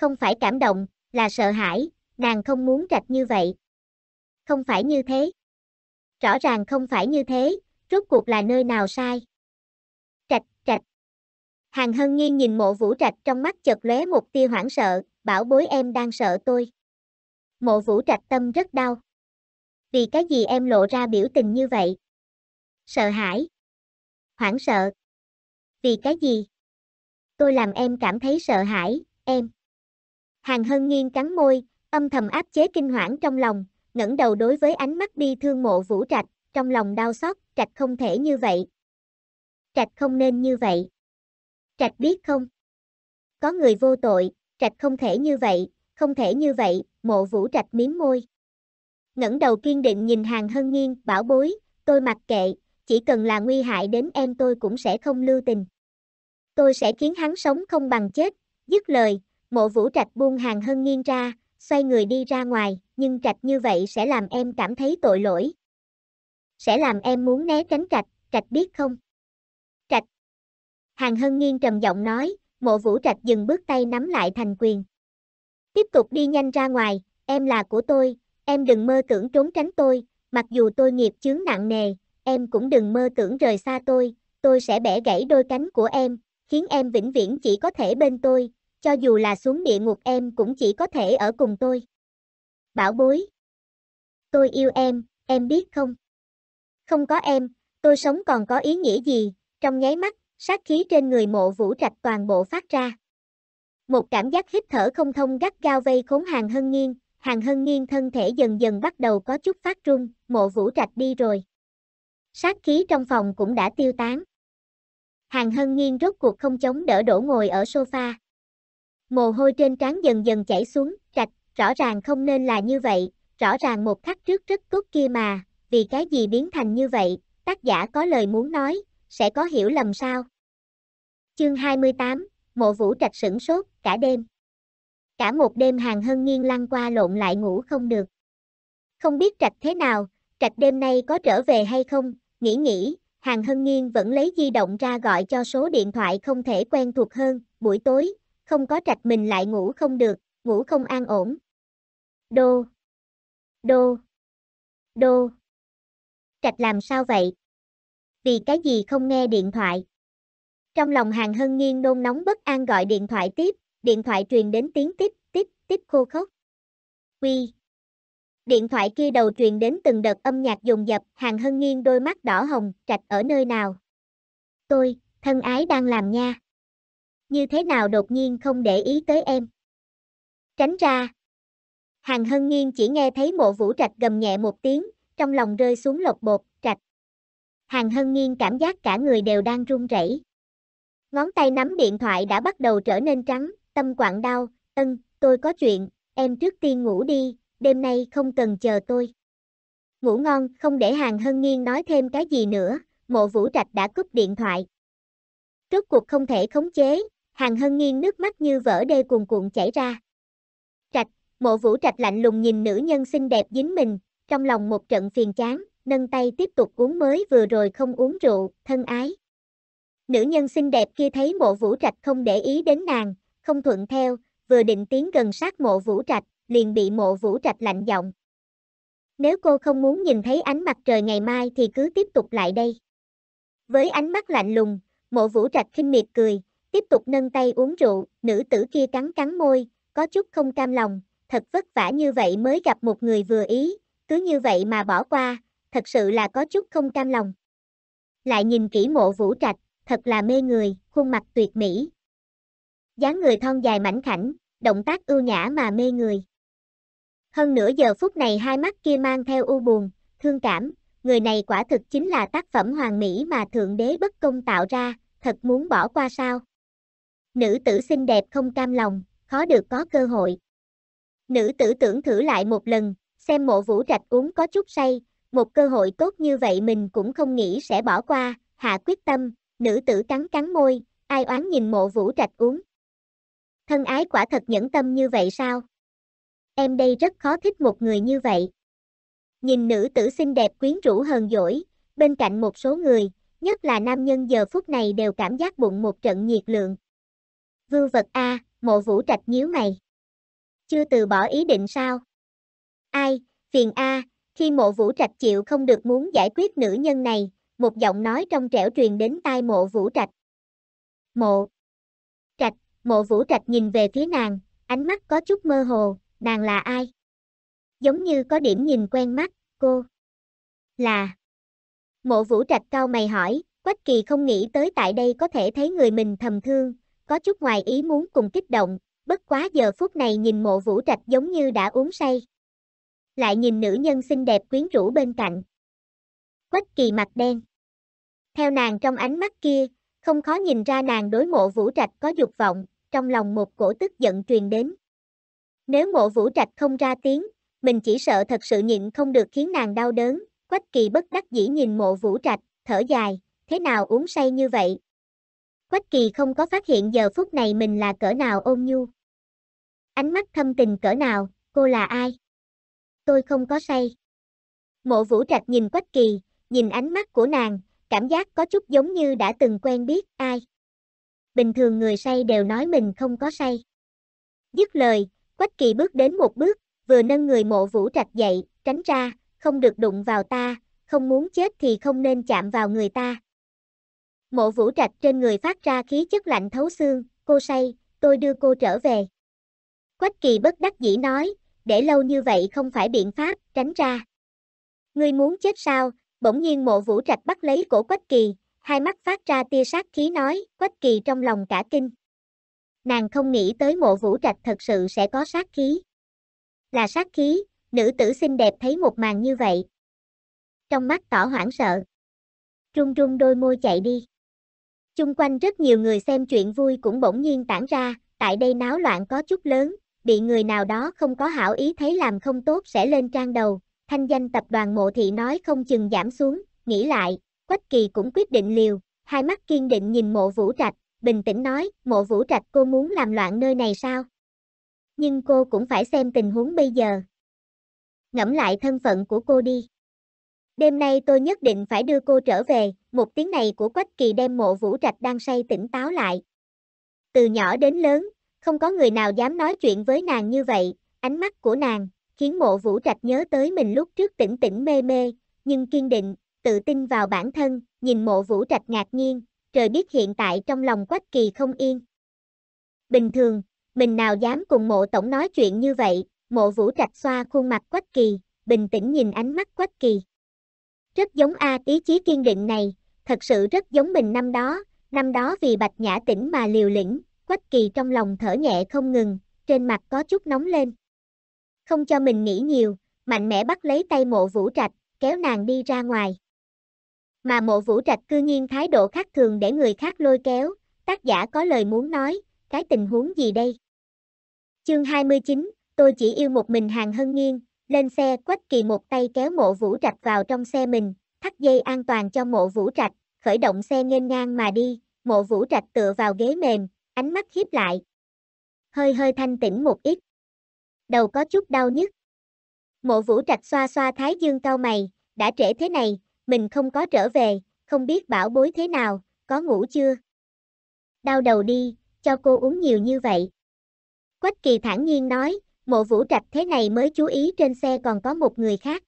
Không phải cảm động, là sợ hãi, nàng không muốn trạch như vậy không phải như thế. Rõ ràng không phải như thế, rốt cuộc là nơi nào sai. Trạch, trạch. Hàng Hân nghiêng nhìn mộ vũ trạch trong mắt chợt lóe một tia hoảng sợ, bảo bối em đang sợ tôi. Mộ vũ trạch tâm rất đau. Vì cái gì em lộ ra biểu tình như vậy? Sợ hãi. Hoảng sợ. Vì cái gì? Tôi làm em cảm thấy sợ hãi, em. Hàng Hân nghiêng cắn môi, âm thầm áp chế kinh hoảng trong lòng, ngẩng đầu đối với ánh mắt bi thương mộ vũ trạch, trong lòng đau xót, trạch không thể như vậy. Trạch không nên như vậy. Trạch biết không? Có người vô tội, trạch không thể như vậy, không thể như vậy, mộ vũ trạch miếm môi. ngẩng đầu kiên định nhìn hàng hân nghiêng, bảo bối, tôi mặc kệ, chỉ cần là nguy hại đến em tôi cũng sẽ không lưu tình. Tôi sẽ khiến hắn sống không bằng chết, dứt lời, mộ vũ trạch buông hàng hân nghiêng ra, xoay người đi ra ngoài, nhưng trạch như vậy sẽ làm em cảm thấy tội lỗi. Sẽ làm em muốn né tránh trạch, trạch biết không? Trạch. Hàng Hân Nghiên trầm giọng nói, mộ vũ trạch dừng bước tay nắm lại thành quyền. Tiếp tục đi nhanh ra ngoài, em là của tôi, em đừng mơ tưởng trốn tránh tôi, mặc dù tôi nghiệp chướng nặng nề, em cũng đừng mơ tưởng rời xa tôi, tôi sẽ bẻ gãy đôi cánh của em, khiến em vĩnh viễn chỉ có thể bên tôi, cho dù là xuống địa ngục em cũng chỉ có thể ở cùng tôi. Bảo bối. Tôi yêu em, em biết không? Không có em, tôi sống còn có ý nghĩa gì, trong nháy mắt, sát khí trên người mộ vũ trạch toàn bộ phát ra. Một cảm giác hít thở không thông gắt gao vây khốn hàng hân nghiêng, hàng hân nghiêng thân thể dần dần bắt đầu có chút phát run, mộ vũ trạch đi rồi. Sát khí trong phòng cũng đã tiêu tán. Hàng hân nghiêng rốt cuộc không chống đỡ đổ ngồi ở sofa, Mồ hôi trên trán dần dần chảy xuống, trạch, rõ ràng không nên là như vậy, rõ ràng một khắc trước rất tốt kia mà, vì cái gì biến thành như vậy, tác giả có lời muốn nói, sẽ có hiểu lầm sao? Chương 28, mộ vũ trạch sửng sốt, cả đêm. Cả một đêm hàng hân nghiêng lăn qua lộn lại ngủ không được. Không biết trạch thế nào, trạch đêm nay có trở về hay không, nghĩ nghĩ, hàng hân nghiêng vẫn lấy di động ra gọi cho số điện thoại không thể quen thuộc hơn, buổi tối, không có trạch mình lại ngủ không được, ngủ không an ổn. Đô, đô, đô. Trạch làm sao vậy? Vì cái gì không nghe điện thoại? Trong lòng hàng hân nghiêng nôn nóng bất an gọi điện thoại tiếp, điện thoại truyền đến tiếng tiếp, tiếp, tiếp khô khốc. Quy. Điện thoại kia đầu truyền đến từng đợt âm nhạc dùng dập, hàng hân nghiêng đôi mắt đỏ hồng, trạch ở nơi nào? Tôi, thân ái đang làm nha như thế nào đột nhiên không để ý tới em. Tránh ra. Hàng Hân Nghiên chỉ nghe thấy mộ vũ trạch gầm nhẹ một tiếng, trong lòng rơi xuống lột bột, trạch. Hàng Hân Nghiên cảm giác cả người đều đang run rẩy. Ngón tay nắm điện thoại đã bắt đầu trở nên trắng, tâm quặn đau, ân, tôi có chuyện, em trước tiên ngủ đi, đêm nay không cần chờ tôi. Ngủ ngon, không để Hàng Hân Nghiên nói thêm cái gì nữa, mộ vũ trạch đã cúp điện thoại. trước cuộc không thể khống chế, Hàng Hân Nghiên nước mắt như vỡ đê cuồn cuộn chảy ra. Trạch, mộ vũ trạch lạnh lùng nhìn nữ nhân xinh đẹp dính mình, trong lòng một trận phiền chán, nâng tay tiếp tục uống mới vừa rồi không uống rượu, thân ái. Nữ nhân xinh đẹp kia thấy mộ vũ trạch không để ý đến nàng, không thuận theo, vừa định tiến gần sát mộ vũ trạch, liền bị mộ vũ trạch lạnh giọng. Nếu cô không muốn nhìn thấy ánh mặt trời ngày mai thì cứ tiếp tục lại đây. Với ánh mắt lạnh lùng, mộ vũ trạch khinh miệt cười, tiếp tục nâng tay uống rượu, nữ tử kia cắn cắn môi, có chút không cam lòng, thật vất vả như vậy mới gặp một người vừa ý, cứ như vậy mà bỏ qua, thật sự là có chút không cam lòng. Lại nhìn kỹ mộ vũ trạch, thật là mê người, khuôn mặt tuyệt mỹ. dáng người thon dài mảnh khảnh, động tác ưu nhã mà mê người. Hơn nửa giờ phút này hai mắt kia mang theo u buồn, thương cảm, người này quả thực chính là tác phẩm hoàng mỹ mà Thượng Đế bất công tạo ra, thật muốn bỏ qua sao? Nữ tử xinh đẹp không cam lòng, khó được có cơ hội. Nữ tử tưởng thử lại một lần, xem mộ vũ trạch uống có chút say, một cơ hội tốt như vậy mình cũng không nghĩ sẽ bỏ qua, hạ quyết tâm, nữ tử cắn cắn môi, ai oán nhìn mộ vũ trạch uống. Thân ái quả thật nhẫn tâm như vậy sao? Em đây rất khó thích một người như vậy. Nhìn nữ tử xinh đẹp quyến rũ hờn dỗi, bên cạnh một số người, nhất là nam nhân giờ phút này đều cảm giác bụng một trận nhiệt lượng, vưu vật a mộ vũ trạch nhíu mày chưa từ bỏ ý định sao ai phiền a khi mộ vũ trạch chịu không được muốn giải quyết nữ nhân này một giọng nói trong trẻo truyền đến tai mộ vũ trạch mộ trạch mộ vũ trạch nhìn về phía nàng ánh mắt có chút mơ hồ nàng là ai giống như có điểm nhìn quen mắt cô là mộ vũ trạch cao mày hỏi quách kỳ không nghĩ tới tại đây có thể thấy người mình thầm thương có chút ngoài ý muốn cùng kích động, bất quá giờ phút này nhìn mộ vũ trạch giống như đã uống say. Lại nhìn nữ nhân xinh đẹp quyến rũ bên cạnh. Quách kỳ mặt đen. Theo nàng trong ánh mắt kia, không khó nhìn ra nàng đối mộ vũ trạch có dục vọng, trong lòng một cổ tức giận truyền đến. Nếu mộ vũ trạch không ra tiếng, mình chỉ sợ thật sự nhịn không được khiến nàng đau đớn, quách kỳ bất đắc dĩ nhìn mộ vũ trạch, thở dài, thế nào uống say như vậy, Quách kỳ không có phát hiện giờ phút này mình là cỡ nào ôn nhu. Ánh mắt thâm tình cỡ nào, cô là ai? Tôi không có say. Mộ vũ trạch nhìn quách kỳ, nhìn ánh mắt của nàng, cảm giác có chút giống như đã từng quen biết ai. Bình thường người say đều nói mình không có say. Dứt lời, quách kỳ bước đến một bước, vừa nâng người mộ vũ trạch dậy, tránh ra, không được đụng vào ta, không muốn chết thì không nên chạm vào người ta. Mộ vũ trạch trên người phát ra khí chất lạnh thấu xương, cô say, tôi đưa cô trở về. Quách kỳ bất đắc dĩ nói, để lâu như vậy không phải biện pháp, tránh ra. Ngươi muốn chết sao, bỗng nhiên mộ vũ trạch bắt lấy cổ quách kỳ, hai mắt phát ra tia sát khí nói, quách kỳ trong lòng cả kinh. Nàng không nghĩ tới mộ vũ trạch thật sự sẽ có sát khí. Là sát khí, nữ tử xinh đẹp thấy một màn như vậy. Trong mắt tỏ hoảng sợ. Trung trung đôi môi chạy đi. Chung quanh rất nhiều người xem chuyện vui cũng bỗng nhiên tản ra, tại đây náo loạn có chút lớn, bị người nào đó không có hảo ý thấy làm không tốt sẽ lên trang đầu, thanh danh tập đoàn mộ thị nói không chừng giảm xuống, nghĩ lại, Quách Kỳ cũng quyết định liều, hai mắt kiên định nhìn mộ vũ trạch, bình tĩnh nói, mộ vũ trạch cô muốn làm loạn nơi này sao? Nhưng cô cũng phải xem tình huống bây giờ. Ngẫm lại thân phận của cô đi. Đêm nay tôi nhất định phải đưa cô trở về, một tiếng này của Quách Kỳ đem mộ vũ trạch đang say tỉnh táo lại. Từ nhỏ đến lớn, không có người nào dám nói chuyện với nàng như vậy, ánh mắt của nàng, khiến mộ vũ trạch nhớ tới mình lúc trước tỉnh tỉnh mê mê, nhưng kiên định, tự tin vào bản thân, nhìn mộ vũ trạch ngạc nhiên, trời biết hiện tại trong lòng Quách Kỳ không yên. Bình thường, mình nào dám cùng mộ tổng nói chuyện như vậy, mộ vũ trạch xoa khuôn mặt Quách Kỳ, bình tĩnh nhìn ánh mắt Quách Kỳ. Rất giống A ý chí kiên định này, thật sự rất giống mình năm đó, năm đó vì bạch nhã tĩnh mà liều lĩnh, quách kỳ trong lòng thở nhẹ không ngừng, trên mặt có chút nóng lên. Không cho mình nghĩ nhiều, mạnh mẽ bắt lấy tay mộ vũ trạch, kéo nàng đi ra ngoài. Mà mộ vũ trạch cư nhiên thái độ khác thường để người khác lôi kéo, tác giả có lời muốn nói, cái tình huống gì đây? Chương 29, tôi chỉ yêu một mình hàng hân nghiêng, lên xe Quách Kỳ một tay kéo mộ vũ trạch vào trong xe mình, thắt dây an toàn cho mộ vũ trạch, khởi động xe nghênh ngang mà đi, mộ vũ trạch tựa vào ghế mềm, ánh mắt hiếp lại. Hơi hơi thanh tĩnh một ít. Đầu có chút đau nhức. Mộ vũ trạch xoa xoa thái dương cau mày, đã trễ thế này, mình không có trở về, không biết bảo bối thế nào, có ngủ chưa? Đau đầu đi, cho cô uống nhiều như vậy. Quách kỳ thản nhiên nói, Mộ vũ trạch thế này mới chú ý trên xe còn có một người khác.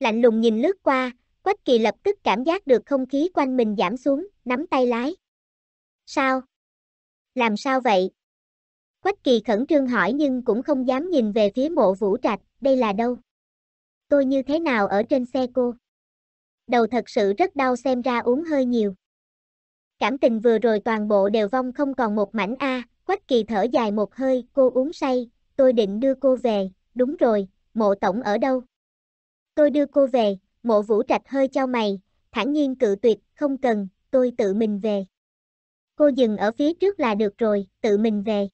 Lạnh lùng nhìn lướt qua, Quách kỳ lập tức cảm giác được không khí quanh mình giảm xuống, nắm tay lái. Sao? Làm sao vậy? Quách kỳ khẩn trương hỏi nhưng cũng không dám nhìn về phía mộ vũ trạch, đây là đâu? Tôi như thế nào ở trên xe cô? Đầu thật sự rất đau xem ra uống hơi nhiều. Cảm tình vừa rồi toàn bộ đều vong không còn một mảnh A, à. Quách kỳ thở dài một hơi, cô uống say, tôi định đưa cô về, đúng rồi, mộ tổng ở đâu? Tôi đưa cô về, mộ vũ trạch hơi trao mày, thản nhiên cự tuyệt, không cần, tôi tự mình về. Cô dừng ở phía trước là được rồi, tự mình về.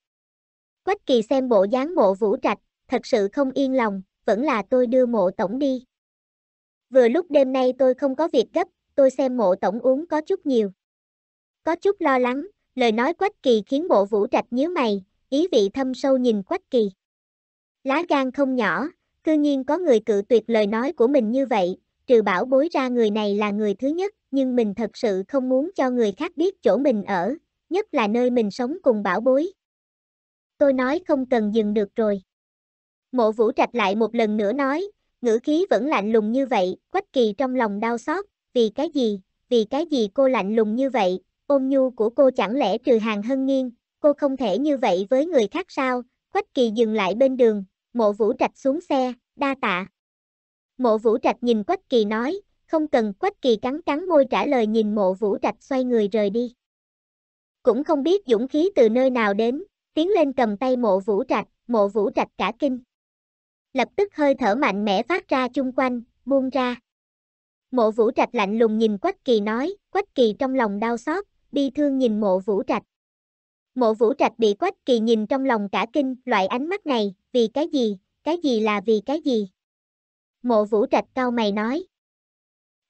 Quách kỳ xem bộ dáng mộ vũ trạch, thật sự không yên lòng, vẫn là tôi đưa mộ tổng đi. Vừa lúc đêm nay tôi không có việc gấp, tôi xem mộ tổng uống có chút nhiều. Có chút lo lắng, lời nói quách kỳ khiến bộ vũ trạch nhíu mày, ý vị thâm sâu nhìn Quách Kỳ. Lá gan không nhỏ, cư nhiên có người cự tuyệt lời nói của mình như vậy, trừ bảo bối ra người này là người thứ nhất, nhưng mình thật sự không muốn cho người khác biết chỗ mình ở, nhất là nơi mình sống cùng bảo bối. Tôi nói không cần dừng được rồi. Mộ vũ trạch lại một lần nữa nói, ngữ khí vẫn lạnh lùng như vậy, quách kỳ trong lòng đau xót, vì cái gì, vì cái gì cô lạnh lùng như vậy, ôm nhu của cô chẳng lẽ trừ hàng hân nghiêng, cô không thể như vậy với người khác sao, Quách Kỳ dừng lại bên đường, mộ vũ trạch xuống xe, đa tạ. Mộ vũ trạch nhìn Quách Kỳ nói, không cần Quách Kỳ cắn cắn môi trả lời nhìn mộ vũ trạch xoay người rời đi. Cũng không biết dũng khí từ nơi nào đến, tiến lên cầm tay mộ vũ trạch, mộ vũ trạch cả kinh. Lập tức hơi thở mạnh mẽ phát ra chung quanh, buông ra. Mộ vũ trạch lạnh lùng nhìn Quách Kỳ nói, Quách Kỳ trong lòng đau xót, bi thương nhìn mộ vũ trạch. Mộ vũ trạch bị quách kỳ nhìn trong lòng cả kinh, loại ánh mắt này, vì cái gì, cái gì là vì cái gì? Mộ vũ trạch cao mày nói.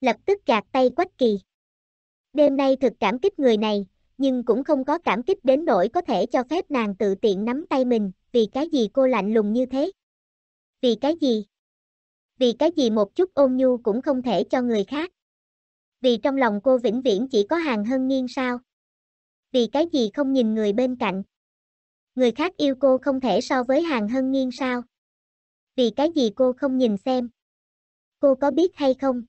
Lập tức gạt tay quách kỳ. Đêm nay thực cảm kích người này, nhưng cũng không có cảm kích đến nỗi có thể cho phép nàng tự tiện nắm tay mình, vì cái gì cô lạnh lùng như thế? Vì cái gì? Vì cái gì một chút ôn nhu cũng không thể cho người khác? Vì trong lòng cô vĩnh viễn chỉ có hàng hân nghiêng sao? vì cái gì không nhìn người bên cạnh. Người khác yêu cô không thể so với hàng hân nghiêng sao. Vì cái gì cô không nhìn xem. Cô có biết hay không?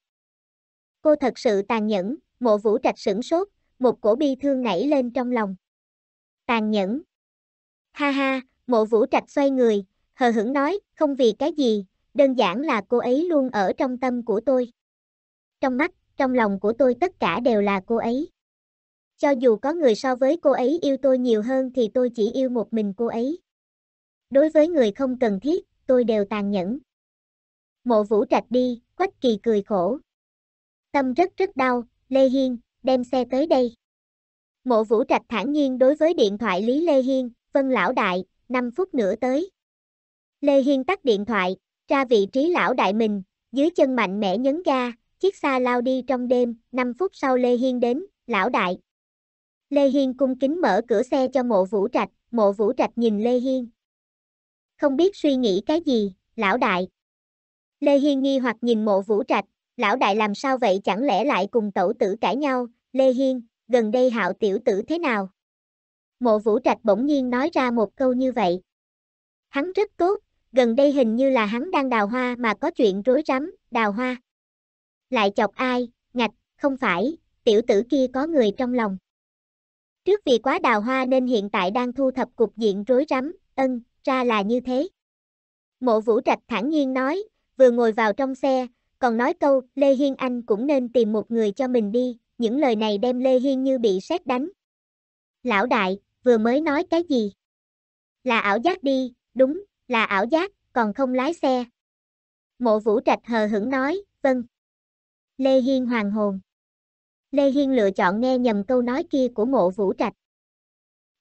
Cô thật sự tàn nhẫn, mộ vũ trạch sửng sốt, một cổ bi thương nảy lên trong lòng. Tàn nhẫn. Ha ha, mộ vũ trạch xoay người, hờ hững nói, không vì cái gì, đơn giản là cô ấy luôn ở trong tâm của tôi. Trong mắt, trong lòng của tôi tất cả đều là cô ấy cho dù có người so với cô ấy yêu tôi nhiều hơn thì tôi chỉ yêu một mình cô ấy. Đối với người không cần thiết, tôi đều tàn nhẫn. Mộ vũ trạch đi, quách kỳ cười khổ. Tâm rất rất đau, Lê Hiên, đem xe tới đây. Mộ vũ trạch thản nhiên đối với điện thoại Lý Lê Hiên, vân lão đại, 5 phút nữa tới. Lê Hiên tắt điện thoại, ra vị trí lão đại mình, dưới chân mạnh mẽ nhấn ga, chiếc xa lao đi trong đêm, 5 phút sau Lê Hiên đến, lão đại, Lê Hiên cung kính mở cửa xe cho mộ vũ trạch, mộ vũ trạch nhìn Lê Hiên. Không biết suy nghĩ cái gì, lão đại. Lê Hiên nghi hoặc nhìn mộ vũ trạch, lão đại làm sao vậy chẳng lẽ lại cùng tẩu tử cãi nhau, Lê Hiên, gần đây hạo tiểu tử thế nào? Mộ vũ trạch bỗng nhiên nói ra một câu như vậy. Hắn rất tốt, gần đây hình như là hắn đang đào hoa mà có chuyện rối rắm, đào hoa. Lại chọc ai, ngạch, không phải, tiểu tử kia có người trong lòng. Trước vì quá đào hoa nên hiện tại đang thu thập cục diện rối rắm, ân, ra là như thế. Mộ vũ trạch thẳng nhiên nói, vừa ngồi vào trong xe, còn nói câu, Lê Hiên Anh cũng nên tìm một người cho mình đi, những lời này đem Lê Hiên như bị sét đánh. Lão đại, vừa mới nói cái gì? Là ảo giác đi, đúng, là ảo giác, còn không lái xe. Mộ vũ trạch hờ hững nói, vâng. Lê Hiên hoàng hồn. Lê Hiên lựa chọn nghe nhầm câu nói kia của mộ vũ trạch.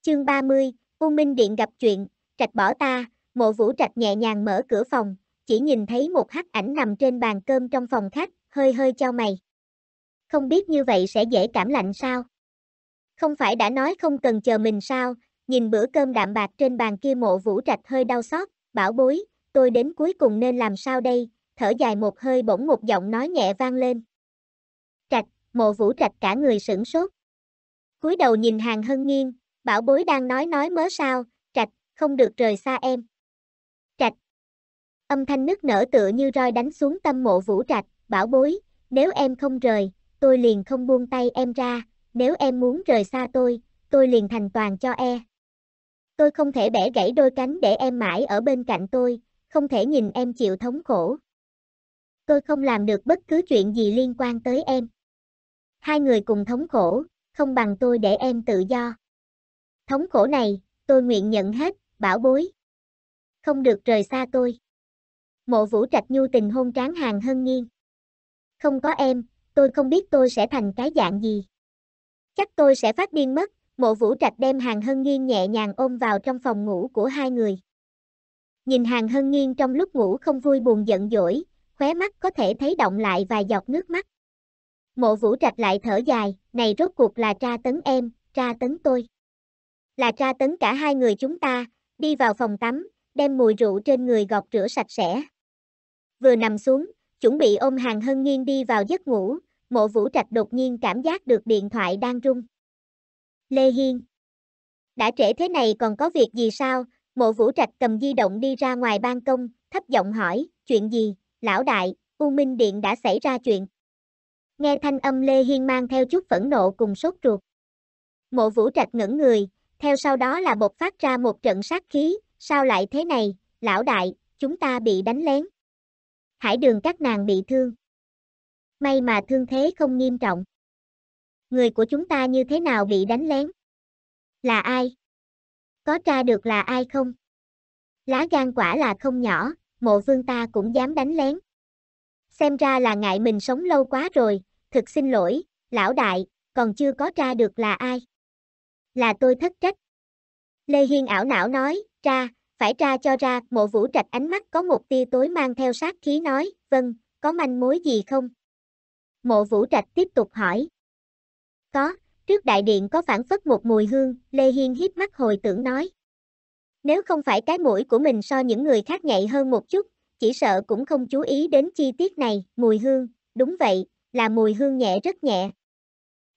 Chương 30, U Minh Điện gặp chuyện, trạch bỏ ta, mộ vũ trạch nhẹ nhàng mở cửa phòng, chỉ nhìn thấy một hắc ảnh nằm trên bàn cơm trong phòng khách, hơi hơi cho mày. Không biết như vậy sẽ dễ cảm lạnh sao? Không phải đã nói không cần chờ mình sao, nhìn bữa cơm đạm bạc trên bàn kia mộ vũ trạch hơi đau xót, bảo bối, tôi đến cuối cùng nên làm sao đây, thở dài một hơi bỗng một giọng nói nhẹ vang lên mộ vũ trạch cả người sửng sốt. cúi đầu nhìn hàng hân nghiêng, bảo bối đang nói nói mớ sao, trạch, không được rời xa em. Trạch. Âm thanh nức nở tựa như roi đánh xuống tâm mộ vũ trạch, bảo bối, nếu em không rời, tôi liền không buông tay em ra, nếu em muốn rời xa tôi, tôi liền thành toàn cho e. Tôi không thể bẻ gãy đôi cánh để em mãi ở bên cạnh tôi, không thể nhìn em chịu thống khổ. Tôi không làm được bất cứ chuyện gì liên quan tới em hai người cùng thống khổ, không bằng tôi để em tự do. Thống khổ này, tôi nguyện nhận hết, bảo bối. Không được rời xa tôi. Mộ vũ trạch nhu tình hôn tráng hàng hân nghiêng. Không có em, tôi không biết tôi sẽ thành cái dạng gì. Chắc tôi sẽ phát điên mất, mộ vũ trạch đem hàng hân nghiêng nhẹ nhàng ôm vào trong phòng ngủ của hai người. Nhìn hàng hân nghiêng trong lúc ngủ không vui buồn giận dỗi, khóe mắt có thể thấy động lại vài giọt nước mắt. Mộ vũ trạch lại thở dài, này rốt cuộc là tra tấn em, tra tấn tôi. Là tra tấn cả hai người chúng ta, đi vào phòng tắm, đem mùi rượu trên người gọt rửa sạch sẽ. Vừa nằm xuống, chuẩn bị ôm hàng hân nghiêng đi vào giấc ngủ, mộ vũ trạch đột nhiên cảm giác được điện thoại đang rung. Lê Hiên Đã trễ thế này còn có việc gì sao? Mộ vũ trạch cầm di động đi ra ngoài ban công, thấp giọng hỏi, chuyện gì? Lão đại, U Minh Điện đã xảy ra chuyện nghe thanh âm Lê Hiên mang theo chút phẫn nộ cùng sốt ruột. Mộ vũ trạch ngẩn người, theo sau đó là bột phát ra một trận sát khí, sao lại thế này, lão đại, chúng ta bị đánh lén. Hải đường các nàng bị thương. May mà thương thế không nghiêm trọng. Người của chúng ta như thế nào bị đánh lén? Là ai? Có tra được là ai không? Lá gan quả là không nhỏ, mộ vương ta cũng dám đánh lén xem ra là ngại mình sống lâu quá rồi, thực xin lỗi, lão đại, còn chưa có ra được là ai. Là tôi thất trách. Lê Hiên ảo não nói, ra, phải ra cho ra, mộ vũ trạch ánh mắt có một tia tối mang theo sát khí nói, vâng, có manh mối gì không? Mộ vũ trạch tiếp tục hỏi. Có, trước đại điện có phản phất một mùi hương, Lê Hiên hiếp mắt hồi tưởng nói. Nếu không phải cái mũi của mình so những người khác nhạy hơn một chút, chỉ sợ cũng không chú ý đến chi tiết này, mùi hương, đúng vậy, là mùi hương nhẹ rất nhẹ.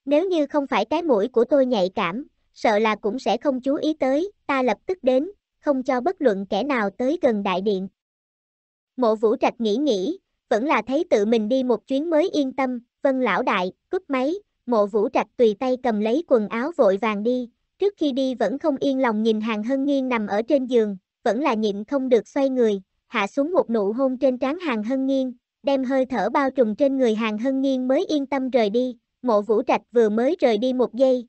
Nếu như không phải cái mũi của tôi nhạy cảm, sợ là cũng sẽ không chú ý tới, ta lập tức đến, không cho bất luận kẻ nào tới gần đại điện. Mộ vũ trạch nghĩ nghĩ, vẫn là thấy tự mình đi một chuyến mới yên tâm, vân lão đại, cúp máy, mộ vũ trạch tùy tay cầm lấy quần áo vội vàng đi, trước khi đi vẫn không yên lòng nhìn hàng hân nghiêng nằm ở trên giường, vẫn là nhịn không được xoay người, hạ xuống một nụ hôn trên trán hàng hân nghiêng, đem hơi thở bao trùm trên người hàng hân nghiêng mới yên tâm rời đi, mộ vũ trạch vừa mới rời đi một giây.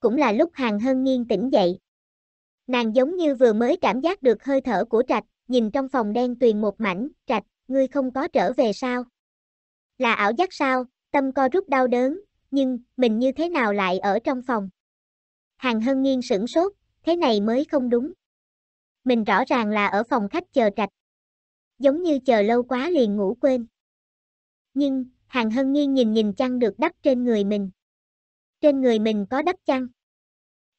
Cũng là lúc hàng hân nghiêng tỉnh dậy. Nàng giống như vừa mới cảm giác được hơi thở của trạch, nhìn trong phòng đen tuyền một mảnh, trạch, ngươi không có trở về sao? Là ảo giác sao, tâm co rút đau đớn, nhưng, mình như thế nào lại ở trong phòng? Hàng hân nghiêng sửng sốt, thế này mới không đúng mình rõ ràng là ở phòng khách chờ trạch. Giống như chờ lâu quá liền ngủ quên. Nhưng, Hàng Hân nghiêng nhìn nhìn chăn được đắp trên người mình. Trên người mình có đắp chăn.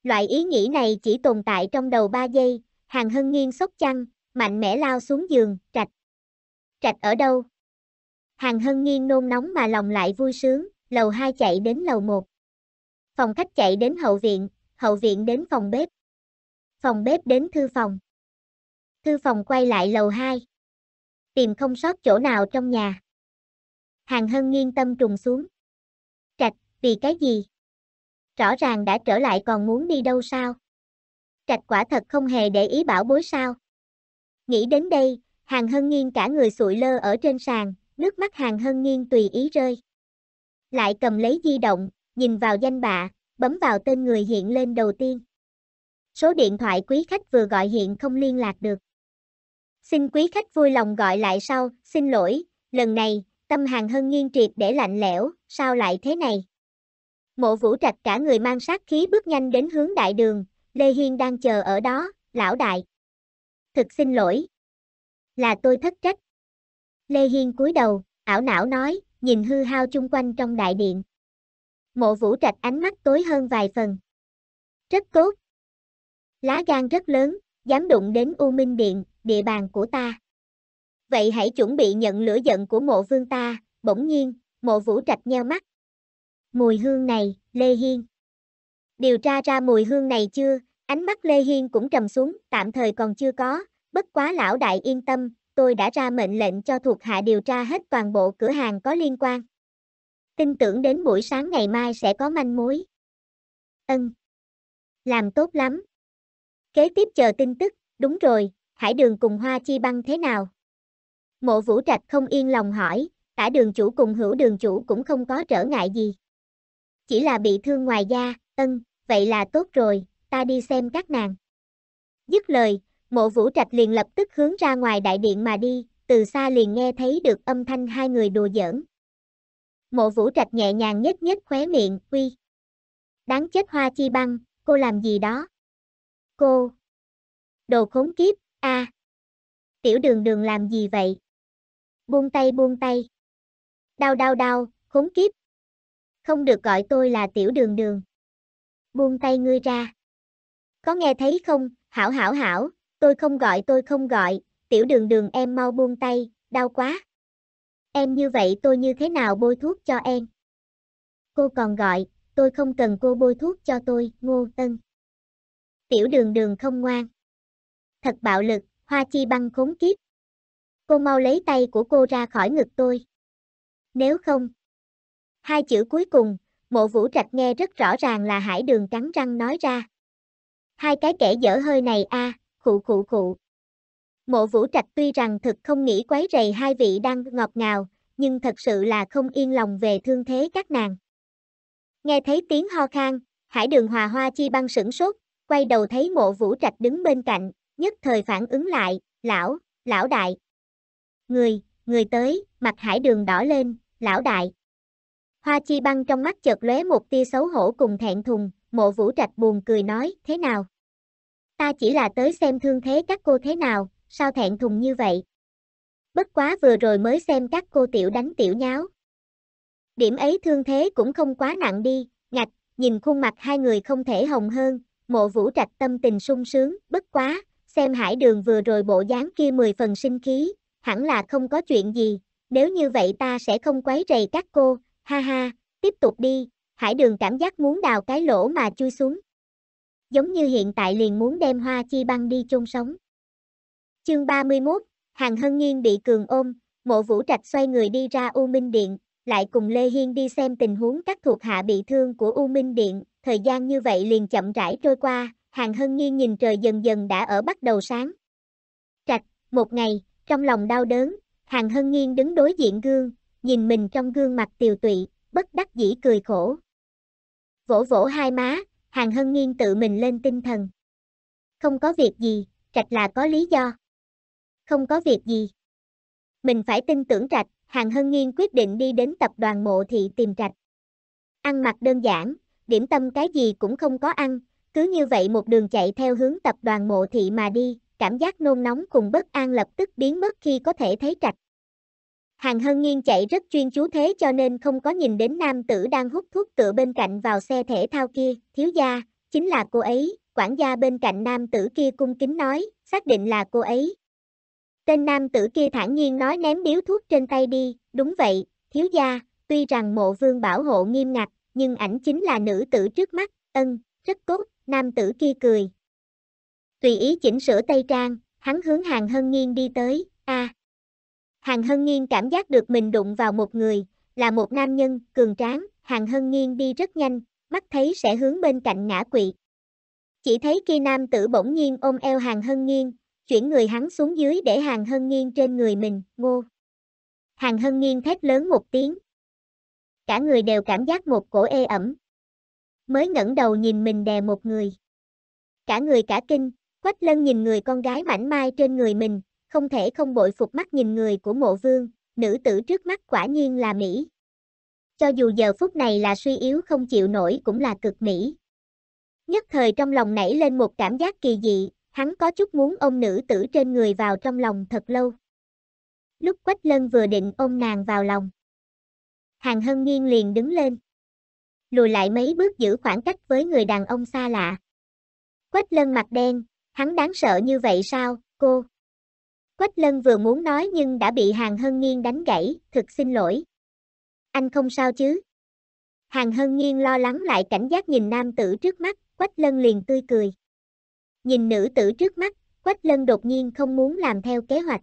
Loại ý nghĩ này chỉ tồn tại trong đầu 3 giây, Hàng Hân nghiêng sốc chăn, mạnh mẽ lao xuống giường, trạch. Trạch ở đâu? Hàng Hân nghiêng nôn nóng mà lòng lại vui sướng, lầu 2 chạy đến lầu 1. Phòng khách chạy đến hậu viện, hậu viện đến phòng bếp. Phòng bếp đến thư phòng. Thư phòng quay lại lầu 2. Tìm không sót chỗ nào trong nhà. Hàng Hân nghiêng tâm trùng xuống. Trạch, vì cái gì? Rõ ràng đã trở lại còn muốn đi đâu sao? Trạch quả thật không hề để ý bảo bối sao. Nghĩ đến đây, Hàng Hân nghiêng cả người sụi lơ ở trên sàn, nước mắt Hàng Hân nghiêng tùy ý rơi. Lại cầm lấy di động, nhìn vào danh bạ, bấm vào tên người hiện lên đầu tiên. Số điện thoại quý khách vừa gọi hiện không liên lạc được. Xin quý khách vui lòng gọi lại sau, xin lỗi, lần này, tâm hàng hơn nghiêng triệt để lạnh lẽo, sao lại thế này? Mộ vũ trạch cả người mang sát khí bước nhanh đến hướng đại đường, Lê Hiên đang chờ ở đó, lão đại. Thực xin lỗi. Là tôi thất trách. Lê Hiên cúi đầu, ảo não nói, nhìn hư hao chung quanh trong đại điện. Mộ vũ trạch ánh mắt tối hơn vài phần. Rất tốt. Lá gan rất lớn, dám đụng đến U Minh Điện, địa bàn của ta. Vậy hãy chuẩn bị nhận lửa giận của mộ vương ta, bỗng nhiên, mộ vũ trạch nheo mắt. Mùi hương này, Lê Hiên. Điều tra ra mùi hương này chưa, ánh mắt Lê Hiên cũng trầm xuống, tạm thời còn chưa có, bất quá lão đại yên tâm, tôi đã ra mệnh lệnh cho thuộc hạ điều tra hết toàn bộ cửa hàng có liên quan. Tin tưởng đến buổi sáng ngày mai sẽ có manh mối. Ân. Làm tốt lắm. Kế tiếp chờ tin tức, đúng rồi, hải đường cùng hoa chi băng thế nào? Mộ vũ trạch không yên lòng hỏi, tả đường chủ cùng hữu đường chủ cũng không có trở ngại gì. Chỉ là bị thương ngoài da, ân, vậy là tốt rồi, ta đi xem các nàng. Dứt lời, mộ vũ trạch liền lập tức hướng ra ngoài đại điện mà đi, từ xa liền nghe thấy được âm thanh hai người đùa giỡn. Mộ vũ trạch nhẹ nhàng nhất nhất khóe miệng, quy. Đáng chết hoa chi băng, cô làm gì đó? Cô. Đồ khốn kiếp, a à. Tiểu đường đường làm gì vậy? Buông tay buông tay. Đau đau đau, khốn kiếp. Không được gọi tôi là tiểu đường đường. Buông tay ngươi ra. Có nghe thấy không, hảo hảo hảo, tôi không gọi tôi không gọi, tiểu đường đường em mau buông tay, đau quá. Em như vậy tôi như thế nào bôi thuốc cho em? Cô còn gọi, tôi không cần cô bôi thuốc cho tôi, ngô tân. Tiểu đường đường không ngoan thật bạo lực, hoa chi băng khốn kiếp. Cô mau lấy tay của cô ra khỏi ngực tôi. Nếu không, hai chữ cuối cùng, mộ vũ trạch nghe rất rõ ràng là hải đường cắn răng nói ra. Hai cái kẻ dở hơi này a à, khụ khụ khụ. Mộ vũ trạch tuy rằng thực không nghĩ quấy rầy hai vị đang ngọt ngào, nhưng thật sự là không yên lòng về thương thế các nàng. Nghe thấy tiếng ho khan, hải đường hòa hoa chi băng sửng sốt, quay đầu thấy mộ vũ trạch đứng bên cạnh, nhất thời phản ứng lại, lão, lão đại. Người, người tới, mặt hải đường đỏ lên, lão đại. Hoa chi băng trong mắt chợt lóe một tia xấu hổ cùng thẹn thùng, mộ vũ trạch buồn cười nói, thế nào? Ta chỉ là tới xem thương thế các cô thế nào, sao thẹn thùng như vậy? Bất quá vừa rồi mới xem các cô tiểu đánh tiểu nháo. Điểm ấy thương thế cũng không quá nặng đi, ngạch, nhìn khuôn mặt hai người không thể hồng hơn, mộ vũ trạch tâm tình sung sướng, bất quá, xem hải đường vừa rồi bộ dáng kia mười phần sinh khí, hẳn là không có chuyện gì, nếu như vậy ta sẽ không quấy rầy các cô, ha ha, tiếp tục đi, hải đường cảm giác muốn đào cái lỗ mà chui xuống. Giống như hiện tại liền muốn đem hoa chi băng đi chôn sống. Chương 31, Hàng Hân Nghiên bị cường ôm, mộ vũ trạch xoay người đi ra U Minh Điện, lại cùng Lê Hiên đi xem tình huống các thuộc hạ bị thương của U Minh Điện, thời gian như vậy liền chậm rãi trôi qua, Hàng Hân Nghi nhìn trời dần dần đã ở bắt đầu sáng. Trạch, một ngày, trong lòng đau đớn, Hàng Hân Nghiên đứng đối diện gương, nhìn mình trong gương mặt tiều tụy, bất đắc dĩ cười khổ. Vỗ vỗ hai má, Hàng Hân Nghiên tự mình lên tinh thần. Không có việc gì, Trạch là có lý do. Không có việc gì. Mình phải tin tưởng Trạch, Hàng Hân Nghiên quyết định đi đến tập đoàn mộ thị tìm Trạch. Ăn mặc đơn giản, điểm tâm cái gì cũng không có ăn, cứ như vậy một đường chạy theo hướng tập đoàn mộ thị mà đi, cảm giác nôn nóng cùng bất an lập tức biến mất khi có thể thấy trạch. Hàng Hân Nghiên chạy rất chuyên chú thế cho nên không có nhìn đến nam tử đang hút thuốc tựa bên cạnh vào xe thể thao kia, thiếu gia, chính là cô ấy, quản gia bên cạnh nam tử kia cung kính nói, xác định là cô ấy. Tên nam tử kia thản nhiên nói ném điếu thuốc trên tay đi, đúng vậy, thiếu gia, tuy rằng mộ vương bảo hộ nghiêm ngặt, nhưng ảnh chính là nữ tử trước mắt, ân, rất tốt, nam tử kia cười. Tùy ý chỉnh sửa tay trang, hắn hướng hàng hân nghiên đi tới, a à. Hàng hân nghiên cảm giác được mình đụng vào một người, là một nam nhân, cường tráng, hàng hân nghiên đi rất nhanh, mắt thấy sẽ hướng bên cạnh ngã quỵ. Chỉ thấy kia nam tử bỗng nhiên ôm eo hàng hân nghiên, chuyển người hắn xuống dưới để hàng hân nghiên trên người mình, ngô. Hàng hân nghiên thét lớn một tiếng. Cả người đều cảm giác một cổ ê ẩm mới ngẩng đầu nhìn mình đè một người. Cả người cả kinh, Quách Lân nhìn người con gái mảnh mai trên người mình, không thể không bội phục mắt nhìn người của mộ vương, nữ tử trước mắt quả nhiên là Mỹ. Cho dù giờ phút này là suy yếu không chịu nổi cũng là cực Mỹ. Nhất thời trong lòng nảy lên một cảm giác kỳ dị, hắn có chút muốn ôm nữ tử trên người vào trong lòng thật lâu. Lúc Quách Lân vừa định ôm nàng vào lòng. Hàng Hân Nghiên liền đứng lên lùi lại mấy bước giữ khoảng cách với người đàn ông xa lạ. Quách lân mặt đen, hắn đáng sợ như vậy sao, cô? Quách lân vừa muốn nói nhưng đã bị hàng hân nghiêng đánh gãy, thực xin lỗi. Anh không sao chứ? Hàng hân nghiêng lo lắng lại cảnh giác nhìn nam tử trước mắt, quách lân liền tươi cười. Nhìn nữ tử trước mắt, quách lân đột nhiên không muốn làm theo kế hoạch.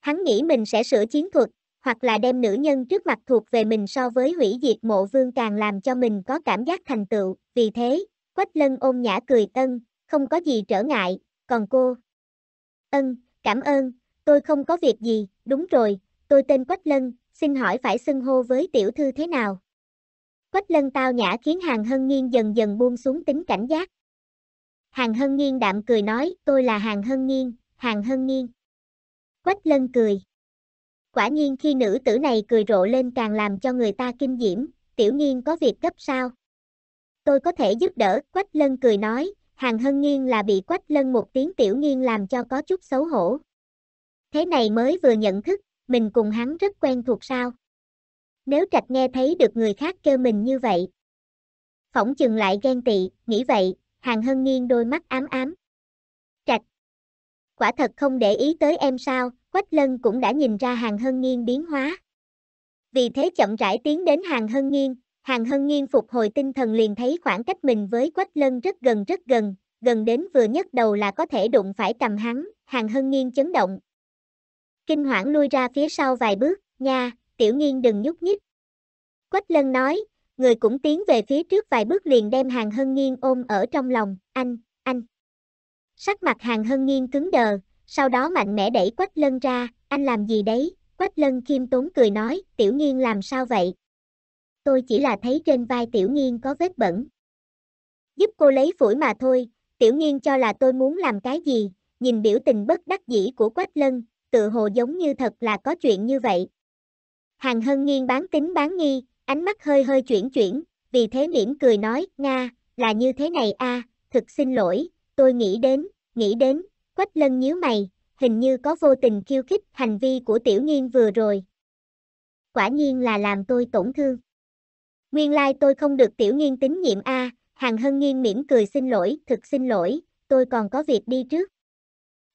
Hắn nghĩ mình sẽ sửa chiến thuật, hoặc là đem nữ nhân trước mặt thuộc về mình so với hủy diệt mộ vương càng làm cho mình có cảm giác thành tựu, vì thế, quách lân ôn nhã cười ân, không có gì trở ngại, còn cô? Ân, cảm ơn, tôi không có việc gì, đúng rồi, tôi tên quách lân, xin hỏi phải xưng hô với tiểu thư thế nào? Quách lân tao nhã khiến hàng hân nghiên dần dần buông xuống tính cảnh giác. Hàng hân nghiên đạm cười nói, tôi là hàng hân nghiên hàng hân nghiên Quách lân cười. Quả nhiên khi nữ tử này cười rộ lên càng làm cho người ta kinh diễm, tiểu nghiên có việc gấp sao? Tôi có thể giúp đỡ, Quách Lân cười nói, hàng hân nghiêng là bị Quách Lân một tiếng tiểu nghiêng làm cho có chút xấu hổ. Thế này mới vừa nhận thức, mình cùng hắn rất quen thuộc sao? Nếu trạch nghe thấy được người khác kêu mình như vậy. Phỏng chừng lại ghen tị, nghĩ vậy, hàng hân nghiêng đôi mắt ám ám. Trạch, quả thật không để ý tới em sao, Quách Lân cũng đã nhìn ra Hàng Hân Nghiên biến hóa. Vì thế chậm rãi tiến đến Hàng Hân Nghiên, Hàng Hân Nghiên phục hồi tinh thần liền thấy khoảng cách mình với Quách Lân rất gần rất gần, gần đến vừa nhất đầu là có thể đụng phải cầm hắn, Hàng Hân Nghiên chấn động. Kinh hoảng lui ra phía sau vài bước, nha, tiểu nghiên đừng nhúc nhích. Quách Lân nói, người cũng tiến về phía trước vài bước liền đem Hàng Hân Nghiên ôm ở trong lòng, anh, anh. Sắc mặt Hàng Hân Nghiên cứng đờ, sau đó mạnh mẽ đẩy Quách Lân ra, anh làm gì đấy? Quách Lân khiêm tốn cười nói, Tiểu Nghiên làm sao vậy? Tôi chỉ là thấy trên vai Tiểu Nghiên có vết bẩn. Giúp cô lấy phủi mà thôi, Tiểu Nghiên cho là tôi muốn làm cái gì? Nhìn biểu tình bất đắc dĩ của Quách Lân, tự hồ giống như thật là có chuyện như vậy. Hàng Hân Nghiên bán tính bán nghi, ánh mắt hơi hơi chuyển chuyển, vì thế mỉm cười nói, Nga, là như thế này a à, thực xin lỗi, tôi nghĩ đến, nghĩ đến, Quách lân nhíu mày, hình như có vô tình khiêu khích hành vi của tiểu nghiên vừa rồi. Quả nhiên là làm tôi tổn thương. Nguyên lai like tôi không được tiểu nghiên tín nhiệm A, à, hàng hân nghiên mỉm cười xin lỗi, thực xin lỗi, tôi còn có việc đi trước.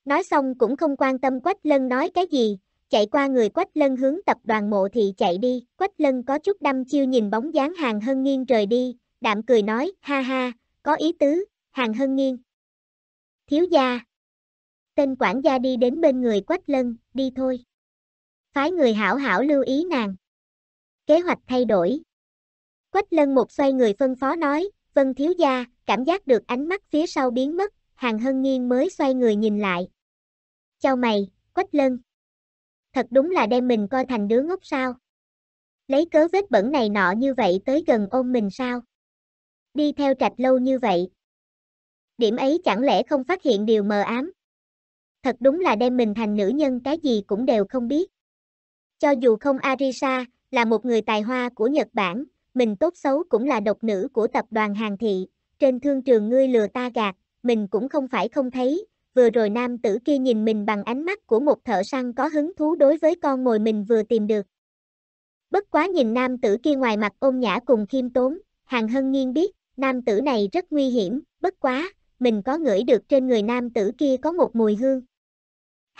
Nói xong cũng không quan tâm Quách Lân nói cái gì, chạy qua người Quách Lân hướng tập đoàn mộ thì chạy đi, Quách Lân có chút đăm chiêu nhìn bóng dáng hàng hân nghiên rời đi, đạm cười nói, ha ha, có ý tứ, hàng hân nghiên. Thiếu gia, Tên quản gia đi đến bên người Quách Lân, đi thôi. Phái người hảo hảo lưu ý nàng. Kế hoạch thay đổi. Quách Lân một xoay người phân phó nói, Vân Thiếu Gia, cảm giác được ánh mắt phía sau biến mất, Hàng Hân nghiêng mới xoay người nhìn lại. Chào mày, Quách Lân. Thật đúng là đem mình coi thành đứa ngốc sao. Lấy cớ vết bẩn này nọ như vậy tới gần ôm mình sao. Đi theo trạch lâu như vậy. Điểm ấy chẳng lẽ không phát hiện điều mờ ám thật đúng là đem mình thành nữ nhân cái gì cũng đều không biết. Cho dù không Arisa, là một người tài hoa của Nhật Bản, mình tốt xấu cũng là độc nữ của tập đoàn hàng thị, trên thương trường ngươi lừa ta gạt, mình cũng không phải không thấy, vừa rồi nam tử kia nhìn mình bằng ánh mắt của một thợ săn có hứng thú đối với con mồi mình vừa tìm được. Bất quá nhìn nam tử kia ngoài mặt ôn nhã cùng khiêm tốn, hàng hân nghiên biết, nam tử này rất nguy hiểm, bất quá, mình có ngửi được trên người nam tử kia có một mùi hương.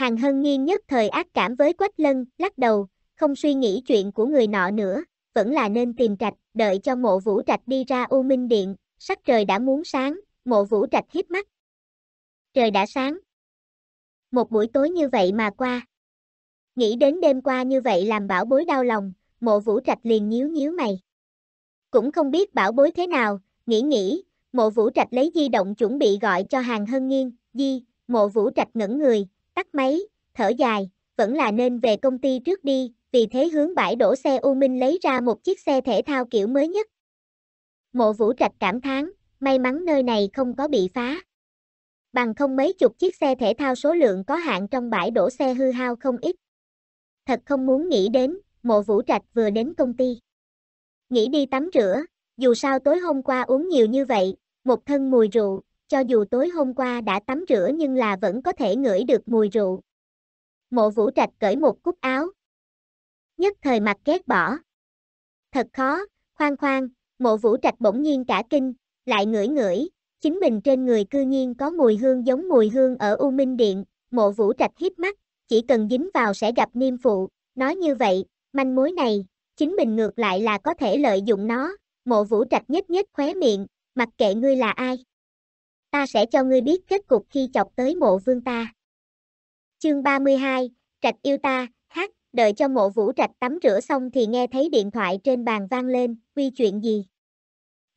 Hàng Hân Nghiên nhất thời ác cảm với Quách Lân, lắc đầu, không suy nghĩ chuyện của người nọ nữa, vẫn là nên tìm trạch, đợi cho mộ vũ trạch đi ra U Minh Điện, sắc trời đã muốn sáng, mộ vũ trạch hiếp mắt. Trời đã sáng. Một buổi tối như vậy mà qua. Nghĩ đến đêm qua như vậy làm bảo bối đau lòng, mộ vũ trạch liền nhíu nhíu mày. Cũng không biết bảo bối thế nào, nghĩ nghĩ, mộ vũ trạch lấy di động chuẩn bị gọi cho hàng hân nghiêng, di, mộ vũ trạch ngẩn người, tắt máy, thở dài, vẫn là nên về công ty trước đi, vì thế hướng bãi đổ xe U Minh lấy ra một chiếc xe thể thao kiểu mới nhất. Mộ Vũ Trạch cảm thán, may mắn nơi này không có bị phá. Bằng không mấy chục chiếc xe thể thao số lượng có hạn trong bãi đổ xe hư hao không ít. Thật không muốn nghĩ đến, mộ Vũ Trạch vừa đến công ty. Nghĩ đi tắm rửa, dù sao tối hôm qua uống nhiều như vậy, một thân mùi rượu, cho dù tối hôm qua đã tắm rửa nhưng là vẫn có thể ngửi được mùi rượu. Mộ vũ trạch cởi một cúc áo. Nhất thời mặt ghét bỏ. Thật khó, khoan khoan, mộ vũ trạch bỗng nhiên cả kinh, lại ngửi ngửi, chính mình trên người cư nhiên có mùi hương giống mùi hương ở U Minh Điện, mộ vũ trạch hiếp mắt, chỉ cần dính vào sẽ gặp niêm phụ, nói như vậy, manh mối này, chính mình ngược lại là có thể lợi dụng nó, mộ vũ trạch nhất nhất khóe miệng, mặc kệ ngươi là ai ta sẽ cho ngươi biết kết cục khi chọc tới mộ vương ta. Chương 32, Trạch yêu ta, hát, đợi cho mộ vũ trạch tắm rửa xong thì nghe thấy điện thoại trên bàn vang lên, quy chuyện gì?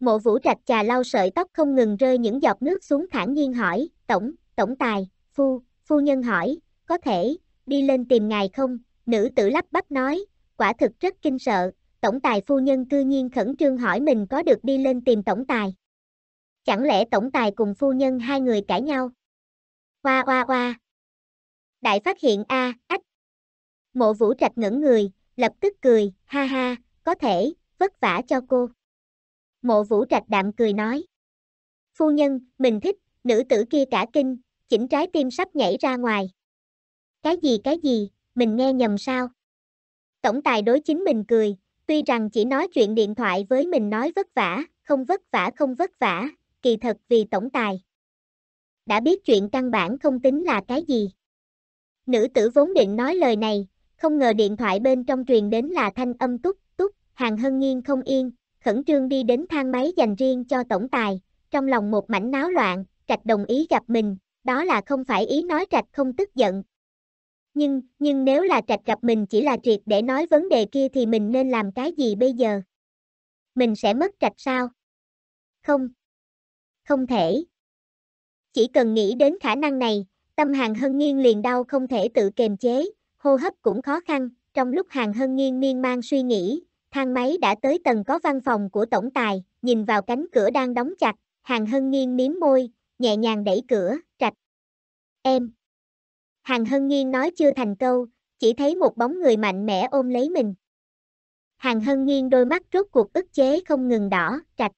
Mộ vũ trạch trà lau sợi tóc không ngừng rơi những giọt nước xuống thản nhiên hỏi, tổng, tổng tài, phu, phu nhân hỏi, có thể, đi lên tìm ngài không? Nữ tử lắp bắp nói, quả thực rất kinh sợ, tổng tài phu nhân cư nhiên khẩn trương hỏi mình có được đi lên tìm tổng tài. Chẳng lẽ tổng tài cùng phu nhân hai người cãi nhau? Hoa hoa hoa. Đại phát hiện a, à, ách. Mộ Vũ Trạch ngẩn người, lập tức cười, ha ha, có thể, vất vả cho cô. Mộ Vũ Trạch đạm cười nói. Phu nhân, mình thích, nữ tử kia cả kinh, chỉnh trái tim sắp nhảy ra ngoài. Cái gì cái gì, mình nghe nhầm sao? Tổng tài đối chính mình cười, tuy rằng chỉ nói chuyện điện thoại với mình nói vất vả, không vất vả không vất vả, kỳ thật vì tổng tài. Đã biết chuyện căn bản không tính là cái gì. Nữ tử vốn định nói lời này, không ngờ điện thoại bên trong truyền đến là thanh âm túc, túc, hàng hân nghiêng không yên, khẩn trương đi đến thang máy dành riêng cho tổng tài, trong lòng một mảnh náo loạn, trạch đồng ý gặp mình, đó là không phải ý nói trạch không tức giận. Nhưng, nhưng nếu là trạch gặp mình chỉ là triệt để nói vấn đề kia thì mình nên làm cái gì bây giờ? Mình sẽ mất trạch sao? Không, không thể. Chỉ cần nghĩ đến khả năng này, tâm hàng hân nghiêng liền đau không thể tự kềm chế, hô hấp cũng khó khăn, trong lúc hàng hân nghiêng miên man suy nghĩ, thang máy đã tới tầng có văn phòng của tổng tài, nhìn vào cánh cửa đang đóng chặt, hàng hân nghiêng miếm môi, nhẹ nhàng đẩy cửa, trạch. Em. Hàng hân nghiêng nói chưa thành câu, chỉ thấy một bóng người mạnh mẽ ôm lấy mình. Hàng hân nghiêng đôi mắt rốt cuộc ức chế không ngừng đỏ, trạch.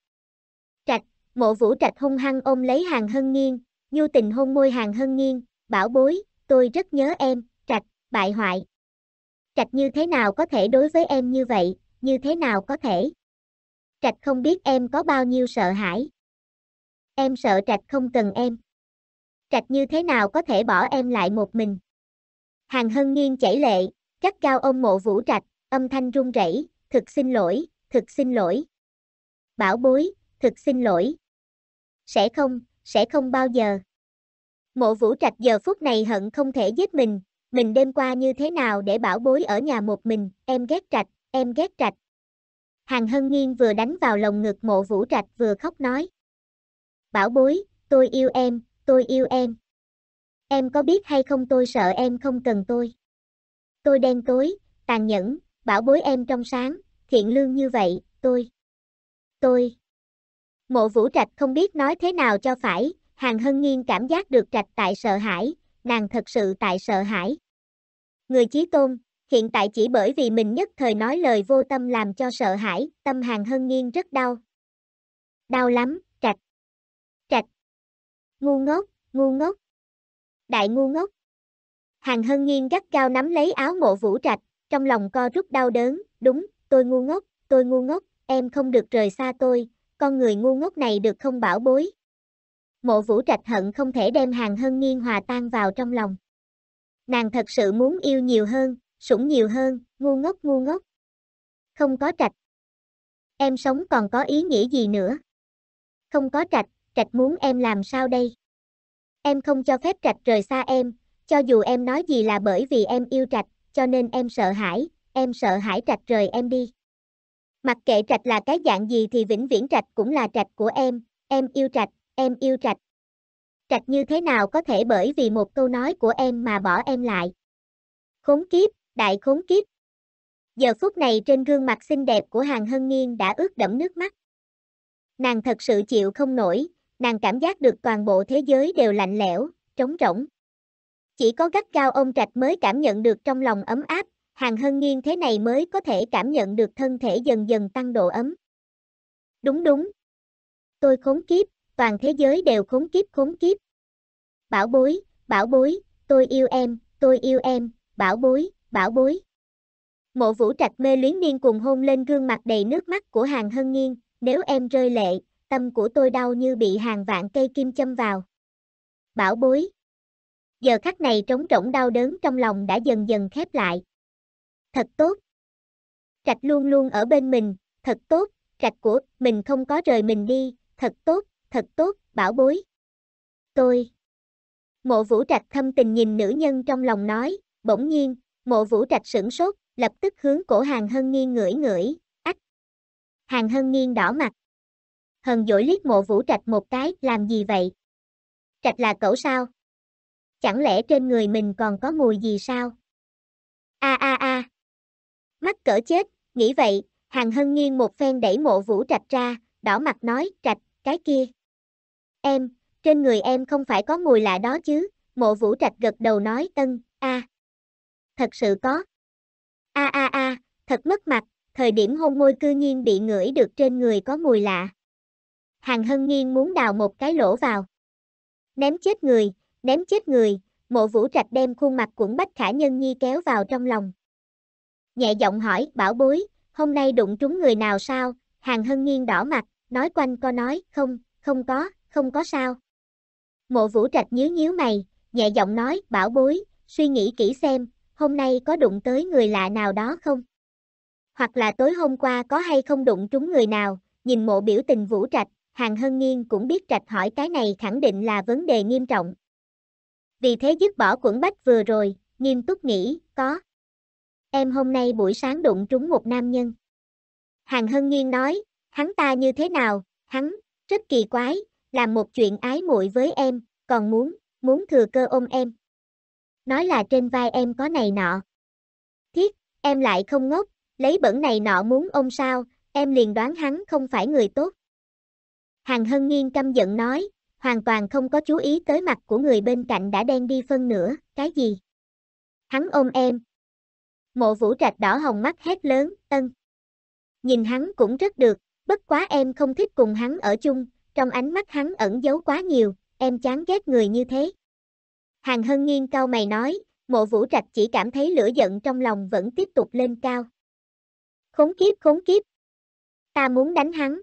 Mộ vũ trạch hung hăng ôm lấy hàng hân nghiêng, nhu tình hôn môi hàng hân nghiêng, bảo bối, tôi rất nhớ em, trạch, bại hoại. Trạch như thế nào có thể đối với em như vậy, như thế nào có thể? Trạch không biết em có bao nhiêu sợ hãi. Em sợ trạch không cần em. Trạch như thế nào có thể bỏ em lại một mình? Hàng hân nghiêng chảy lệ, cắt cao ôm mộ vũ trạch, âm thanh run rẩy, thực xin lỗi, thực xin lỗi. Bảo bối, thực xin lỗi, sẽ không, sẽ không bao giờ. Mộ vũ trạch giờ phút này hận không thể giết mình, mình đêm qua như thế nào để bảo bối ở nhà một mình, em ghét trạch, em ghét trạch. Hàng hân nghiêng vừa đánh vào lồng ngực mộ vũ trạch vừa khóc nói. Bảo bối, tôi yêu em, tôi yêu em. Em có biết hay không tôi sợ em không cần tôi. Tôi đen tối, tàn nhẫn, bảo bối em trong sáng, thiện lương như vậy, tôi. Tôi. Mộ vũ trạch không biết nói thế nào cho phải, hàng hân nghiên cảm giác được trạch tại sợ hãi, nàng thật sự tại sợ hãi. Người chí tôn, hiện tại chỉ bởi vì mình nhất thời nói lời vô tâm làm cho sợ hãi, tâm hàng hân nghiên rất đau. Đau lắm, trạch. Trạch. Ngu ngốc, ngu ngốc. Đại ngu ngốc. Hàng hân nghiên gắt cao nắm lấy áo mộ vũ trạch, trong lòng co rút đau đớn, đúng, tôi ngu ngốc, tôi ngu ngốc, em không được rời xa tôi, con người ngu ngốc này được không bảo bối. Mộ vũ trạch hận không thể đem hàng hân nghiêng hòa tan vào trong lòng. Nàng thật sự muốn yêu nhiều hơn, sủng nhiều hơn, ngu ngốc ngu ngốc. Không có trạch. Em sống còn có ý nghĩa gì nữa? Không có trạch, trạch muốn em làm sao đây? Em không cho phép trạch rời xa em, cho dù em nói gì là bởi vì em yêu trạch, cho nên em sợ hãi, em sợ hãi trạch rời em đi. Mặc kệ trạch là cái dạng gì thì vĩnh viễn trạch cũng là trạch của em, em yêu trạch, em yêu trạch. Trạch như thế nào có thể bởi vì một câu nói của em mà bỏ em lại. Khốn kiếp, đại khốn kiếp. Giờ phút này trên gương mặt xinh đẹp của Hàng Hân Niên đã ướt đẫm nước mắt. Nàng thật sự chịu không nổi, nàng cảm giác được toàn bộ thế giới đều lạnh lẽo, trống rỗng. Chỉ có gắt cao ông Trạch mới cảm nhận được trong lòng ấm áp Hàng Hân Nghiên thế này mới có thể cảm nhận được thân thể dần dần tăng độ ấm. Đúng đúng. Tôi khốn kiếp, toàn thế giới đều khốn kiếp khốn kiếp. Bảo bối, bảo bối, tôi yêu em, tôi yêu em, bảo bối, bảo bối. Mộ vũ trạch mê luyến niên cùng hôn lên gương mặt đầy nước mắt của hàng hân nghiên, nếu em rơi lệ, tâm của tôi đau như bị hàng vạn cây kim châm vào. Bảo bối. Giờ khắc này trống rỗng đau đớn trong lòng đã dần dần khép lại thật tốt. Trạch luôn luôn ở bên mình, thật tốt, trạch của mình không có rời mình đi, thật tốt, thật tốt, bảo bối. Tôi. Mộ vũ trạch thâm tình nhìn nữ nhân trong lòng nói, bỗng nhiên, mộ vũ trạch sửng sốt, lập tức hướng cổ hàng hân nghiêng ngửi ngửi, ách. Hàng hân nghiêng đỏ mặt. Hần dỗi liếc mộ vũ trạch một cái, làm gì vậy? Trạch là cậu sao? Chẳng lẽ trên người mình còn có mùi gì sao? A a a mắc cỡ chết, nghĩ vậy, Hàng Hân nghiêng một phen đẩy mộ vũ trạch ra, đỏ mặt nói, trạch, cái kia. Em, trên người em không phải có mùi lạ đó chứ, mộ vũ trạch gật đầu nói, ân, a. Thật sự có. A a a, thật mất mặt, thời điểm hôn môi cư nhiên bị ngửi được trên người có mùi lạ. Hàng Hân nghiêng muốn đào một cái lỗ vào. Ném chết người, ném chết người, mộ vũ trạch đem khuôn mặt cuộn bách khả nhân nhi kéo vào trong lòng nhẹ giọng hỏi, bảo bối, hôm nay đụng trúng người nào sao, hàng hân nghiêng đỏ mặt, nói quanh co nói, không, không có, không có sao. Mộ vũ trạch nhíu nhíu mày, nhẹ giọng nói, bảo bối, suy nghĩ kỹ xem, hôm nay có đụng tới người lạ nào đó không? Hoặc là tối hôm qua có hay không đụng trúng người nào, nhìn mộ biểu tình vũ trạch, hàng hân nghiêng cũng biết trạch hỏi cái này khẳng định là vấn đề nghiêm trọng. Vì thế dứt bỏ quẩn bách vừa rồi, nghiêm túc nghĩ, có em hôm nay buổi sáng đụng trúng một nam nhân. Hàng Hân Nhiên nói, hắn ta như thế nào, hắn, rất kỳ quái, làm một chuyện ái muội với em, còn muốn, muốn thừa cơ ôm em. Nói là trên vai em có này nọ. Thiết, em lại không ngốc, lấy bẩn này nọ muốn ôm sao, em liền đoán hắn không phải người tốt. Hàng Hân Nhiên căm giận nói, hoàn toàn không có chú ý tới mặt của người bên cạnh đã đen đi phân nửa, cái gì? Hắn ôm em, Mộ vũ trạch đỏ hồng mắt hét lớn, ân. Nhìn hắn cũng rất được, bất quá em không thích cùng hắn ở chung, trong ánh mắt hắn ẩn giấu quá nhiều, em chán ghét người như thế. Hàng hân nghiêng cao mày nói, mộ vũ trạch chỉ cảm thấy lửa giận trong lòng vẫn tiếp tục lên cao. Khốn kiếp khốn kiếp. Ta muốn đánh hắn.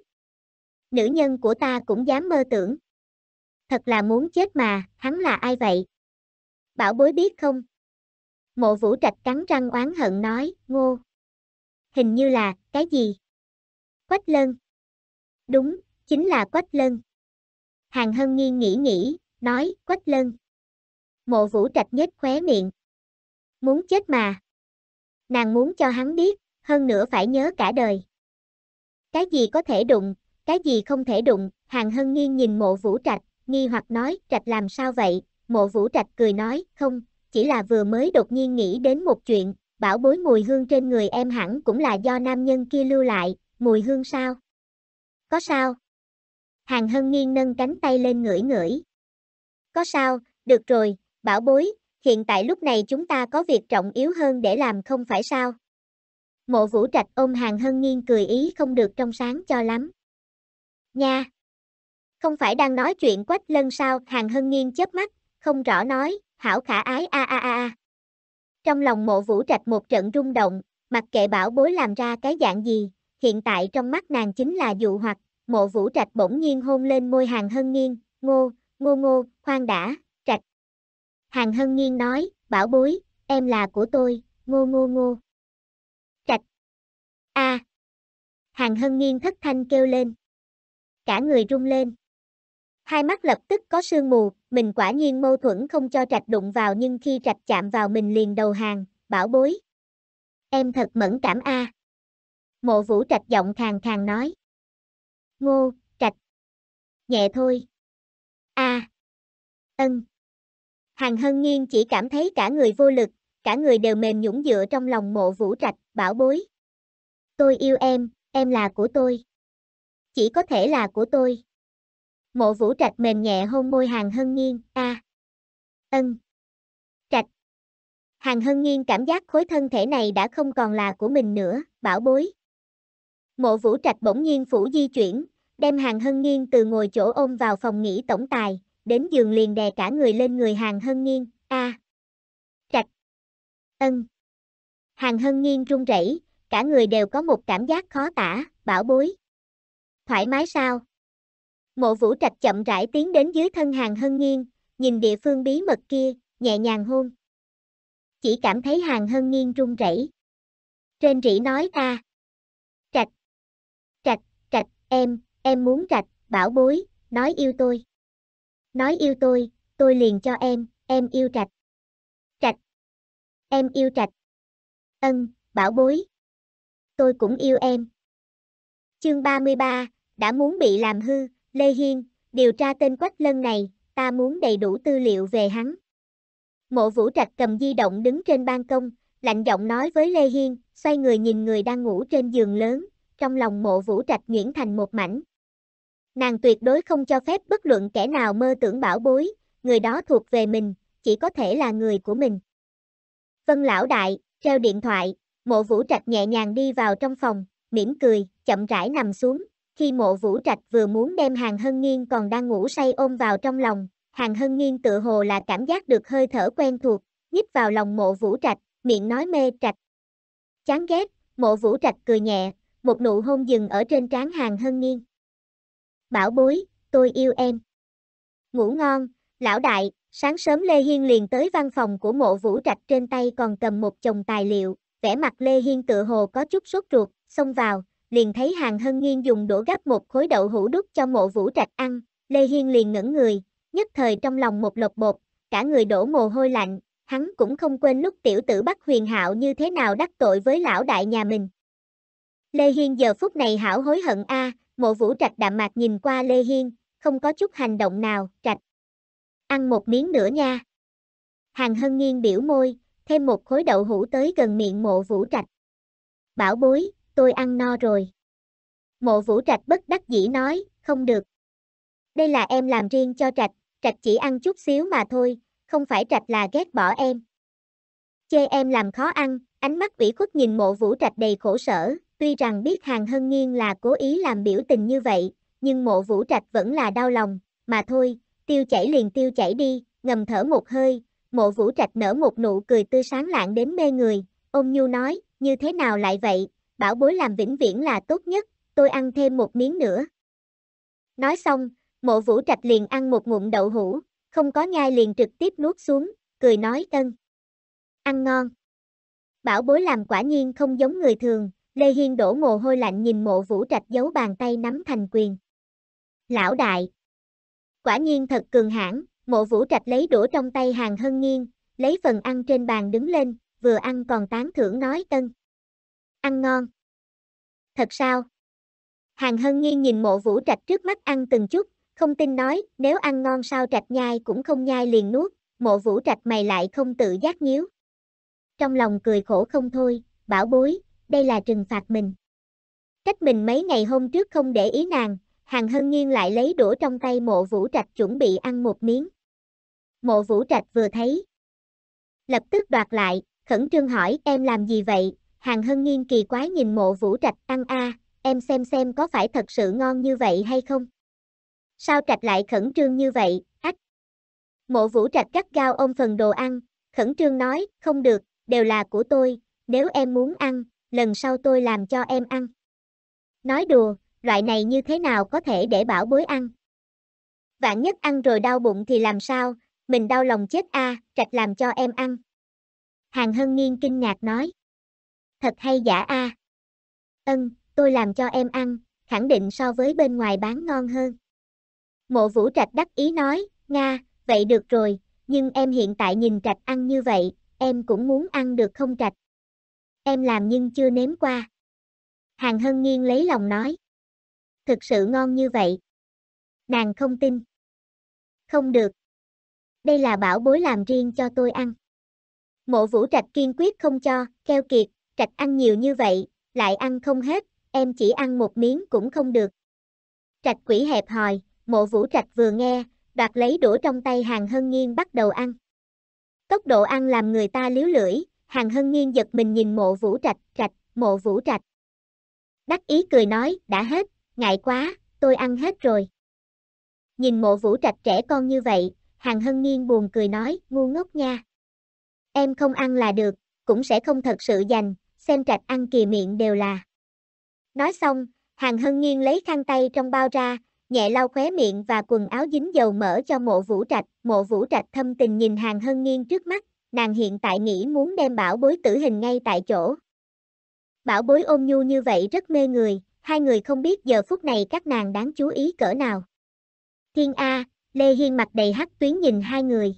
Nữ nhân của ta cũng dám mơ tưởng. Thật là muốn chết mà, hắn là ai vậy? Bảo bối biết không? Mộ vũ trạch cắn răng oán hận nói, ngô. Hình như là, cái gì? Quách lân. Đúng, chính là quách lân. Hàng hân nghiêng nghĩ nghĩ, nói, quách lân. Mộ vũ trạch nhếch khóe miệng. Muốn chết mà. Nàng muốn cho hắn biết, hơn nữa phải nhớ cả đời. Cái gì có thể đụng, cái gì không thể đụng, hàng hân nghiêng nhìn mộ vũ trạch, nghi hoặc nói, trạch làm sao vậy, mộ vũ trạch cười nói, không, chỉ là vừa mới đột nhiên nghĩ đến một chuyện, bảo bối mùi hương trên người em hẳn cũng là do nam nhân kia lưu lại, mùi hương sao? Có sao? Hàng Hân Nghiên nâng cánh tay lên ngửi ngửi. Có sao, được rồi, bảo bối, hiện tại lúc này chúng ta có việc trọng yếu hơn để làm không phải sao? Mộ vũ trạch ôm Hàng Hân Nghiên cười ý không được trong sáng cho lắm. Nha! Không phải đang nói chuyện quách lân sao, Hàng Hân Nghiên chớp mắt, không rõ nói, hảo khả ái a a a a. Trong lòng mộ vũ trạch một trận rung động, mặc kệ bảo bối làm ra cái dạng gì, hiện tại trong mắt nàng chính là dụ hoặc, mộ vũ trạch bỗng nhiên hôn lên môi hàng hân nghiêng, ngô, ngô ngô, khoan đã, trạch. Hàng hân nghiêng nói, bảo bối, em là của tôi, ngô ngô ngô. Trạch. a Hàng hân nghiêng thất thanh kêu lên. Cả người rung lên hai mắt lập tức có sương mù, mình quả nhiên mâu thuẫn không cho trạch đụng vào nhưng khi trạch chạm vào mình liền đầu hàng, bảo bối. Em thật mẫn cảm a. À. Mộ vũ trạch giọng khàn khàn nói. Ngô, trạch. Nhẹ thôi. a Ân. Hàng hân nghiêng chỉ cảm thấy cả người vô lực, cả người đều mềm nhũng dựa trong lòng mộ vũ trạch, bảo bối. Tôi yêu em, em là của tôi. Chỉ có thể là của tôi. Mộ vũ trạch mềm nhẹ hôn môi hàng hân nghiêng, a, à. ân, trạch. Hàng hân nghiêng cảm giác khối thân thể này đã không còn là của mình nữa, bảo bối. Mộ vũ trạch bỗng nhiên phủ di chuyển, đem hàng hân nghiêng từ ngồi chỗ ôm vào phòng nghỉ tổng tài, đến giường liền đè cả người lên người hàng hân nghiêng, a, à. trạch, ân. Hàng hân nghiêng run rẩy, cả người đều có một cảm giác khó tả, bảo bối. Thoải mái sao? Mộ vũ trạch chậm rãi tiến đến dưới thân hàng hân nghiên nhìn địa phương bí mật kia, nhẹ nhàng hôn. Chỉ cảm thấy hàng hân nghiên run rẩy. Trên rỉ nói ta. Trạch. Trạch, trạch, em, em muốn trạch, bảo bối, nói yêu tôi. Nói yêu tôi, tôi liền cho em, em yêu trạch. Trạch. Em yêu trạch. Ân, bảo bối. Tôi cũng yêu em. Chương 33, đã muốn bị làm hư. Lê Hiên, điều tra tên Quách Lân này, ta muốn đầy đủ tư liệu về hắn. Mộ Vũ Trạch cầm di động đứng trên ban công, lạnh giọng nói với Lê Hiên, xoay người nhìn người đang ngủ trên giường lớn, trong lòng mộ Vũ Trạch nhuyễn thành một mảnh. Nàng tuyệt đối không cho phép bất luận kẻ nào mơ tưởng bảo bối, người đó thuộc về mình, chỉ có thể là người của mình. Vân lão đại, treo điện thoại, mộ Vũ Trạch nhẹ nhàng đi vào trong phòng, mỉm cười, chậm rãi nằm xuống, khi mộ vũ trạch vừa muốn đem hàng hân nghiên còn đang ngủ say ôm vào trong lòng, hàng hân nghiên tự hồ là cảm giác được hơi thở quen thuộc, nhích vào lòng mộ vũ trạch, miệng nói mê trạch. Chán ghét, mộ vũ trạch cười nhẹ, một nụ hôn dừng ở trên trán hàng hân nghiên. Bảo bối, tôi yêu em. Ngủ ngon, lão đại, sáng sớm Lê Hiên liền tới văn phòng của mộ vũ trạch trên tay còn cầm một chồng tài liệu, vẻ mặt Lê Hiên tự hồ có chút sốt ruột, xông vào, liền thấy hàng hân nghiên dùng đũa gắp một khối đậu hũ đút cho mộ vũ trạch ăn, Lê Hiên liền ngẩn người, nhất thời trong lòng một lột bột, cả người đổ mồ hôi lạnh, hắn cũng không quên lúc tiểu tử bắt huyền hạo như thế nào đắc tội với lão đại nhà mình. Lê Hiên giờ phút này hảo hối hận a, mộ vũ trạch đạm mạc nhìn qua Lê Hiên, không có chút hành động nào, trạch. Ăn một miếng nữa nha. Hàng hân nghiêng biểu môi, thêm một khối đậu hũ tới gần miệng mộ vũ trạch. Bảo bối, tôi ăn no rồi. Mộ vũ trạch bất đắc dĩ nói, không được. Đây là em làm riêng cho trạch, trạch chỉ ăn chút xíu mà thôi, không phải trạch là ghét bỏ em. Chê em làm khó ăn, ánh mắt ủy khuất nhìn mộ vũ trạch đầy khổ sở, tuy rằng biết hàng hân nghiêng là cố ý làm biểu tình như vậy, nhưng mộ vũ trạch vẫn là đau lòng, mà thôi, tiêu chảy liền tiêu chảy đi, ngầm thở một hơi, mộ vũ trạch nở một nụ cười tươi sáng lạng đến mê người, ôm nhu nói, như thế nào lại vậy, bảo bối làm vĩnh viễn là tốt nhất, tôi ăn thêm một miếng nữa. Nói xong, mộ vũ trạch liền ăn một ngụm đậu hũ, không có nhai liền trực tiếp nuốt xuống, cười nói tân. Ăn ngon. Bảo bối làm quả nhiên không giống người thường, Lê Hiên đổ mồ hôi lạnh nhìn mộ vũ trạch giấu bàn tay nắm thành quyền. Lão đại. Quả nhiên thật cường hãn, mộ vũ trạch lấy đũa trong tay hàng hân nghiêng, lấy phần ăn trên bàn đứng lên, vừa ăn còn tán thưởng nói tân ăn ngon. Thật sao? Hàng Hân Nghiên nhìn mộ vũ trạch trước mắt ăn từng chút, không tin nói, nếu ăn ngon sao trạch nhai cũng không nhai liền nuốt, mộ vũ trạch mày lại không tự giác nhíu. Trong lòng cười khổ không thôi, bảo bối, đây là trừng phạt mình. Trách mình mấy ngày hôm trước không để ý nàng, Hàng Hân Nghiên lại lấy đũa trong tay mộ vũ trạch chuẩn bị ăn một miếng. Mộ vũ trạch vừa thấy. Lập tức đoạt lại, khẩn trương hỏi em làm gì vậy, Hàng Hân Nghiên kỳ quái nhìn mộ vũ trạch ăn a, em xem xem có phải thật sự ngon như vậy hay không. Sao trạch lại khẩn trương như vậy, ách. Mộ vũ trạch cắt gao ôm phần đồ ăn, khẩn trương nói, không được, đều là của tôi, nếu em muốn ăn, lần sau tôi làm cho em ăn. Nói đùa, loại này như thế nào có thể để bảo bối ăn. Vạn nhất ăn rồi đau bụng thì làm sao, mình đau lòng chết a, trạch làm cho em ăn. Hàng Hân Nghiên kinh ngạc nói thật hay giả a à? ân tôi làm cho em ăn khẳng định so với bên ngoài bán ngon hơn mộ vũ trạch đắc ý nói nga vậy được rồi nhưng em hiện tại nhìn trạch ăn như vậy em cũng muốn ăn được không trạch em làm nhưng chưa nếm qua hàng hân nghiêng lấy lòng nói thực sự ngon như vậy nàng không tin không được đây là bảo bối làm riêng cho tôi ăn mộ vũ trạch kiên quyết không cho keo kiệt trạch ăn nhiều như vậy, lại ăn không hết, em chỉ ăn một miếng cũng không được. Trạch quỷ hẹp hòi, mộ vũ trạch vừa nghe, đoạt lấy đũa trong tay hàng hân nghiêng bắt đầu ăn. Tốc độ ăn làm người ta liếu lưỡi, hàng hân nghiêng giật mình nhìn mộ vũ trạch, trạch, mộ vũ trạch. Đắc ý cười nói, đã hết, ngại quá, tôi ăn hết rồi. Nhìn mộ vũ trạch trẻ con như vậy, hàng hân nghiêng buồn cười nói, ngu ngốc nha. Em không ăn là được, cũng sẽ không thật sự dành, xem trạch ăn kìa miệng đều là. Nói xong, hàng hân nghiêng lấy khăn tay trong bao ra, nhẹ lau khóe miệng và quần áo dính dầu mỡ cho mộ vũ trạch. Mộ vũ trạch thâm tình nhìn hàng hân nghiêng trước mắt, nàng hiện tại nghĩ muốn đem bảo bối tử hình ngay tại chỗ. Bảo bối ôm nhu như vậy rất mê người, hai người không biết giờ phút này các nàng đáng chú ý cỡ nào. Thiên A, Lê Hiên mặt đầy hắc tuyến nhìn hai người.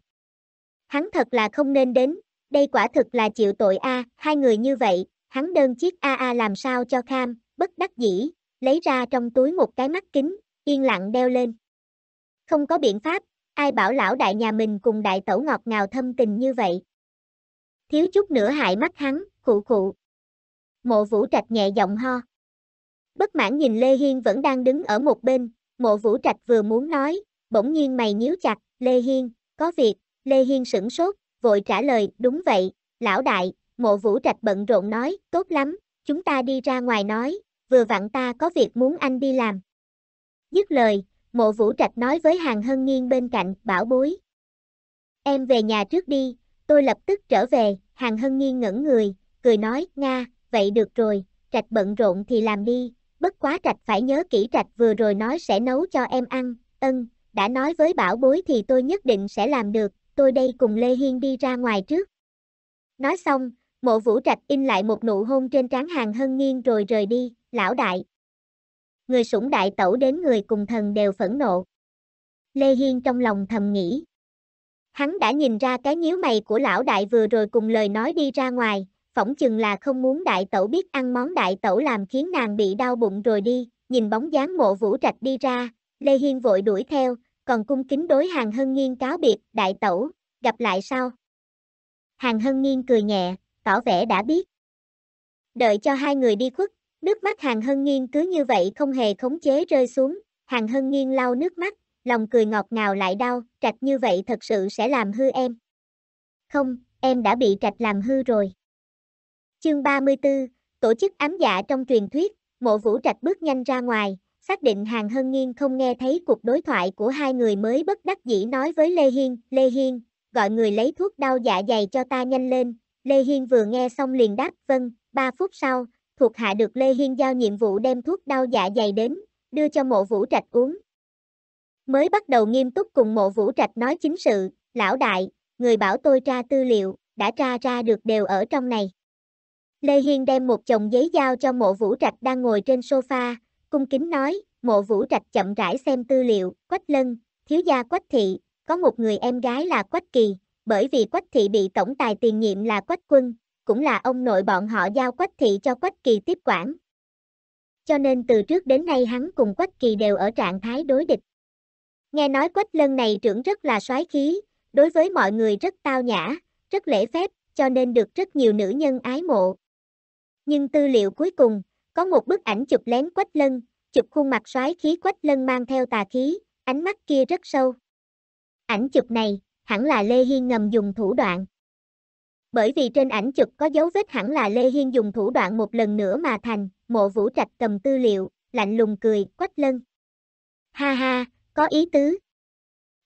Hắn thật là không nên đến, đây quả thực là chịu tội A, hai người như vậy, hắn đơn chiếc AA làm sao cho kham, bất đắc dĩ, lấy ra trong túi một cái mắt kính, yên lặng đeo lên. Không có biện pháp, ai bảo lão đại nhà mình cùng đại tẩu ngọt ngào thâm tình như vậy. Thiếu chút nữa hại mắt hắn, khụ khụ. Mộ vũ trạch nhẹ giọng ho. Bất mãn nhìn Lê Hiên vẫn đang đứng ở một bên, mộ vũ trạch vừa muốn nói, bỗng nhiên mày nhíu chặt, Lê Hiên, có việc, Lê Hiên sửng sốt, vội trả lời, đúng vậy, lão đại, mộ vũ trạch bận rộn nói, tốt lắm, chúng ta đi ra ngoài nói, vừa vặn ta có việc muốn anh đi làm. Dứt lời, mộ vũ trạch nói với hàng hân nghiêng bên cạnh, bảo bối. Em về nhà trước đi, tôi lập tức trở về, hàng hân nghiêng ngẩn người, cười nói, Nga, vậy được rồi, trạch bận rộn thì làm đi, bất quá trạch phải nhớ kỹ trạch vừa rồi nói sẽ nấu cho em ăn, ân, đã nói với bảo bối thì tôi nhất định sẽ làm được, tôi đây cùng Lê Hiên đi ra ngoài trước. Nói xong, Mộ vũ trạch in lại một nụ hôn trên trán hàng hân nghiêng rồi rời đi, lão đại. Người sủng đại tẩu đến người cùng thần đều phẫn nộ. Lê Hiên trong lòng thầm nghĩ. Hắn đã nhìn ra cái nhíu mày của lão đại vừa rồi cùng lời nói đi ra ngoài, phỏng chừng là không muốn đại tẩu biết ăn món đại tẩu làm khiến nàng bị đau bụng rồi đi, nhìn bóng dáng mộ vũ trạch đi ra, Lê Hiên vội đuổi theo, còn cung kính đối hàng hân nghiêng cáo biệt, đại tẩu, gặp lại sau. Hàng hân nghiêng cười nhẹ, tỏ vẻ đã biết. Đợi cho hai người đi khuất, nước mắt Hàng Hân Nghiên cứ như vậy không hề khống chế rơi xuống, Hàng Hân Nghiên lau nước mắt, lòng cười ngọt ngào lại đau, trạch như vậy thật sự sẽ làm hư em. Không, em đã bị trạch làm hư rồi. Chương 34, tổ chức ám dạ trong truyền thuyết, mộ vũ trạch bước nhanh ra ngoài, xác định Hàng Hân Nghiên không nghe thấy cuộc đối thoại của hai người mới bất đắc dĩ nói với Lê Hiên, Lê Hiên, gọi người lấy thuốc đau dạ dày cho ta nhanh lên, Lê Hiên vừa nghe xong liền đáp vâng, 3 phút sau, thuộc hạ được Lê Hiên giao nhiệm vụ đem thuốc đau dạ dày đến, đưa cho mộ vũ trạch uống. Mới bắt đầu nghiêm túc cùng mộ vũ trạch nói chính sự, lão đại, người bảo tôi tra tư liệu, đã tra ra được đều ở trong này. Lê Hiên đem một chồng giấy giao cho mộ vũ trạch đang ngồi trên sofa, cung kính nói, mộ vũ trạch chậm rãi xem tư liệu, quách lân, thiếu gia quách thị, có một người em gái là quách kỳ bởi vì Quách Thị bị tổng tài tiền nhiệm là Quách Quân, cũng là ông nội bọn họ giao Quách Thị cho Quách Kỳ tiếp quản. Cho nên từ trước đến nay hắn cùng Quách Kỳ đều ở trạng thái đối địch. Nghe nói Quách Lân này trưởng rất là soái khí, đối với mọi người rất tao nhã, rất lễ phép, cho nên được rất nhiều nữ nhân ái mộ. Nhưng tư liệu cuối cùng, có một bức ảnh chụp lén Quách Lân, chụp khuôn mặt soái khí Quách Lân mang theo tà khí, ánh mắt kia rất sâu. Ảnh chụp này, hẳn là Lê Hiên ngầm dùng thủ đoạn. Bởi vì trên ảnh chụp có dấu vết hẳn là Lê Hiên dùng thủ đoạn một lần nữa mà thành, mộ vũ trạch cầm tư liệu, lạnh lùng cười, quách lân. Ha ha, có ý tứ.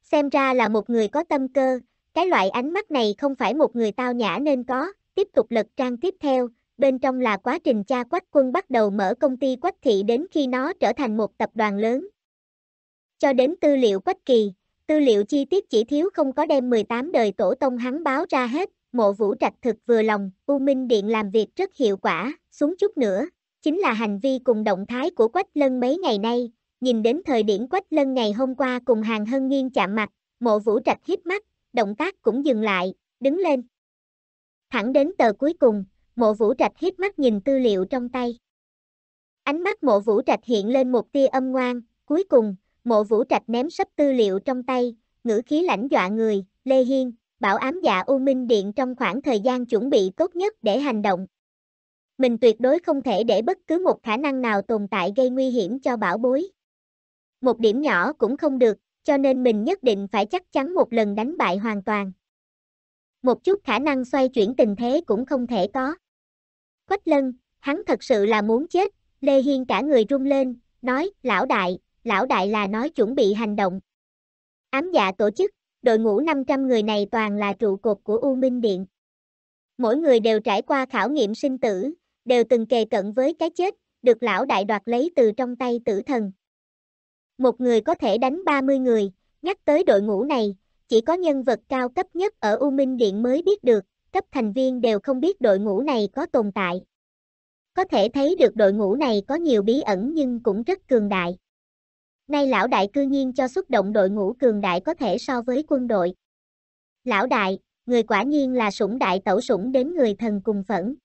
Xem ra là một người có tâm cơ, cái loại ánh mắt này không phải một người tao nhã nên có, tiếp tục lật trang tiếp theo, bên trong là quá trình cha quách quân bắt đầu mở công ty quách thị đến khi nó trở thành một tập đoàn lớn. Cho đến tư liệu quách kỳ. Tư liệu chi tiết chỉ thiếu không có đem 18 đời tổ tông hắn báo ra hết, mộ vũ trạch thực vừa lòng, U Minh Điện làm việc rất hiệu quả, xuống chút nữa, chính là hành vi cùng động thái của Quách Lân mấy ngày nay, nhìn đến thời điểm Quách Lân ngày hôm qua cùng hàng hân nghiêng chạm mặt, mộ vũ trạch hít mắt, động tác cũng dừng lại, đứng lên. Thẳng đến tờ cuối cùng, mộ vũ trạch hít mắt nhìn tư liệu trong tay. Ánh mắt mộ vũ trạch hiện lên một tia âm ngoan, cuối cùng, mộ vũ trạch ném sấp tư liệu trong tay, ngữ khí lãnh dọa người, Lê Hiên, bảo ám dạ U Minh Điện trong khoảng thời gian chuẩn bị tốt nhất để hành động. Mình tuyệt đối không thể để bất cứ một khả năng nào tồn tại gây nguy hiểm cho bảo bối. Một điểm nhỏ cũng không được, cho nên mình nhất định phải chắc chắn một lần đánh bại hoàn toàn. Một chút khả năng xoay chuyển tình thế cũng không thể có. Quách lân, hắn thật sự là muốn chết, Lê Hiên cả người run lên, nói, lão đại, lão đại là nói chuẩn bị hành động. Ám dạ tổ chức, đội ngũ 500 người này toàn là trụ cột của U Minh Điện. Mỗi người đều trải qua khảo nghiệm sinh tử, đều từng kề cận với cái chết, được lão đại đoạt lấy từ trong tay tử thần. Một người có thể đánh 30 người, nhắc tới đội ngũ này, chỉ có nhân vật cao cấp nhất ở U Minh Điện mới biết được, cấp thành viên đều không biết đội ngũ này có tồn tại. Có thể thấy được đội ngũ này có nhiều bí ẩn nhưng cũng rất cường đại. Nay lão đại cư nhiên cho xuất động đội ngũ cường đại có thể so với quân đội. Lão đại, người quả nhiên là sủng đại tẩu sủng đến người thần cùng phẫn.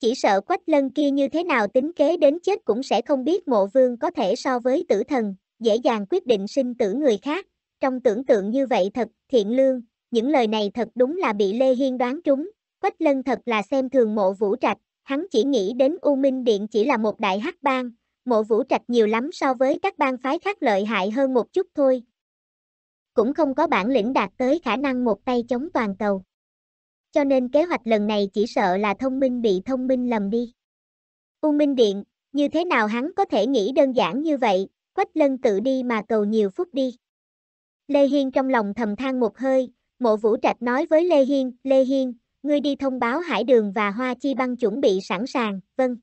Chỉ sợ quách lân kia như thế nào tính kế đến chết cũng sẽ không biết mộ vương có thể so với tử thần, dễ dàng quyết định sinh tử người khác. Trong tưởng tượng như vậy thật, thiện lương, những lời này thật đúng là bị Lê Hiên đoán trúng. Quách lân thật là xem thường mộ vũ trạch, hắn chỉ nghĩ đến U Minh Điện chỉ là một đại hắc bang, mộ vũ trạch nhiều lắm so với các bang phái khác lợi hại hơn một chút thôi. Cũng không có bản lĩnh đạt tới khả năng một tay chống toàn cầu. Cho nên kế hoạch lần này chỉ sợ là thông minh bị thông minh lầm đi. U Minh Điện, như thế nào hắn có thể nghĩ đơn giản như vậy, quách lân tự đi mà cầu nhiều phút đi. Lê Hiên trong lòng thầm than một hơi, mộ vũ trạch nói với Lê Hiên, Lê Hiên, ngươi đi thông báo hải đường và hoa chi băng chuẩn bị sẵn sàng, vâng.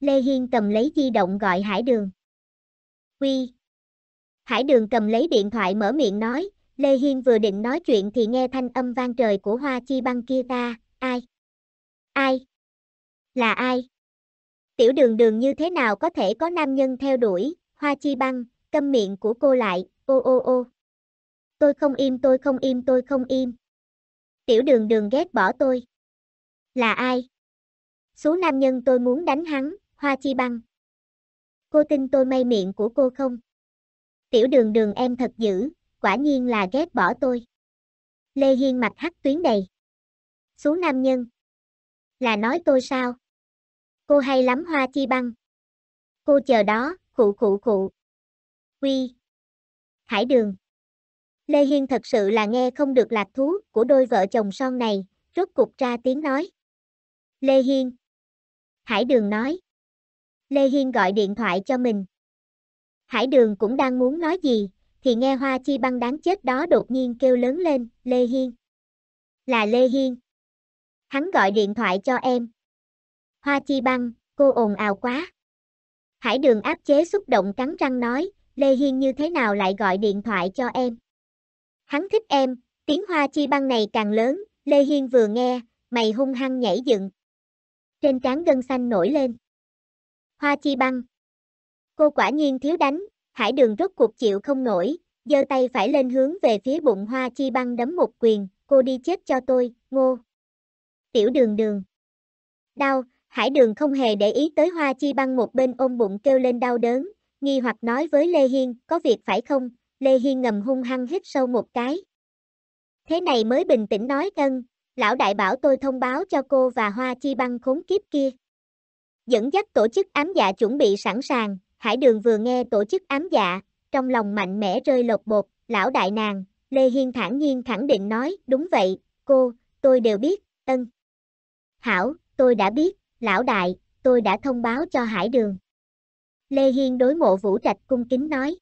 Lê Hiên cầm lấy di động gọi Hải Đường. Quy. Hải Đường cầm lấy điện thoại mở miệng nói, Lê Hiên vừa định nói chuyện thì nghe thanh âm vang trời của hoa chi băng kia ta, ai? Ai? Là ai? Tiểu đường đường như thế nào có thể có nam nhân theo đuổi, hoa chi băng, câm miệng của cô lại, ô ô ô. Tôi không im tôi không im tôi không im. Tiểu đường đường ghét bỏ tôi. Là ai? Số nam nhân tôi muốn đánh hắn, Hoa Chi Băng. Cô tin tôi may miệng của cô không? Tiểu đường đường em thật dữ, quả nhiên là ghét bỏ tôi. Lê Hiên mặt hắt tuyến đầy. Xuống nam nhân. Là nói tôi sao? Cô hay lắm Hoa Chi Băng. Cô chờ đó, khụ khụ khụ. Quy. Hải đường. Lê Hiên thật sự là nghe không được lạc thú của đôi vợ chồng son này, rốt cục ra tiếng nói. Lê Hiên. Hải đường nói. Lê Hiên gọi điện thoại cho mình. Hải đường cũng đang muốn nói gì, thì nghe hoa chi băng đáng chết đó đột nhiên kêu lớn lên, Lê Hiên. Là Lê Hiên. Hắn gọi điện thoại cho em. Hoa chi băng, cô ồn ào quá. Hải đường áp chế xúc động cắn răng nói, Lê Hiên như thế nào lại gọi điện thoại cho em. Hắn thích em, tiếng hoa chi băng này càng lớn, Lê Hiên vừa nghe, mày hung hăng nhảy dựng. Trên trán gân xanh nổi lên hoa chi băng. Cô quả nhiên thiếu đánh, hải đường rốt cuộc chịu không nổi, giơ tay phải lên hướng về phía bụng hoa chi băng đấm một quyền, cô đi chết cho tôi, ngô. Tiểu đường đường. Đau, hải đường không hề để ý tới hoa chi băng một bên ôm bụng kêu lên đau đớn, nghi hoặc nói với Lê Hiên, có việc phải không? Lê Hiên ngầm hung hăng hít sâu một cái. Thế này mới bình tĩnh nói cân, lão đại bảo tôi thông báo cho cô và hoa chi băng khốn kiếp kia dẫn dắt tổ chức ám dạ chuẩn bị sẵn sàng, hải đường vừa nghe tổ chức ám dạ, trong lòng mạnh mẽ rơi lột bột, lão đại nàng, Lê Hiên thản nhiên khẳng định nói, đúng vậy, cô, tôi đều biết, ân. Hảo, tôi đã biết, lão đại, tôi đã thông báo cho hải đường. Lê Hiên đối mộ vũ trạch cung kính nói.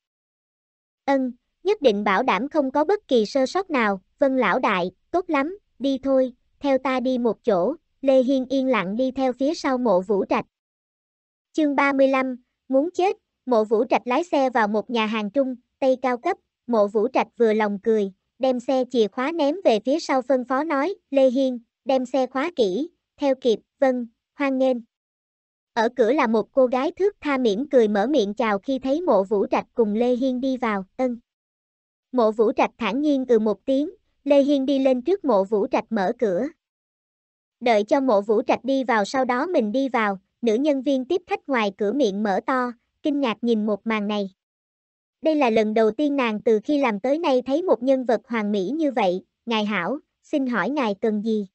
Ân, nhất định bảo đảm không có bất kỳ sơ sót nào, vân lão đại, tốt lắm, đi thôi, theo ta đi một chỗ, Lê Hiên yên lặng đi theo phía sau mộ vũ trạch. Chương 35, muốn chết, mộ vũ trạch lái xe vào một nhà hàng trung, tây cao cấp, mộ vũ trạch vừa lòng cười, đem xe chìa khóa ném về phía sau phân phó nói, Lê Hiên, đem xe khóa kỹ, theo kịp, vâng, hoan nghênh. Ở cửa là một cô gái thước tha mỉm cười mở miệng chào khi thấy mộ vũ trạch cùng Lê Hiên đi vào, ân. Mộ vũ trạch thản nhiên ừ một tiếng, Lê Hiên đi lên trước mộ vũ trạch mở cửa. Đợi cho mộ vũ trạch đi vào sau đó mình đi vào, nữ nhân viên tiếp khách ngoài cửa miệng mở to, kinh ngạc nhìn một màn này. Đây là lần đầu tiên nàng từ khi làm tới nay thấy một nhân vật hoàng mỹ như vậy, ngài hảo, xin hỏi ngài cần gì?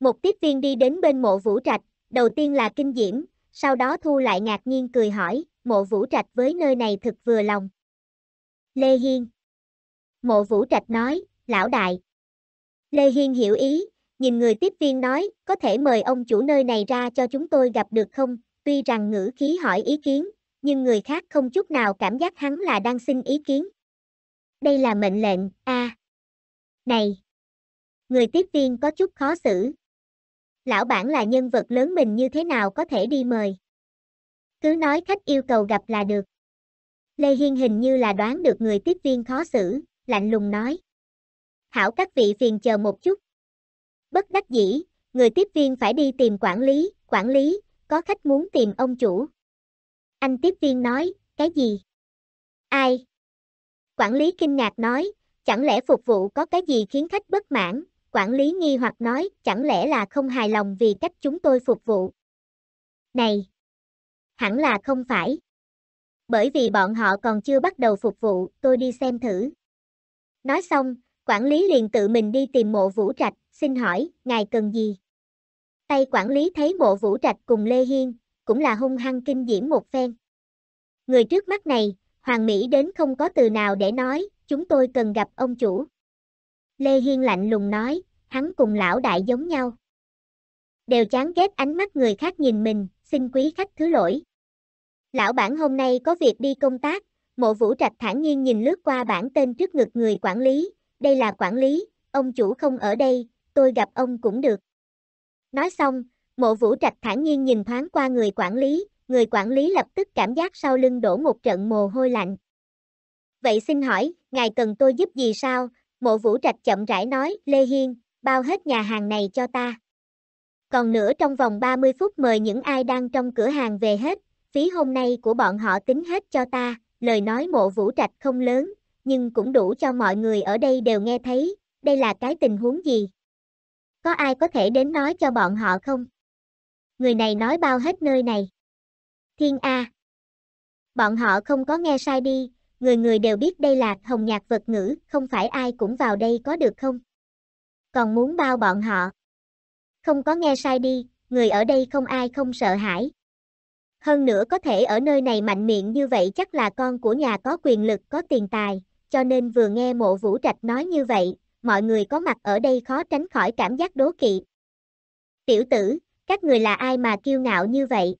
Một tiếp viên đi đến bên mộ vũ trạch, đầu tiên là kinh diễm, sau đó thu lại ngạc nhiên cười hỏi, mộ vũ trạch với nơi này thực vừa lòng. Lê Hiên Mộ vũ trạch nói, lão đại. Lê Hiên hiểu ý, nhìn người tiếp viên nói, có thể mời ông chủ nơi này ra cho chúng tôi gặp được không? Tuy rằng ngữ khí hỏi ý kiến, nhưng người khác không chút nào cảm giác hắn là đang xin ý kiến. Đây là mệnh lệnh, a. À. Này. Người tiếp viên có chút khó xử. Lão bản là nhân vật lớn mình như thế nào có thể đi mời? Cứ nói khách yêu cầu gặp là được. Lê Hiên hình như là đoán được người tiếp viên khó xử, lạnh lùng nói. Hảo các vị phiền chờ một chút, Bất đắc dĩ, người tiếp viên phải đi tìm quản lý, quản lý, có khách muốn tìm ông chủ. Anh tiếp viên nói, cái gì? Ai? Quản lý kinh ngạc nói, chẳng lẽ phục vụ có cái gì khiến khách bất mãn? Quản lý nghi hoặc nói, chẳng lẽ là không hài lòng vì cách chúng tôi phục vụ? Này! Hẳn là không phải. Bởi vì bọn họ còn chưa bắt đầu phục vụ, tôi đi xem thử. Nói xong, quản lý liền tự mình đi tìm mộ vũ trạch, xin hỏi, ngài cần gì? Tay quản lý thấy mộ vũ trạch cùng Lê Hiên, cũng là hung hăng kinh diễm một phen. Người trước mắt này, Hoàng Mỹ đến không có từ nào để nói, chúng tôi cần gặp ông chủ. Lê Hiên lạnh lùng nói, hắn cùng lão đại giống nhau. Đều chán ghét ánh mắt người khác nhìn mình, xin quý khách thứ lỗi. Lão bản hôm nay có việc đi công tác, mộ vũ trạch thản nhiên nhìn lướt qua bản tên trước ngực người quản lý, đây là quản lý, ông chủ không ở đây, tôi gặp ông cũng được. Nói xong, mộ vũ trạch thản nhiên nhìn thoáng qua người quản lý, người quản lý lập tức cảm giác sau lưng đổ một trận mồ hôi lạnh. Vậy xin hỏi, ngài cần tôi giúp gì sao? Mộ vũ trạch chậm rãi nói, Lê Hiên, bao hết nhà hàng này cho ta. Còn nữa trong vòng 30 phút mời những ai đang trong cửa hàng về hết, phí hôm nay của bọn họ tính hết cho ta, lời nói mộ vũ trạch không lớn, nhưng cũng đủ cho mọi người ở đây đều nghe thấy, đây là cái tình huống gì có ai có thể đến nói cho bọn họ không? Người này nói bao hết nơi này. Thiên A. Bọn họ không có nghe sai đi, người người đều biết đây là hồng nhạc vật ngữ, không phải ai cũng vào đây có được không? Còn muốn bao bọn họ. Không có nghe sai đi, người ở đây không ai không sợ hãi. Hơn nữa có thể ở nơi này mạnh miệng như vậy chắc là con của nhà có quyền lực có tiền tài, cho nên vừa nghe mộ vũ trạch nói như vậy, mọi người có mặt ở đây khó tránh khỏi cảm giác đố kỵ. Tiểu tử, các người là ai mà kiêu ngạo như vậy?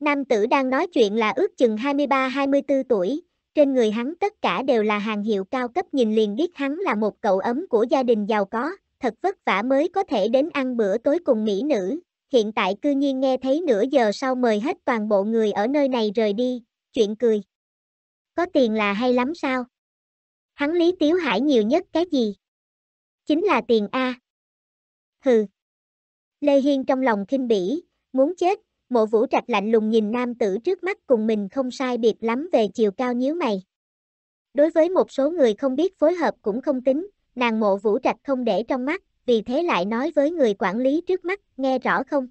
Nam tử đang nói chuyện là ước chừng 23-24 tuổi, trên người hắn tất cả đều là hàng hiệu cao cấp nhìn liền biết hắn là một cậu ấm của gia đình giàu có, thật vất vả mới có thể đến ăn bữa tối cùng mỹ nữ, hiện tại cư nhiên nghe thấy nửa giờ sau mời hết toàn bộ người ở nơi này rời đi, chuyện cười. Có tiền là hay lắm sao? Hắn Lý Tiếu Hải nhiều nhất cái gì? chính là tiền A. Hừ. Lê Hiên trong lòng kinh bỉ, muốn chết, mộ vũ trạch lạnh lùng nhìn nam tử trước mắt cùng mình không sai biệt lắm về chiều cao nhíu mày. Đối với một số người không biết phối hợp cũng không tính, nàng mộ vũ trạch không để trong mắt, vì thế lại nói với người quản lý trước mắt, nghe rõ không?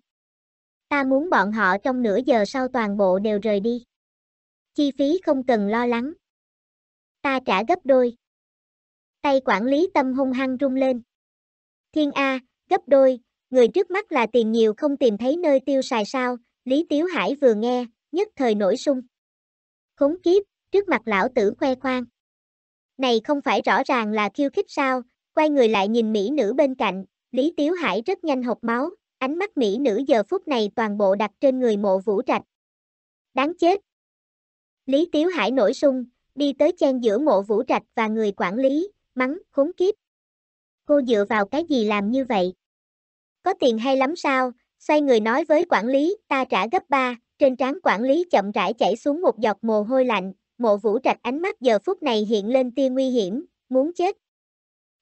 Ta muốn bọn họ trong nửa giờ sau toàn bộ đều rời đi. Chi phí không cần lo lắng. Ta trả gấp đôi tay quản lý tâm hung hăng rung lên. Thiên A, gấp đôi, người trước mắt là tiền nhiều không tìm thấy nơi tiêu xài sao, Lý Tiếu Hải vừa nghe, nhất thời nổi sung. Khốn kiếp, trước mặt lão tử khoe khoang. Này không phải rõ ràng là khiêu khích sao, quay người lại nhìn mỹ nữ bên cạnh, Lý Tiếu Hải rất nhanh học máu, ánh mắt mỹ nữ giờ phút này toàn bộ đặt trên người mộ vũ trạch. Đáng chết. Lý Tiếu Hải nổi sung, đi tới chen giữa mộ vũ trạch và người quản lý, mắng, khốn kiếp. Cô dựa vào cái gì làm như vậy? Có tiền hay lắm sao? Xoay người nói với quản lý, ta trả gấp ba. trên trán quản lý chậm rãi chảy xuống một giọt mồ hôi lạnh, mộ vũ trạch ánh mắt giờ phút này hiện lên tia nguy hiểm, muốn chết.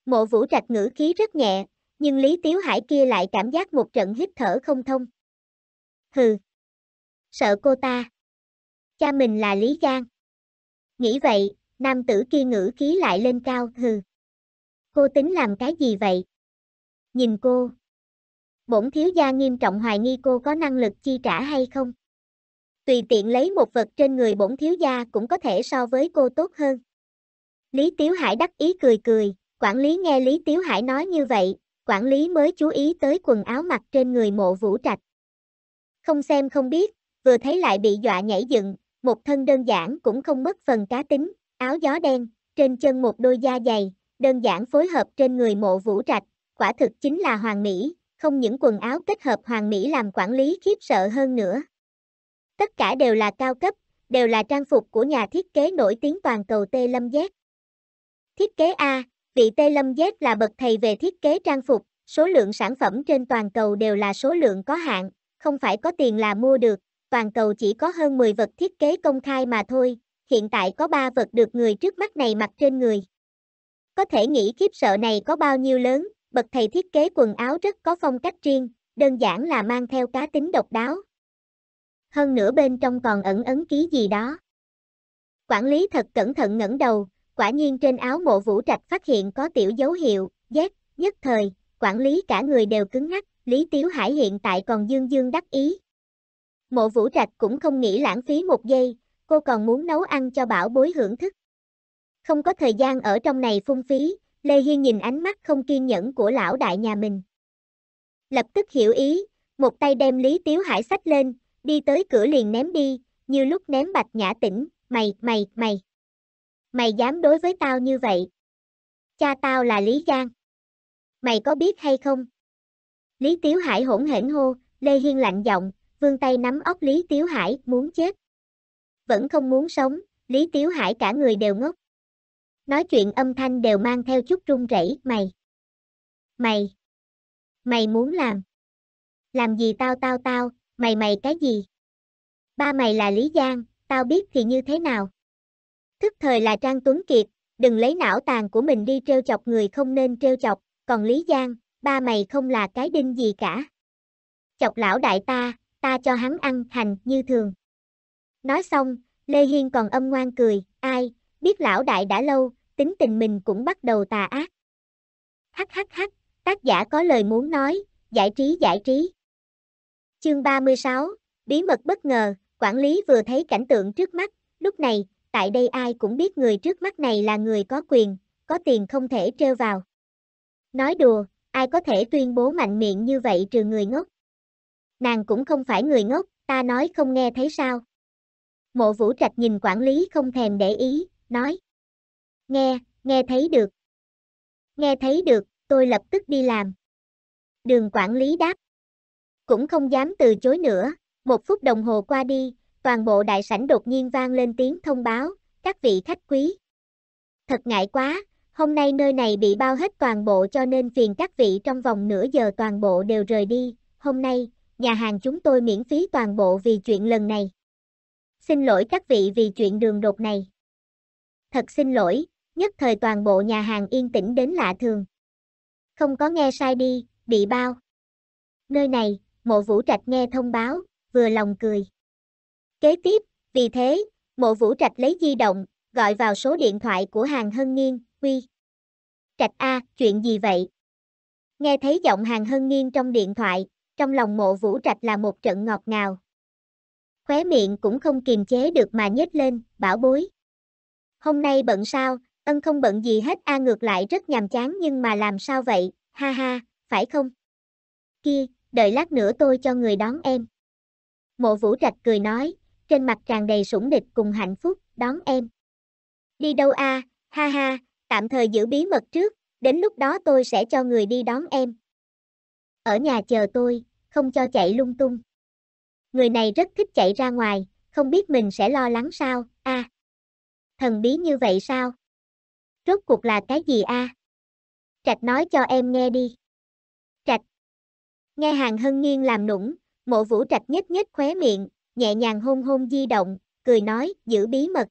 Mộ vũ trạch ngữ khí rất nhẹ, nhưng Lý Tiếu Hải kia lại cảm giác một trận hít thở không thông. Hừ, sợ cô ta. Cha mình là Lý Giang. Nghĩ vậy, nam tử kia ngữ khí lại lên cao, hừ. Cô tính làm cái gì vậy? Nhìn cô. Bổn thiếu gia nghiêm trọng hoài nghi cô có năng lực chi trả hay không? Tùy tiện lấy một vật trên người bổn thiếu gia cũng có thể so với cô tốt hơn. Lý Tiếu Hải đắc ý cười cười, quản lý nghe Lý Tiếu Hải nói như vậy, quản lý mới chú ý tới quần áo mặc trên người mộ vũ trạch. Không xem không biết, vừa thấy lại bị dọa nhảy dựng, một thân đơn giản cũng không mất phần cá tính, Áo gió đen, trên chân một đôi da dày, đơn giản phối hợp trên người mộ vũ trạch, quả thực chính là hoàng mỹ, không những quần áo kết hợp hoàng mỹ làm quản lý khiếp sợ hơn nữa. Tất cả đều là cao cấp, đều là trang phục của nhà thiết kế nổi tiếng toàn cầu Tê Lâm Z. Thiết kế A, vị Tê Lâm Z là bậc thầy về thiết kế trang phục, số lượng sản phẩm trên toàn cầu đều là số lượng có hạn, không phải có tiền là mua được, toàn cầu chỉ có hơn 10 vật thiết kế công khai mà thôi, hiện tại có ba vật được người trước mắt này mặc trên người. Có thể nghĩ khiếp sợ này có bao nhiêu lớn, bậc thầy thiết kế quần áo rất có phong cách riêng, đơn giản là mang theo cá tính độc đáo. Hơn nữa bên trong còn ẩn ấn ký gì đó. Quản lý thật cẩn thận ngẩng đầu, quả nhiên trên áo mộ vũ trạch phát hiện có tiểu dấu hiệu, dép, nhất thời, quản lý cả người đều cứng ngắc, Lý Tiếu Hải hiện tại còn dương dương đắc ý. Mộ vũ trạch cũng không nghĩ lãng phí một giây, cô còn muốn nấu ăn cho bảo bối hưởng thức. Không có thời gian ở trong này phung phí, Lê Hiên nhìn ánh mắt không kiên nhẫn của lão đại nhà mình. Lập tức hiểu ý, một tay đem Lý Tiếu Hải sách lên, đi tới cửa liền ném đi, như lúc ném bạch nhã tỉnh, mày, mày, mày. Mày dám đối với tao như vậy. Cha tao là Lý Giang. Mày có biết hay không? Lý Tiếu Hải hỗn hển hô, Lê Hiên lạnh giọng, vương tay nắm óc Lý Tiếu Hải, muốn chết vẫn không muốn sống, Lý Tiếu Hải cả người đều ngốc. Nói chuyện âm thanh đều mang theo chút run rẩy, mày. Mày. Mày muốn làm. Làm gì tao tao tao, mày mày cái gì? Ba mày là Lý Giang, tao biết thì như thế nào? Thức thời là Trang Tuấn Kiệt, đừng lấy não tàn của mình đi trêu chọc người không nên trêu chọc, còn Lý Giang, ba mày không là cái đinh gì cả. Chọc lão đại ta, ta cho hắn ăn hành như thường. Nói xong, Lê Hiên còn âm ngoan cười, ai, biết lão đại đã lâu, tính tình mình cũng bắt đầu tà ác. Hắc hắc hắc, tác giả có lời muốn nói, giải trí giải trí. Chương 36, bí mật bất ngờ, quản lý vừa thấy cảnh tượng trước mắt, lúc này, tại đây ai cũng biết người trước mắt này là người có quyền, có tiền không thể trêu vào. Nói đùa, ai có thể tuyên bố mạnh miệng như vậy trừ người ngốc. Nàng cũng không phải người ngốc, ta nói không nghe thấy sao. Mộ vũ trạch nhìn quản lý không thèm để ý, nói. Nghe, nghe thấy được. Nghe thấy được, tôi lập tức đi làm. Đường quản lý đáp. Cũng không dám từ chối nữa, một phút đồng hồ qua đi, toàn bộ đại sảnh đột nhiên vang lên tiếng thông báo, các vị khách quý. Thật ngại quá, hôm nay nơi này bị bao hết toàn bộ cho nên phiền các vị trong vòng nửa giờ toàn bộ đều rời đi, hôm nay, nhà hàng chúng tôi miễn phí toàn bộ vì chuyện lần này. Xin lỗi các vị vì chuyện đường đột này. Thật xin lỗi, nhất thời toàn bộ nhà hàng yên tĩnh đến lạ thường. Không có nghe sai đi, bị bao. Nơi này, mộ vũ trạch nghe thông báo, vừa lòng cười. Kế tiếp, vì thế, mộ vũ trạch lấy di động, gọi vào số điện thoại của hàng hân nghiên, uy. Trạch A, chuyện gì vậy? Nghe thấy giọng hàng hân nghiên trong điện thoại, trong lòng mộ vũ trạch là một trận ngọt ngào, khóe miệng cũng không kiềm chế được mà nhếch lên, bảo bối. Hôm nay bận sao, ân không bận gì hết a ngược lại rất nhàm chán nhưng mà làm sao vậy, ha ha, phải không? Kia, đợi lát nữa tôi cho người đón em. Mộ vũ trạch cười nói, trên mặt tràn đầy sủng địch cùng hạnh phúc, đón em. Đi đâu a ha ha, tạm thời giữ bí mật trước, đến lúc đó tôi sẽ cho người đi đón em. Ở nhà chờ tôi, không cho chạy lung tung người này rất thích chạy ra ngoài, không biết mình sẽ lo lắng sao, a. thần bí như vậy sao? Rốt cuộc là cái gì a? Trạch nói cho em nghe đi. Trạch. Nghe hàng hân nghiêng làm nũng, mộ vũ trạch nhất nhất khóe miệng, nhẹ nhàng hôn hôn di động, cười nói, giữ bí mật.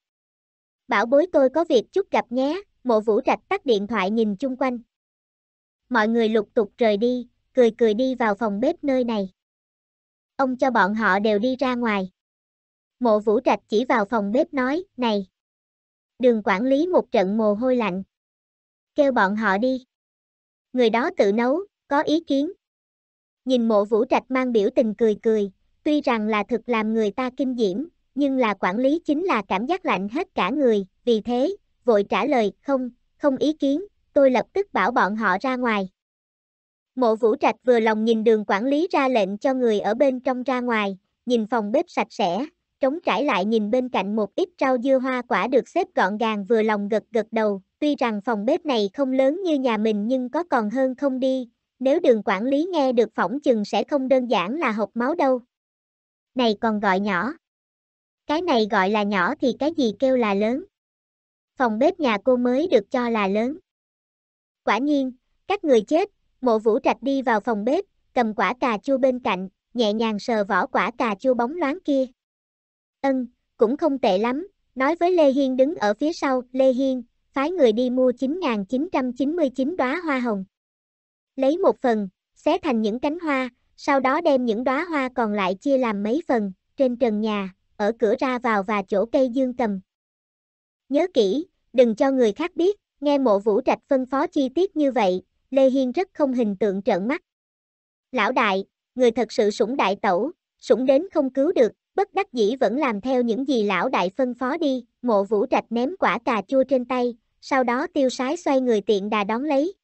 Bảo bối tôi có việc chút gặp nhé, mộ vũ trạch tắt điện thoại nhìn chung quanh. Mọi người lục tục rời đi, cười cười đi vào phòng bếp nơi này ông cho bọn họ đều đi ra ngoài. Mộ vũ trạch chỉ vào phòng bếp nói, này. Đường quản lý một trận mồ hôi lạnh. Kêu bọn họ đi. Người đó tự nấu, có ý kiến. Nhìn mộ vũ trạch mang biểu tình cười cười, tuy rằng là thực làm người ta kinh diễm, nhưng là quản lý chính là cảm giác lạnh hết cả người, vì thế, vội trả lời, không, không ý kiến, tôi lập tức bảo bọn họ ra ngoài. Mộ vũ trạch vừa lòng nhìn đường quản lý ra lệnh cho người ở bên trong ra ngoài, nhìn phòng bếp sạch sẽ, trống trải lại nhìn bên cạnh một ít rau dưa hoa quả được xếp gọn gàng vừa lòng gật gật đầu, tuy rằng phòng bếp này không lớn như nhà mình nhưng có còn hơn không đi, nếu đường quản lý nghe được phỏng chừng sẽ không đơn giản là hộp máu đâu. Này còn gọi nhỏ. Cái này gọi là nhỏ thì cái gì kêu là lớn. Phòng bếp nhà cô mới được cho là lớn. Quả nhiên, các người chết, Mộ vũ trạch đi vào phòng bếp, cầm quả cà chua bên cạnh, nhẹ nhàng sờ vỏ quả cà chua bóng loáng kia. Ân, cũng không tệ lắm, nói với Lê Hiên đứng ở phía sau, Lê Hiên, phái người đi mua 9.999 đóa hoa hồng. Lấy một phần, xé thành những cánh hoa, sau đó đem những đóa hoa còn lại chia làm mấy phần, trên trần nhà, ở cửa ra vào và chỗ cây dương cầm. Nhớ kỹ, đừng cho người khác biết, nghe mộ vũ trạch phân phó chi tiết như vậy, Lê Hiên rất không hình tượng trợn mắt. Lão đại, người thật sự sủng đại tẩu, sủng đến không cứu được, bất đắc dĩ vẫn làm theo những gì lão đại phân phó đi, mộ vũ trạch ném quả cà chua trên tay, sau đó tiêu sái xoay người tiện đà đón lấy.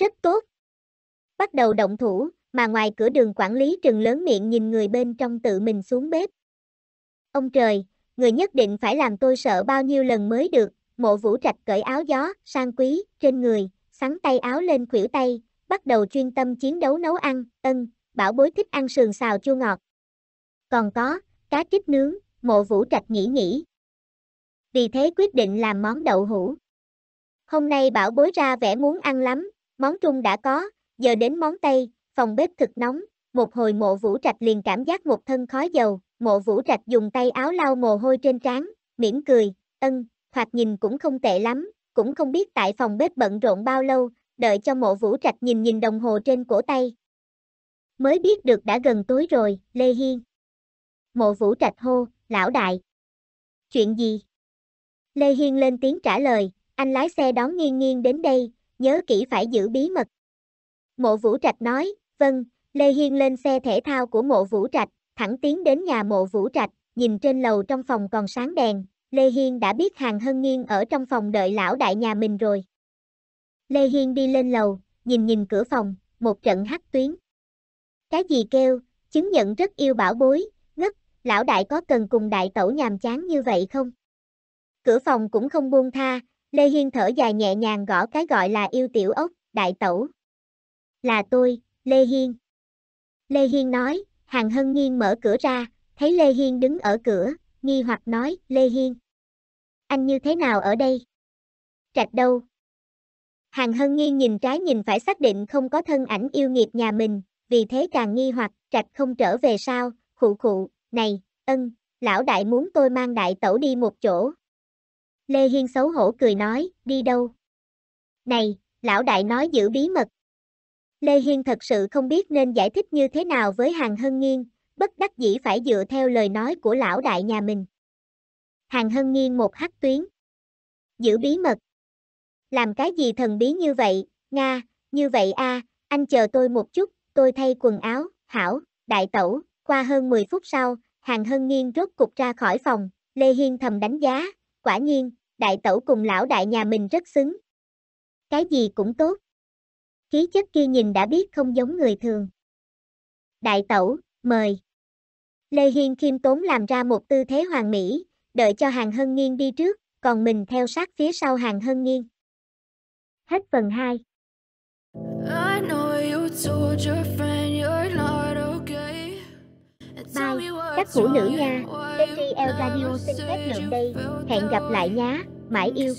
Rất tốt. Bắt đầu động thủ, mà ngoài cửa đường quản lý trừng lớn miệng nhìn người bên trong tự mình xuống bếp. Ông trời, người nhất định phải làm tôi sợ bao nhiêu lần mới được, mộ vũ trạch cởi áo gió, sang quý, trên người, sắn tay áo lên khuỷu tay, bắt đầu chuyên tâm chiến đấu nấu ăn, ân, bảo bối thích ăn sườn xào chua ngọt. Còn có, cá trích nướng, mộ vũ trạch nghĩ nghĩ. Vì thế quyết định làm món đậu hũ. Hôm nay bảo bối ra vẻ muốn ăn lắm, món trung đã có, giờ đến món tây, phòng bếp thực nóng, một hồi mộ vũ trạch liền cảm giác một thân khói dầu, mộ vũ trạch dùng tay áo lau mồ hôi trên trán, mỉm cười, ân, hoặc nhìn cũng không tệ lắm, cũng không biết tại phòng bếp bận rộn bao lâu, đợi cho mộ vũ trạch nhìn nhìn đồng hồ trên cổ tay. Mới biết được đã gần tối rồi, Lê Hiên. Mộ vũ trạch hô, lão đại. Chuyện gì? Lê Hiên lên tiếng trả lời, anh lái xe đón nghiêng nghiêng đến đây, nhớ kỹ phải giữ bí mật. Mộ vũ trạch nói, vâng, Lê Hiên lên xe thể thao của mộ vũ trạch, thẳng tiến đến nhà mộ vũ trạch, nhìn trên lầu trong phòng còn sáng đèn, Lê Hiên đã biết Hàng Hân Nghiên ở trong phòng đợi lão đại nhà mình rồi. Lê Hiên đi lên lầu, nhìn nhìn cửa phòng, một trận hắt tuyến. Cái gì kêu, chứng nhận rất yêu bảo bối, ngất, lão đại có cần cùng đại tẩu nhàm chán như vậy không? Cửa phòng cũng không buông tha, Lê Hiên thở dài nhẹ nhàng gõ cái gọi là yêu tiểu ốc, đại tẩu. Là tôi, Lê Hiên. Lê Hiên nói, Hàng Hân Nghiên mở cửa ra, thấy Lê Hiên đứng ở cửa, nghi hoặc nói, Lê Hiên. Anh như thế nào ở đây? Trạch đâu? Hàng Hân Nghiên nhìn trái nhìn phải xác định không có thân ảnh yêu nghiệt nhà mình, vì thế càng nghi hoặc trạch không trở về sao, khụ khụ, này, ân, lão đại muốn tôi mang đại tẩu đi một chỗ. Lê Hiên xấu hổ cười nói, đi đâu? Này, lão đại nói giữ bí mật. Lê Hiên thật sự không biết nên giải thích như thế nào với Hàng Hân Nghiên, bất đắc dĩ phải dựa theo lời nói của lão đại nhà mình. Hàng Hân nghiêng một hắc tuyến. Giữ bí mật. Làm cái gì thần bí như vậy, Nga, như vậy a anh chờ tôi một chút, tôi thay quần áo, hảo, đại tẩu, qua hơn 10 phút sau, Hàng Hân nghiêng rốt cục ra khỏi phòng, Lê Hiên thầm đánh giá, quả nhiên, đại tẩu cùng lão đại nhà mình rất xứng. Cái gì cũng tốt. Khí chất kia nhìn đã biết không giống người thường. Đại tẩu, mời. Lê Hiên Kim tốn làm ra một tư thế hoàn mỹ, đợi cho hàng hân nghiêng đi trước, còn mình theo sát phía sau hàng hân nghiêng. Hết phần 2 I các phụ nữ nha. Gabriel Radio xin phép lượng đây. Hẹn gặp lại nhá. Mãi yêu.